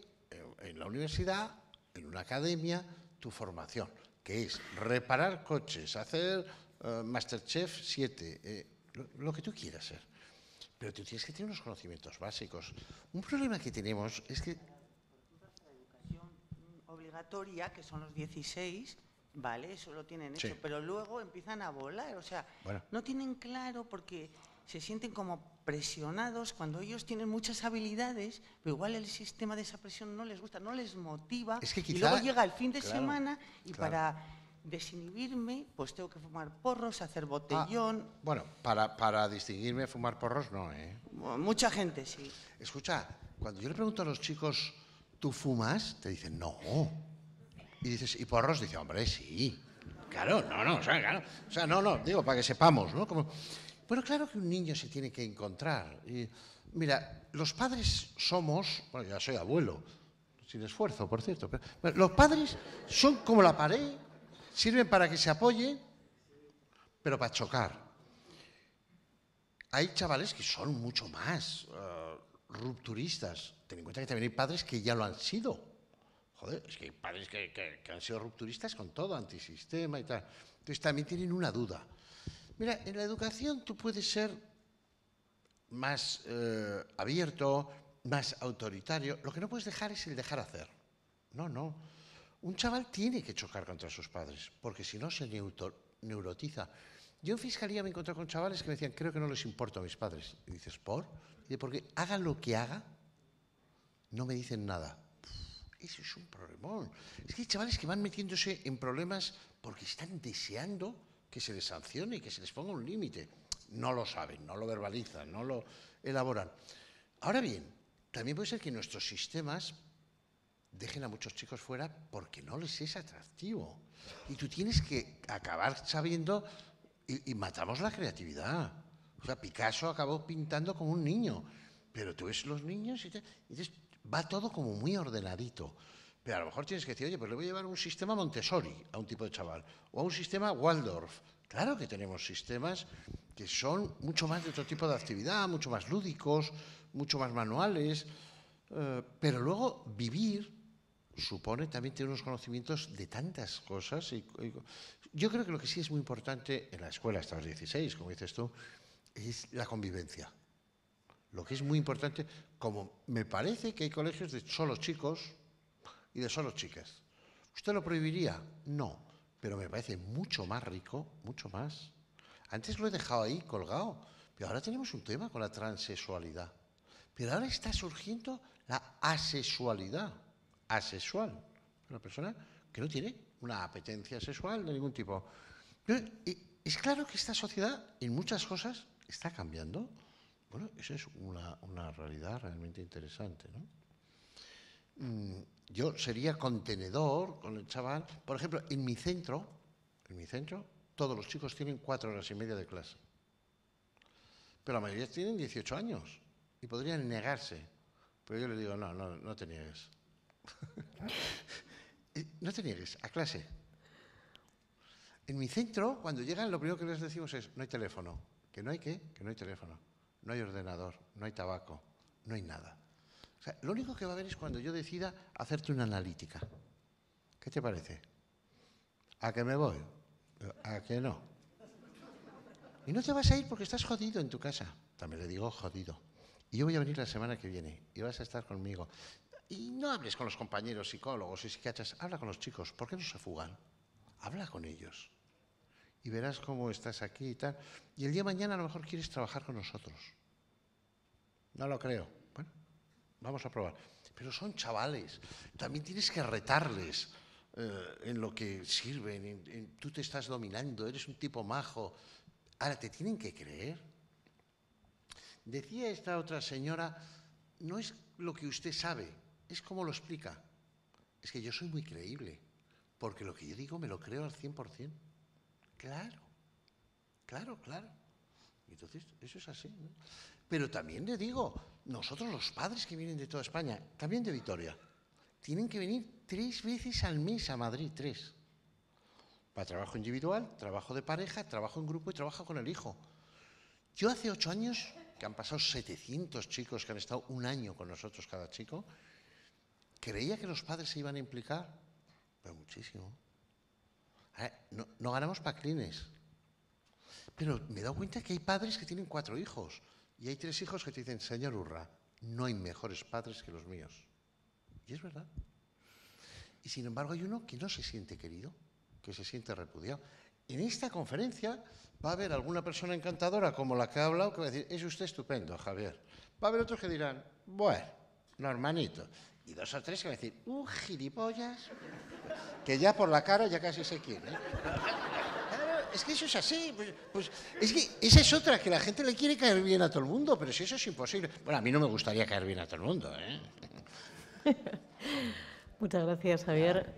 en la universidad, en una academia, tu formación, que es reparar coches, hacer eh, Masterchef 7, eh, lo, que tú quieras ser. Pero tú tienes que tener unos conocimientos básicos. Un problema que tenemos es que... La educación obligatoria, que son los 16, vale, eso lo tienen hecho, pero luego empiezan a volar, o sea, no tienen claro porque se sienten como presionados cuando ellos tienen muchas habilidades, pero igual el sistema de esa presión no les gusta, no les motiva. y luego llega el fin de semana y para desinhibirme, pues tengo que fumar porros, hacer ah, botellón. bueno, para, para distinguirme, fumar porros no, ¿eh? Mucha gente sí. Escucha, cuando yo le pregunto a los chicos, ¿tú fumas? Te dicen, no. Y dices, ¿y porros? Dice, hombre, sí. Claro, no, no, o sea, claro. O sea, no, no, digo, para que sepamos, ¿no? Bueno, claro que un niño se tiene que encontrar. Y, mira, los padres somos, bueno, ya soy abuelo, sin esfuerzo, por cierto, pero, los padres son como la pared, sirven para que se apoye, pero para chocar. Hay chavales que son mucho más eh, rupturistas. Ten en cuenta que también hay padres que ya lo han sido. Joder, es que hay padres que, que han sido rupturistas con todo, antisistema y tal. Entonces también tienen una duda. Mira, en la educación tú puedes ser más eh, abierto, más autoritario. Lo que no puedes dejar es el dejar hacer. No, no. Un chaval tiene que chocar contra sus padres, porque si no se neurotiza. Yo en fiscalía me encontré con chavales que me decían, creo que no les importo a mis padres. Y dices, ¿por? Y porque haga lo que haga, no me dicen nada. eso es un problemón. Es que hay chavales que van metiéndose en problemas porque están deseando que se les sancione y que se les ponga un límite. No lo saben, no lo verbalizan, no lo elaboran. Ahora bien, también puede ser que nuestros sistemas dejen a muchos chicos fuera porque no les es atractivo. Y tú tienes que acabar sabiendo y, matamos la creatividad. O sea, Picasso acabó pintando como un niño, pero tú ves los niños y, te, y va todo como muy ordenadito. Pero a lo mejor tienes que decir, oye, pues le voy a llevar un sistema Montessori a un tipo de chaval, o a un sistema Waldorf. Claro que tenemos sistemas que son mucho más de otro tipo de actividad, mucho más lúdicos, mucho más manuales, eh, pero luego vivir supone también tener unos conocimientos de tantas cosas. yo creo que lo que sí es muy importante en la escuela hasta los 16, como dices tú, es la convivencia. Lo que es muy importante, como me parece que hay colegios de solo chicos, y de solo chicas. ¿Usted lo prohibiría? No, pero me parece mucho más rico, mucho más. Antes lo he dejado ahí colgado, pero ahora tenemos un tema con la transexualidad. Pero ahora está surgiendo la asexualidad, asexual, una persona que no tiene una apetencia sexual de ningún tipo. Es claro que esta sociedad en muchas cosas está cambiando. Bueno, eso es una, realidad realmente interesante, ¿no? Mm, yo sería contenedor con el chaval. Por ejemplo, en mi centro, en mi centro, todos los chicos tienen cuatro horas y media de clase. Pero la mayoría tienen 18 años y podrían negarse. Pero yo le digo, no, no, no te niegues. no te niegues, a clase. En mi centro, cuando llegan, lo primero que les decimos es, no hay teléfono. ¿Que no hay qué? Que no hay teléfono. No hay ordenador, no hay tabaco, no hay nada lo único que va a ver es cuando yo decida hacerte una analítica. ¿Qué te parece? ¿A que me voy? ¿A que no? Y no te vas a ir porque estás jodido en tu casa. También le digo jodido. Y yo voy a venir la semana que viene y vas a estar conmigo. Y no hables con los compañeros psicólogos y psiquiatras, habla con los chicos. ¿Por qué no se fugan? Habla con ellos. Y verás cómo estás aquí y tal. Y el día de mañana a lo mejor quieres trabajar con nosotros. No lo creo vamos a probar. Pero son chavales, también tienes que retarles eh, en lo que sirven, tú te estás dominando, eres un tipo majo. Ahora, ¿te tienen que creer? Decía esta otra señora, no es lo que usted sabe, es como lo explica. Es que yo soy muy creíble, porque lo que yo digo me lo creo al 100%. Claro, claro, claro. Entonces, eso es así. Pero también le digo, nosotros los padres que vienen de toda España, también de Vitoria, tienen que venir tres veces al mes a Madrid, tres. Para trabajo individual, trabajo de pareja, trabajo en grupo y trabajo con el hijo. Yo hace ocho años, que han pasado 700 chicos que han estado un año con nosotros cada chico, creía que los padres se iban a implicar, pero muchísimo. Ah, no, no ganamos paclines, pero me he dado cuenta que hay padres que tienen cuatro hijos, y hay tres hijos que te dicen, señor Urra, no hay mejores padres que los míos. Y es verdad. Y sin embargo hay uno que no se siente querido, que se siente repudiado. En esta conferencia va a haber alguna persona encantadora como la que ha hablado que va a decir, es usted estupendo, Javier. Va a haber otros que dirán, bueno, hermanito. Y dos o tres que van a decir, un gilipollas, que ya por la cara ya casi se quiere. ¿eh? es que eso es así. Pues, pues, es que esa es otra, que la gente le quiere caer bien a todo el mundo, pero si eso es imposible. Bueno, a mí no me gustaría caer bien a todo el mundo. ¿eh? Muchas gracias, Javier.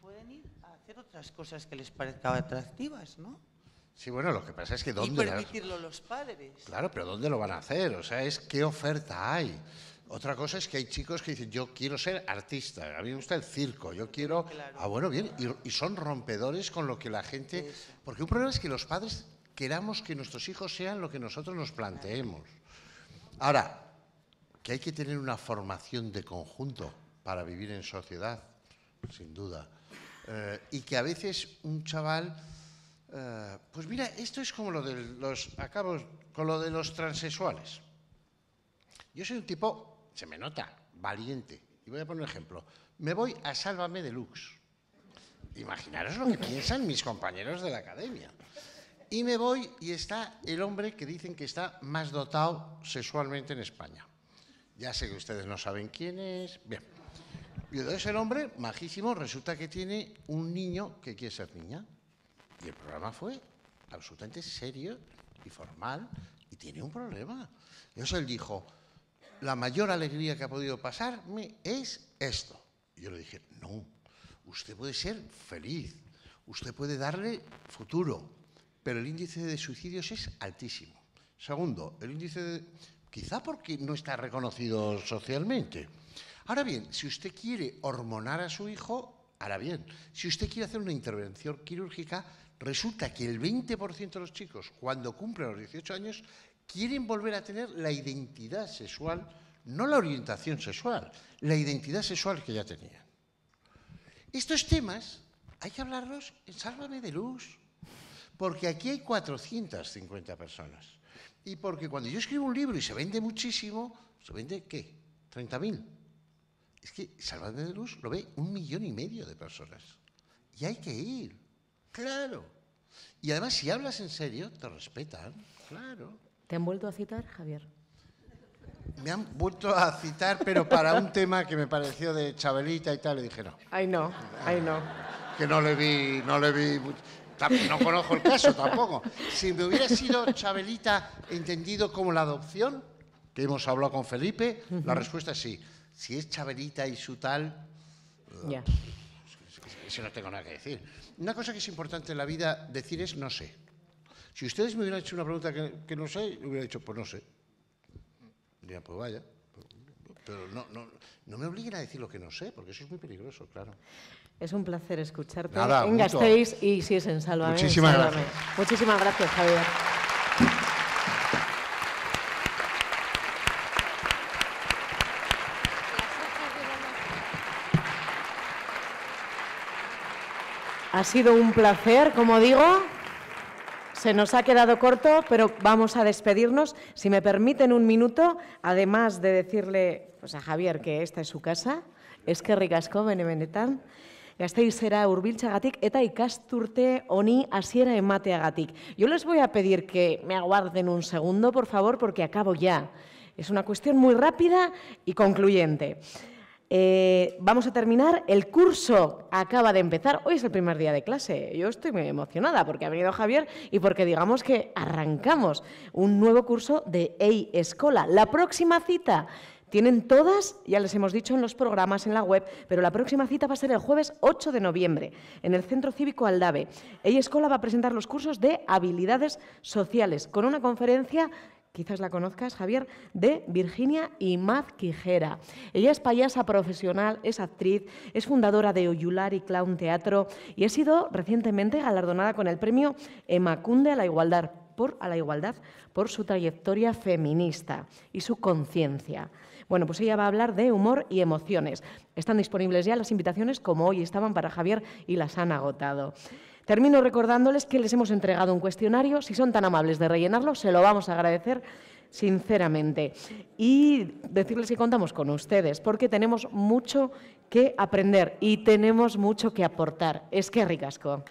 Pueden ir a hacer otras cosas que les parezcan atractivas, ¿no? Sí, bueno, lo que pasa es que dónde... Y permitirlo los padres. Claro, pero ¿dónde lo van a hacer? O sea, es qué oferta hay. Otra cosa es que hay chicos que dicen, yo quiero ser artista, a mí me gusta el circo, yo quiero... Ah, bueno, bien, y, son rompedores con lo que la gente... Porque un problema es que los padres queramos que nuestros hijos sean lo que nosotros nos planteemos. Ahora, que hay que tener una formación de conjunto para vivir en sociedad, sin duda. Eh, y que a veces un chaval eh, pues mira, esto es como lo de los, acabo con lo de los transexuales. Yo soy un tipo, se me nota, valiente. Y voy a poner un ejemplo. Me voy a Sálvame Deluxe. Imaginaros lo que piensan mis compañeros de la academia. Y me voy y está el hombre que dicen que está más dotado sexualmente en España. Ya sé que ustedes no saben quién es. Bien. Y entonces el hombre, majísimo, resulta que tiene un niño que quiere ser niña. Y el programa fue absolutamente serio y formal y tiene un problema. Entonces él dijo, la mayor alegría que ha podido pasarme es esto. Y yo le dije, no, usted puede ser feliz, usted puede darle futuro, pero el índice de suicidios es altísimo. Segundo, el índice de... quizá porque no está reconocido socialmente. Ahora bien, si usted quiere hormonar a su hijo, Ahora bien, si usted quiere hacer una intervención quirúrgica, resulta que el 20% de los chicos, cuando cumplen los 18 años, quieren volver a tener la identidad sexual, no la orientación sexual, la identidad sexual que ya tenían. Estos temas hay que hablarlos en Sálvame de Luz, porque aquí hay 450 personas. Y porque cuando yo escribo un libro y se vende muchísimo, ¿se vende qué? ¿30.000? Es que Salvador de Luz lo ve un millón y medio de personas. Y hay que ir, claro. Y además, si hablas en serio, te respetan, claro. ¿Te han vuelto a citar, Javier? Me han vuelto a citar, pero para un tema que me pareció de Chabelita y tal, le dije no. Ay, no, ay, no. Que no le vi, no le vi. No conozco el caso tampoco. Si me hubiera sido Chabelita entendido como la adopción, que hemos hablado con Felipe, la respuesta es sí si es Chaverita y su tal, ya. Ah, pues, eso no tengo nada que decir. Una cosa que es importante en la vida decir es no sé. Si ustedes me hubieran hecho una pregunta que, no sé, hubiera dicho pues no sé. Diría, pues vaya. Pero no, no, no, me obliguen a decir lo que no sé, porque eso es muy peligroso, claro. Es un placer escucharte. Nada, en Gasteiz y si es en Sálvame. Muchísimas gracias. Muchísimas gracias, Javier. Ha sido un placer, como digo. Se nos ha quedado corto, pero vamos a despedirnos. Si me permiten un minuto, además de decirle pues, a Javier que esta es su casa, es que ricasco, benebenetan. Urbil hurbiltzagatik eta ikasturte honi hasiera emateagatik. Yo les voy a pedir que me aguarden un segundo, por favor, porque acabo ya. Es una cuestión muy rápida y concluyente. Eh, vamos a terminar. El curso acaba de empezar. Hoy es el primer día de clase. Yo estoy muy emocionada porque ha venido Javier y porque digamos que arrancamos un nuevo curso de EI Escola. La próxima cita. Tienen todas, ya les hemos dicho en los programas, en la web, pero la próxima cita va a ser el jueves 8 de noviembre en el Centro Cívico Aldave. EI Escola va a presentar los cursos de habilidades sociales con una conferencia quizás la conozcas, Javier, de Virginia y Maz Quijera. Ella es payasa profesional, es actriz, es fundadora de Oyular y Clown Teatro y ha sido recientemente galardonada con el premio Emacunde a a la igualdad por su trayectoria feminista y su conciencia. Bueno, pues ella va a hablar de humor y emociones. Están disponibles ya las invitaciones como hoy estaban para Javier y las han agotado. Termino recordándoles que les hemos entregado un cuestionario. Si son tan amables de rellenarlo, se lo vamos a agradecer sinceramente. Y decirles que contamos con ustedes, porque tenemos mucho que aprender y tenemos mucho que aportar. Es que ricasco.